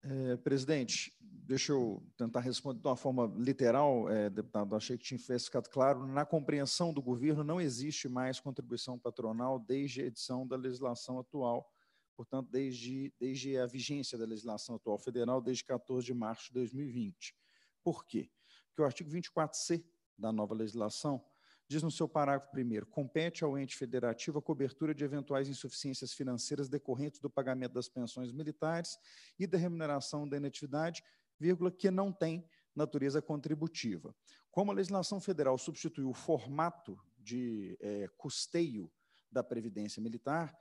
É, presidente, deixa eu tentar responder de uma forma literal, é, deputado. Achei que tinha ficado claro. Na compreensão do governo, não existe mais contribuição patronal desde a edição da legislação atual, portanto, desde, desde a vigência da legislação atual federal, desde 14 de março de 2020. Por quê? Porque o artigo 24C da nova legislação diz no seu parágrafo primeiro: compete ao ente federativo a cobertura de eventuais insuficiências financeiras decorrentes do pagamento das pensões militares e da remuneração da inatividade, vírgula, que não tem natureza contributiva. Como a legislação federal substituiu o formato de é, custeio da Previdência Militar,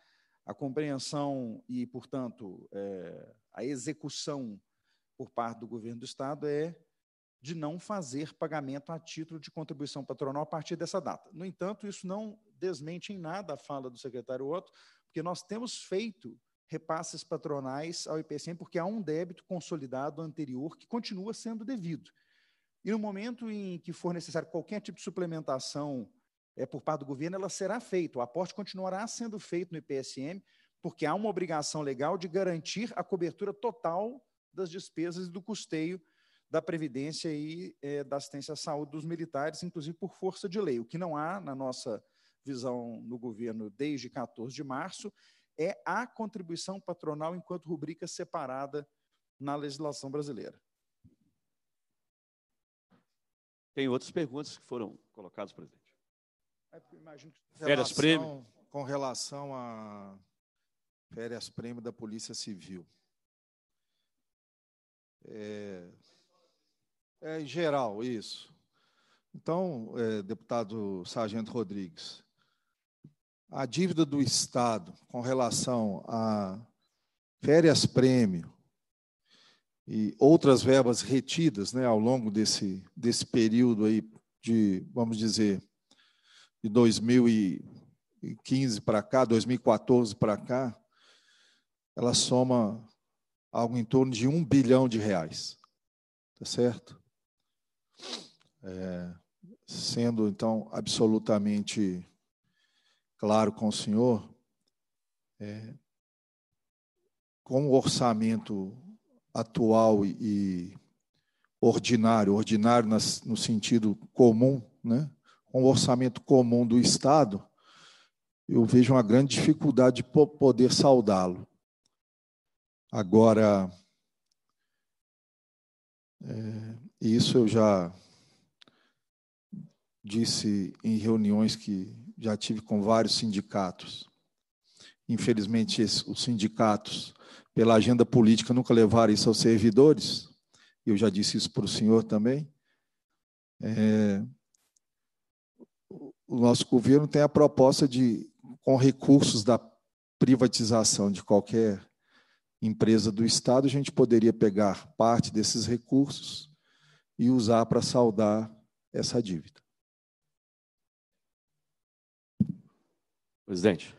a compreensão e, portanto, é, a execução por parte do governo do Estado é de não fazer pagamento a título de contribuição patronal a partir dessa data. No entanto, isso não desmente em nada a fala do secretário Otto, porque nós temos feito repasses patronais ao IPCM, porque há um débito consolidado anterior que continua sendo devido. E no momento em que for necessário qualquer tipo de suplementação é, por parte do governo, ela será feita. O aporte continuará sendo feito no IPSM, porque há uma obrigação legal de garantir a cobertura total das despesas e do custeio da Previdência e é, da assistência à saúde dos militares, inclusive por força de lei. O que não há na nossa visão no governo desde 14 de março é a contribuição patronal enquanto rubrica separada na legislação brasileira. Tem outras perguntas que foram colocadas, presidente. É, imagino que... Férias prêmio. Com relação a férias prêmio da Polícia Civil. É, é, em geral, isso. Então, é, deputado Sargento Rodrigues, a dívida do Estado com relação a férias-prêmio e outras verbas retidas né, ao longo desse, desse período aí de, vamos dizer, de 2015 para cá, 2014 para cá, ela soma algo em torno de um bilhão de reais. Tá certo? É, sendo então absolutamente claro com o senhor, é, com o orçamento atual e, ordinário, ordinário nas, no sentido comum, né? com o orçamento comum do Estado, eu vejo uma grande dificuldade de poder saudá-lo. Agora, é, e isso eu já disse em reuniões que já tive com vários sindicatos. Infelizmente, os sindicatos, pela agenda política, nunca levaram isso aos servidores. Eu já disse isso para o senhor também. É, o nosso governo tem a proposta de, com recursos da privatização de qualquer empresa do Estado, a gente poderia pegar parte desses recursos e usar para saldar essa dívida. Presidente.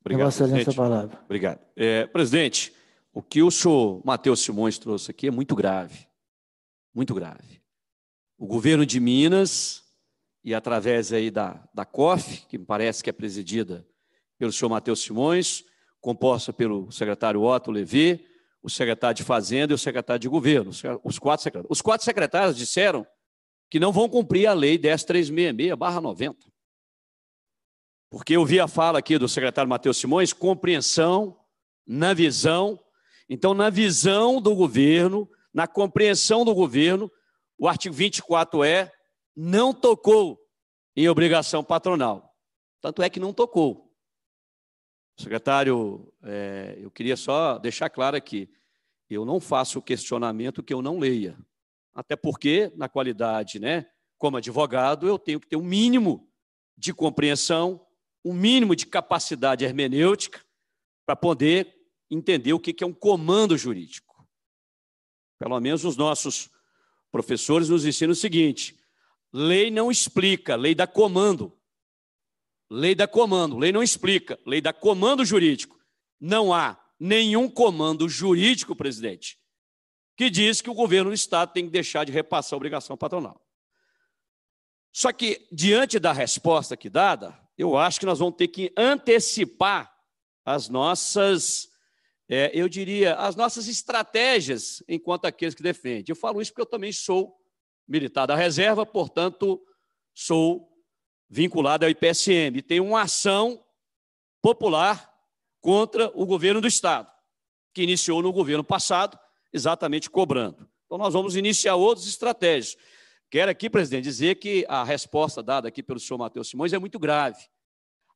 Obrigado, Vossa Excelência, a palavra. Obrigado. É, presidente, o que o senhor Matheus Simões trouxe aqui é muito grave. Muito grave. O governo de Minas, e através aí da, da COF, que me parece que é presidida pelo senhor Matheus Simões, composta pelo secretário Otto Levy o secretário de Fazenda e o secretário de Governo, os quatro secretários. Os quatro secretários disseram que não vão cumprir a lei 10366/90. Porque eu vi a fala aqui do secretário Matheus Simões, compreensão na visão. Então, na visão do governo, na compreensão do governo, o artigo 24E é, não tocou em obrigação patronal. Tanto é que não tocou. Secretário, é, eu queria só deixar claro aqui, eu não faço questionamento que eu não leia, até porque, na qualidade, né, como advogado, eu tenho que ter um mínimo de compreensão, um mínimo de capacidade hermenêutica para poder entender o que é um comando jurídico. Pelo menos os nossos professores nos ensinam o seguinte: lei não explica, lei dá comando. Lei da comando. Lei não explica. Lei da comando jurídico. Não há nenhum comando jurídico, presidente, que diz que o governo do Estado tem que deixar de repassar a obrigação patronal. Só que, diante da resposta que dada, eu acho que nós vamos ter que antecipar as nossas, é, eu diria, as nossas estratégias enquanto aqueles que defendem. Eu falo isso porque eu também sou militar da reserva, portanto, sou vinculado ao IPSM, tem uma ação popular contra o governo do Estado, que iniciou no governo passado, exatamente cobrando. Então, nós vamos iniciar outras estratégias. Quero aqui, presidente, dizer que a resposta dada aqui pelo senhor Matheus Simões é muito grave.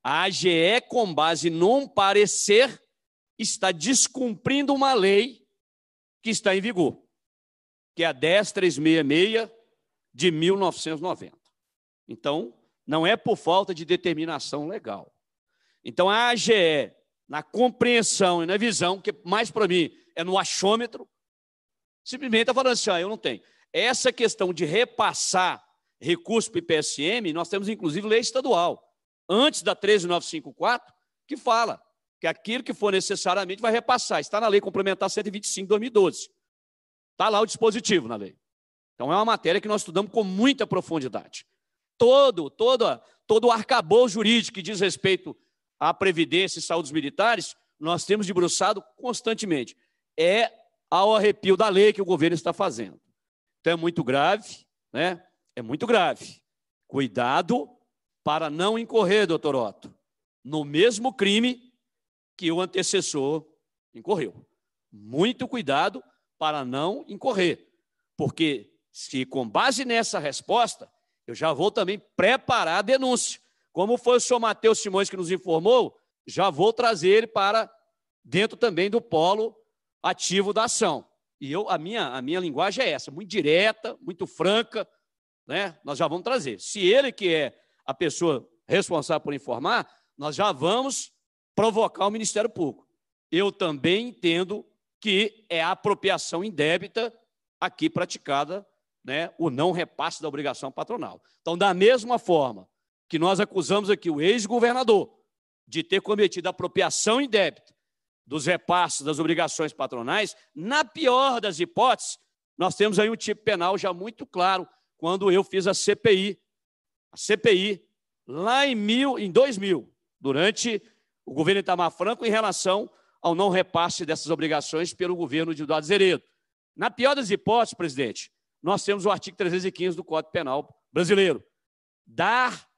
A AGE, com base num parecer, está descumprindo uma lei que está em vigor, que é a 10366 de 1990. Então, não é por falta de determinação legal. Então a AGE, na compreensão e na visão, que mais para mim é no achômetro, simplesmente está falando assim: ah, eu não tenho. Essa questão de repassar recurso para o IPSM, nós temos inclusive lei estadual, antes da 13954, que fala que aquilo que for necessariamente vai repassar. Está na lei complementar 125 de 2012. Está lá o dispositivo na lei. Então é uma matéria que nós estudamos com muita profundidade todo, todo, todo o arcabouço jurídico que diz respeito à previdência e saúde dos militares, nós temos debruçado constantemente. É ao arrepio da lei que o governo está fazendo. Então é muito grave, né? É muito grave. Cuidado para não incorrer, doutor Otto, no mesmo crime que o antecessor incorreu. Muito cuidado para não incorrer, porque se com base nessa resposta eu já vou também preparar a denúncia. Como foi o senhor Matheus Simões que nos informou, já vou trazer ele para dentro também do polo ativo da ação. E eu, a minha, a minha linguagem é essa, muito direta, muito franca, né? Nós já vamos trazer. Se ele que é a pessoa responsável por informar, nós já vamos provocar o Ministério Público. Eu também entendo que é a apropriação indébita aqui praticada né, o não repasse da obrigação patronal. Então, da mesma forma que nós acusamos aqui o ex-governador de ter cometido apropriação em débito dos repasses das obrigações patronais, na pior das hipóteses, nós temos aí um tipo penal já muito claro quando eu fiz a CPI, a CPI lá em, mil, em 2000, durante o governo Itamar Franco, em relação ao não repasse dessas obrigações pelo governo de Eduardo Zeredo. Na pior das hipóteses, presidente, nós temos o artigo 315 do Código Penal brasileiro. Dar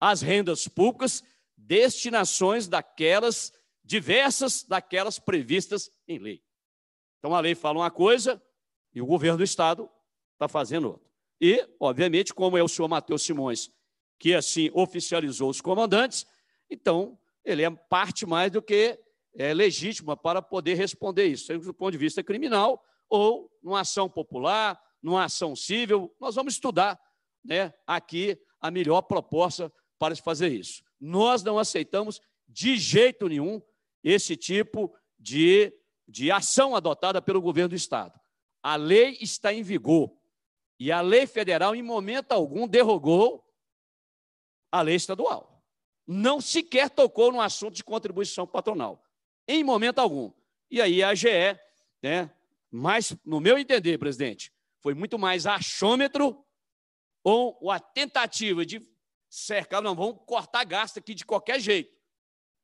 às rendas públicas destinações daquelas diversas daquelas previstas em lei. Então a lei fala uma coisa e o governo do estado está fazendo outra. E, obviamente, como é o senhor Matheus Simões que assim oficializou os comandantes, então ele é parte mais do que é, legítima para poder responder isso, seja do ponto de vista criminal ou numa ação popular, numa ação civil, nós vamos estudar né, aqui a melhor proposta para se fazer isso. Nós não aceitamos de jeito nenhum esse tipo de, de ação adotada pelo governo do Estado. A lei está em vigor e a lei federal, em momento algum, derrogou a lei estadual. Não sequer tocou no assunto de contribuição patronal, em momento algum. E aí a AGE, né, mas no meu entender, presidente, foi muito mais achômetro ou a tentativa de cercar, não, vamos cortar gasto aqui de qualquer jeito.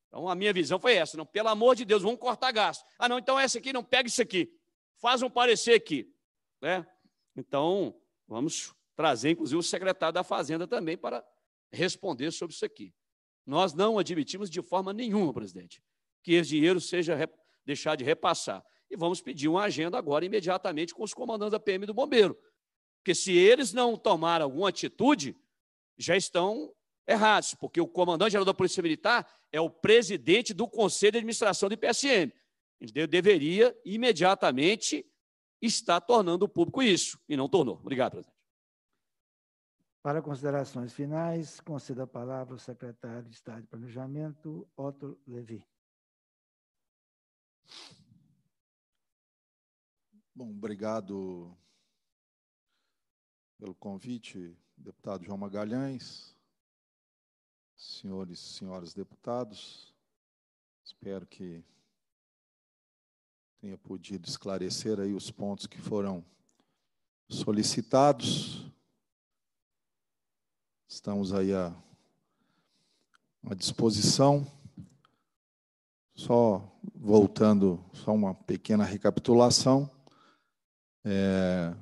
Então, a minha visão foi essa, não, pelo amor de Deus, vamos cortar gasto. Ah, não, então essa aqui, não, pega isso aqui. Faz um parecer aqui. Né? Então, vamos trazer, inclusive, o secretário da Fazenda também para responder sobre isso aqui. Nós não admitimos de forma nenhuma, presidente, que esse dinheiro seja deixar de repassar e vamos pedir uma agenda agora imediatamente com os comandantes da PM do Bombeiro. Porque se eles não tomarem alguma atitude, já estão errados, porque o comandante-geral da Polícia Militar é o presidente do Conselho de Administração do IPSM. Ele deveria imediatamente estar tornando público isso, e não tornou. Obrigado, presidente. Para considerações finais, concedo a palavra ao secretário de Estado de Planejamento, Otto Levi. Bom, obrigado pelo convite, deputado João Magalhães, senhores e senhoras deputados. Espero que tenha podido esclarecer aí os pontos que foram solicitados. Estamos aí à, à disposição. Só voltando, só uma pequena recapitulação é,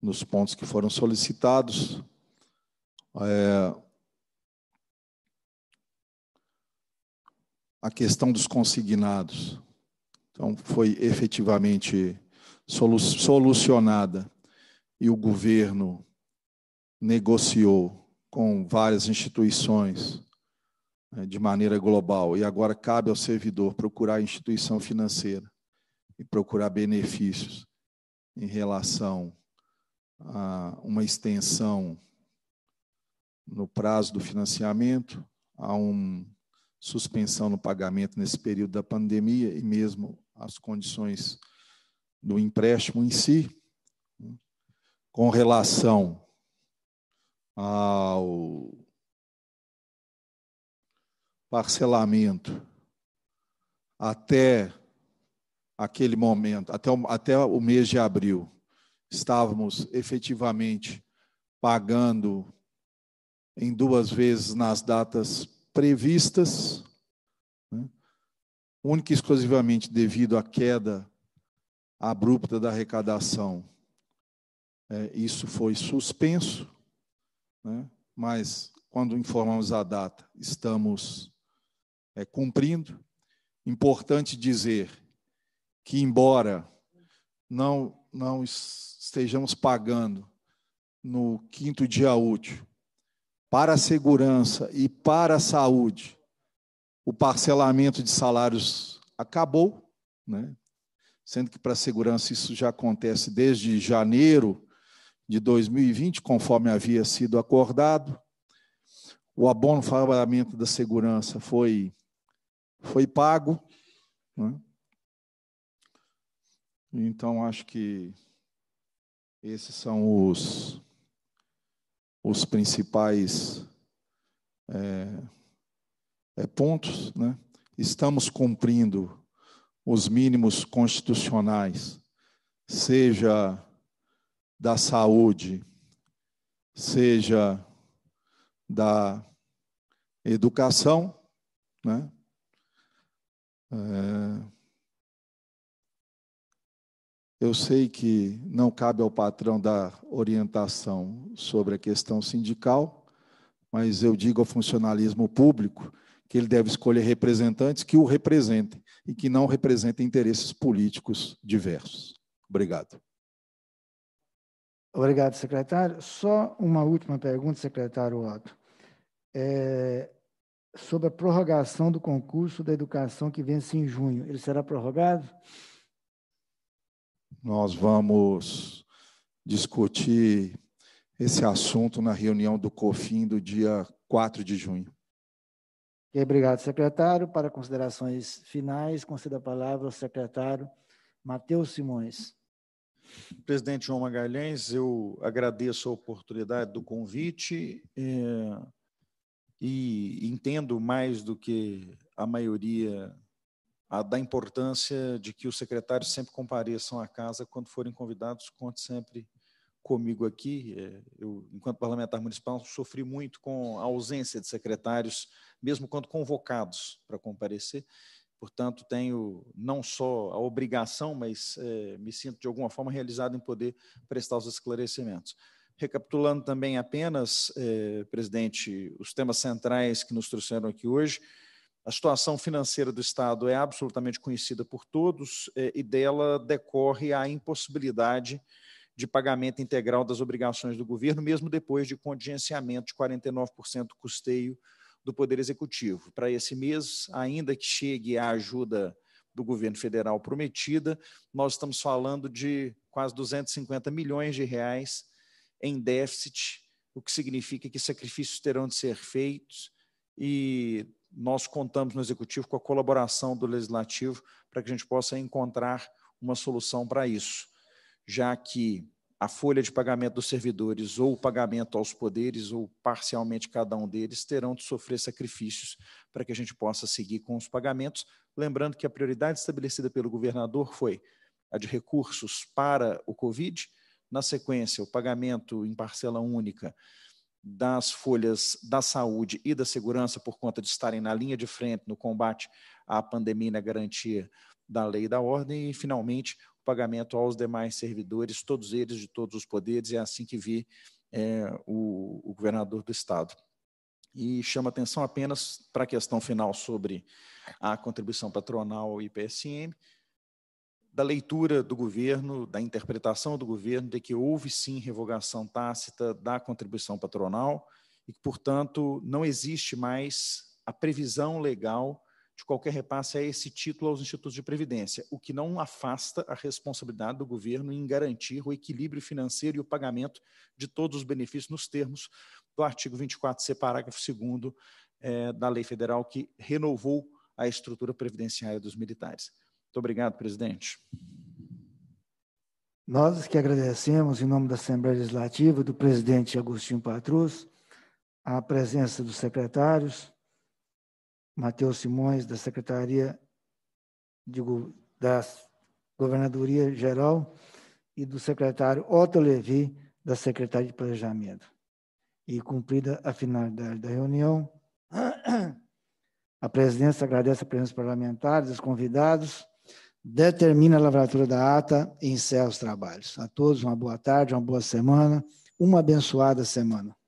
nos pontos que foram solicitados. É, a questão dos consignados. Então, foi efetivamente solu solucionada e o governo negociou com várias instituições né, de maneira global. E agora cabe ao servidor procurar instituição financeira e procurar benefícios em relação a uma extensão no prazo do financiamento, a uma suspensão no pagamento nesse período da pandemia e mesmo as condições do empréstimo em si, com relação ao parcelamento até aquele momento, até o, até o mês de abril, estávamos efetivamente pagando em duas vezes nas datas previstas, né? única e exclusivamente devido à queda abrupta da arrecadação. É, isso foi suspenso, né? mas quando informamos a data, estamos é, cumprindo. Importante dizer que, embora não, não estejamos pagando no quinto dia útil, para a segurança e para a saúde, o parcelamento de salários acabou, né? sendo que para a segurança isso já acontece desde janeiro de 2020, conforme havia sido acordado. O abono pagamento da segurança foi, foi pago. Né? Então, acho que esses são os, os principais é, é, pontos. Né? Estamos cumprindo os mínimos constitucionais, seja da saúde, seja da educação, né? É, eu sei que não cabe ao patrão dar orientação sobre a questão sindical, mas eu digo ao funcionalismo público que ele deve escolher representantes que o representem e que não representem interesses políticos diversos. Obrigado. Obrigado, secretário. Só uma última pergunta, secretário Otto. É sobre a prorrogação do concurso da educação que vence em junho. Ele será prorrogado? nós vamos discutir esse assunto na reunião do COFIN do dia 4 de junho. Obrigado, secretário. Para considerações finais, conceda a palavra ao secretário Matheus Simões. Presidente João Magalhães, eu agradeço a oportunidade do convite é, e entendo mais do que a maioria a, da importância de que os secretários sempre compareçam à casa quando forem convidados, conte sempre comigo aqui. É, eu, enquanto parlamentar municipal, sofri muito com a ausência de secretários, mesmo quando convocados para comparecer. Portanto, tenho não só a obrigação, mas é, me sinto de alguma forma realizado em poder prestar os esclarecimentos. Recapitulando também apenas, é, presidente, os temas centrais que nos trouxeram aqui hoje, a situação financeira do Estado é absolutamente conhecida por todos é, e dela decorre a impossibilidade de pagamento integral das obrigações do governo, mesmo depois de contingenciamento de 49% do custeio do Poder Executivo. Para esse mês, ainda que chegue a ajuda do governo federal prometida, nós estamos falando de quase 250 milhões de reais em déficit, o que significa que sacrifícios terão de ser feitos e nós contamos no Executivo com a colaboração do Legislativo para que a gente possa encontrar uma solução para isso, já que a folha de pagamento dos servidores ou o pagamento aos poderes ou parcialmente cada um deles terão de sofrer sacrifícios para que a gente possa seguir com os pagamentos, lembrando que a prioridade estabelecida pelo governador foi a de recursos para o Covid, na sequência o pagamento em parcela única das folhas da saúde e da segurança, por conta de estarem na linha de frente no combate à pandemia e na garantia da lei e da ordem, e, finalmente, o pagamento aos demais servidores, todos eles de todos os poderes, é assim que vi é, o, o governador do Estado. E chama atenção apenas para a questão final sobre a contribuição patronal ao IPSM, da leitura do governo, da interpretação do governo, de que houve sim revogação tácita da contribuição patronal e que, portanto, não existe mais a previsão legal de qualquer repasse a esse título aos institutos de previdência, o que não afasta a responsabilidade do governo em garantir o equilíbrio financeiro e o pagamento de todos os benefícios nos termos do artigo 24C, parágrafo 2 eh, da Lei Federal, que renovou a estrutura previdenciária dos militares. Muito obrigado, presidente. Nós que agradecemos, em nome da Assembleia Legislativa, do presidente Agostinho Patrus, a presença dos secretários, Matheus Simões, da Secretaria de, da Governadoria Geral, e do secretário Otto Levi, da Secretaria de Planejamento. E cumprida a finalidade da reunião, a presidência agradece a presença parlamentar, dos convidados, determina a lavratura da ata e encerra os trabalhos. A todos uma boa tarde, uma boa semana, uma abençoada semana.